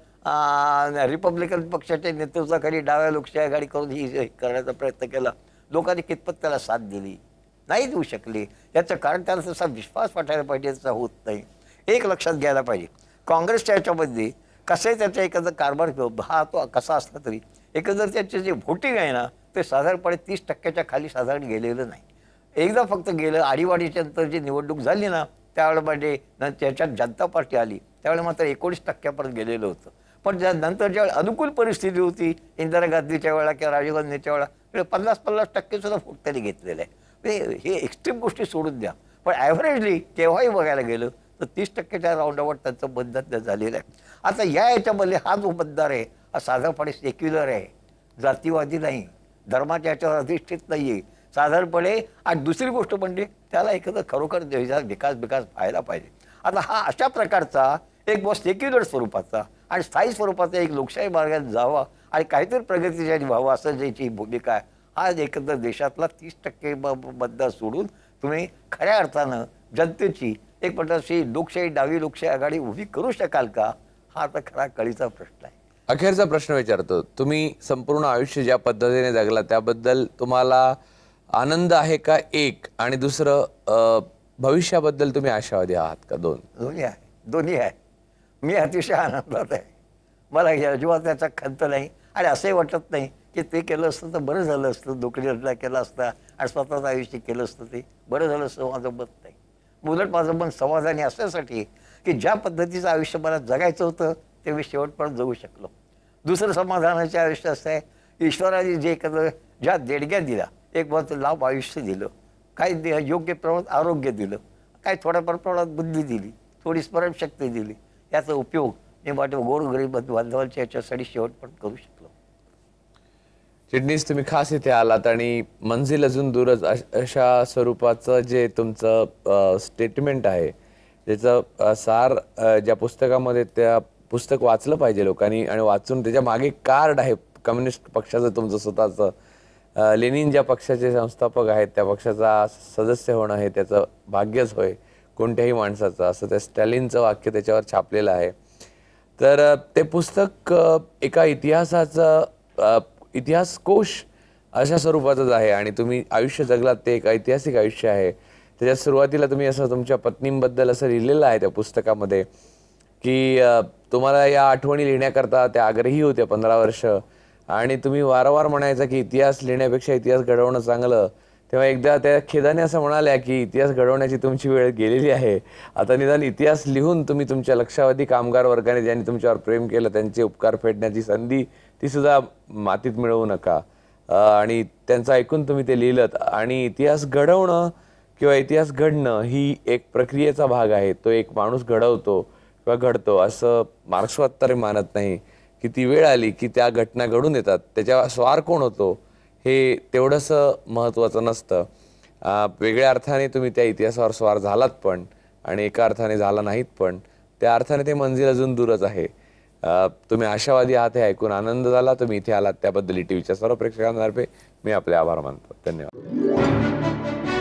रिपब्लिकन पक्षाच्या नेतृत्वाखाली डाव्या लोकशाही आघाडी करून ही करण्याचा प्रयत्न केला लोकांनी कितपत त्याला साथ दिली नाही देऊ शकली याचं कारण त्याला तसा विश्वास वाटायला पाहिजे तसा होत नाही एक लक्षात घ्यायला पाहिजे काँग्रेसच्या याच्यामध्ये कसे त्याच्या एखादा कारभार हा तो कसा असला तरी एकंदर त्याचे जे व्होटिंग आहे ना ते साधारणपणे तीस टक्क्याच्या खाली साधारण गेलेलं नाही एकदा फक्त गेलं आडीवाडीच्या नंतर जी निवडणूक झाली ना त्यावेळेला म्हणजे न त्याच्यात जनता पार्टी आली त्यावेळेला मात्र एकोणीस टक्क्यापर्यंत गेलेलं होतं पण ज्या नंतर ज्यावेळी अनुकूल परिस्थिती होती इंदिरा गांधीच्या वेळा किंवा राजीव गांधीच्या वेळा म्हणजे पन्नास पन्नास टक्केसुद्धा फोट त्यांनी घेतलेलं आहे म्हणजे हे एक्स्ट्रीम गोष्टी सोडून द्या पण ॲव्हरेजली केव्हाही बघायला गेलं तर तीस टक्केच्या राऊंडावर त्यांचं मतदान झालेलं आहे आता या याच्यामध्ये हा जो मतदार आहे हा साधारणपणे सेक्युलर आहे जातीवादी नाही धर्माच्या याच्यावर अधिष्ठित नाही आहे साधारणपणे आणि दुसरी गोष्ट म्हणजे त्याला एखादं खरोखर देशाचा विकास विकास व्हायला पाहिजे आता हा अशा प्रकारचा एक बॉ सेक्युलर स्वरूपाचा आणि स्थायी स्वरूपाचा एक लोकशाही मार्गात जावा आणि काहीतरी प्रगतीसाठी व्हावं असं ज्याची भूमिका आहे हा एकंदर देशातला तीस टक्के मतदार सोडून तुम्ही खऱ्या अर्थानं जनतेची एक श्री लोकशाही डावी लोकशाही आघाडी उभी करू शकाल का हा आता खरा कळीचा प्रश्न आहे अखेरचा प्रश्न विचारतो तुम्ही संपूर्ण आयुष्य ज्या पद्धतीने जगला त्याबद्दल तुम्हाला आनंद आहे का एक आणि दुसरं भविष्याबद्दल तुम्ही आशावादी आहात का दोन दोन्ही आहे दोन्ही आहे मी अतिशय आनंदात आहे मला अजिबात त्याचा खंत नाही आणि असंही वाटत नाही की ते केलं असतं तर बरं झालं असतं दुकडी केला असता आणि स्वतःचं आयुष्य केलं असतं ते बरं झालं असतं माझं मत उलट माझं मन समाधानी असण्यासाठी की ज्या पद्धतीचं आयुष्य मला जगायचं होतं ते मी पण जगू शकलो दुसरं समाधानाचे आयुष्य असं आहे ईश्वराने जे एखादं ज्या देणग्या दिल्या एक मत लाभ आयुष्य दिलं काही योग्य प्रमाणात आरोग्य दिलं काही थोड्याफार प्रमाणात बुद्धी दिली थोडी स्मरणशक्ती दिली याचा उपयोग मी वाटतं गोरगरीब बांधवांच्या याच्यासाठी पण करू शकतो किडनीस तुम्ही खास इथे आलात आणि मंजिल अजून दूरच अशा स्वरूपाचं जे तुमचं स्टेटमेंट आहे त्याचं सार ज्या पुस्तकामध्ये त्या पुस्तक वाचलं पाहिजे लोकांनी आणि वाचून त्याच्या मागे कार्ड आहे कम्युनिस्ट पक्षाचं तुमचं स्वतःचं लेनिन ज्या पक्षाचे संस्थापक आहेत त्या पक्षाचा सदस्य होणं हे त्याचं भाग्यच होय कोणत्याही माणसाचं असं त्या स्टॅलिनचं वाक्य त्याच्यावर छापलेलं आहे तर ते पुस्तक एका इतिहासाचं इतिहास कोश अशा स्वरूपातच आहे आणि तुम्ही आयुष्य जगलात ते एक ऐतिहासिक आयुष्य आहे त्याच्यात सुरुवातीला तुम्ही असं तुमच्या पत्नींबद्दल असं लिहिलेलं आहे त्या पुस्तकामध्ये की तुम्हाला या आठवणी लिहिण्याकरता त्या आग्रही होत्या पंधरा वर्ष आणि तुम्ही वारंवार म्हणायचा की इतिहास लिहिण्यापेक्षा इतिहास घडवणं चांगलं तेव्हा एकदा त्या खेदाने असं म्हणाल्या की इतिहास घडवण्याची तुमची वेळ गेलेली आहे आता निदान इतिहास लिहून तुम्ही तुमच्या लक्षावधी कामगार वर्गाने ज्यांनी तुमच्यावर प्रेम केलं त्यांचे उपकार फेडण्याची संधी ती सुद्धा मातीत मिळवू नका आणि त्यांचं ऐकून तुम्ही ते लिहिलं आणि इतिहास घडवणं किंवा इतिहास घडणं ही एक प्रक्रियेचा भाग आहे तो एक माणूस घडवतो किंवा घडतो असं मार्क्सवाद तरी मानत नाही की ती वेळ आली की त्या घटना घडून येतात त्याच्या स्वार कोण होतो हे तेवढंसं महत्त्वाचं नसतं वेगळ्या अर्थाने तुम्ही त्या इतिहासावर स्वार झालात पण आणि एका अर्थाने झाला नाहीत पण त्या अर्थाने ते मंजिल अजून दूरच आहे तुम्ही आशावादी आहात हे ऐकून आनंद झाला तुम्ही इथे आलात त्याबद्दल टी व्हीच्या सर्व प्रेक्षकांतर्फे मी आपले आभार मानतो धन्यवाद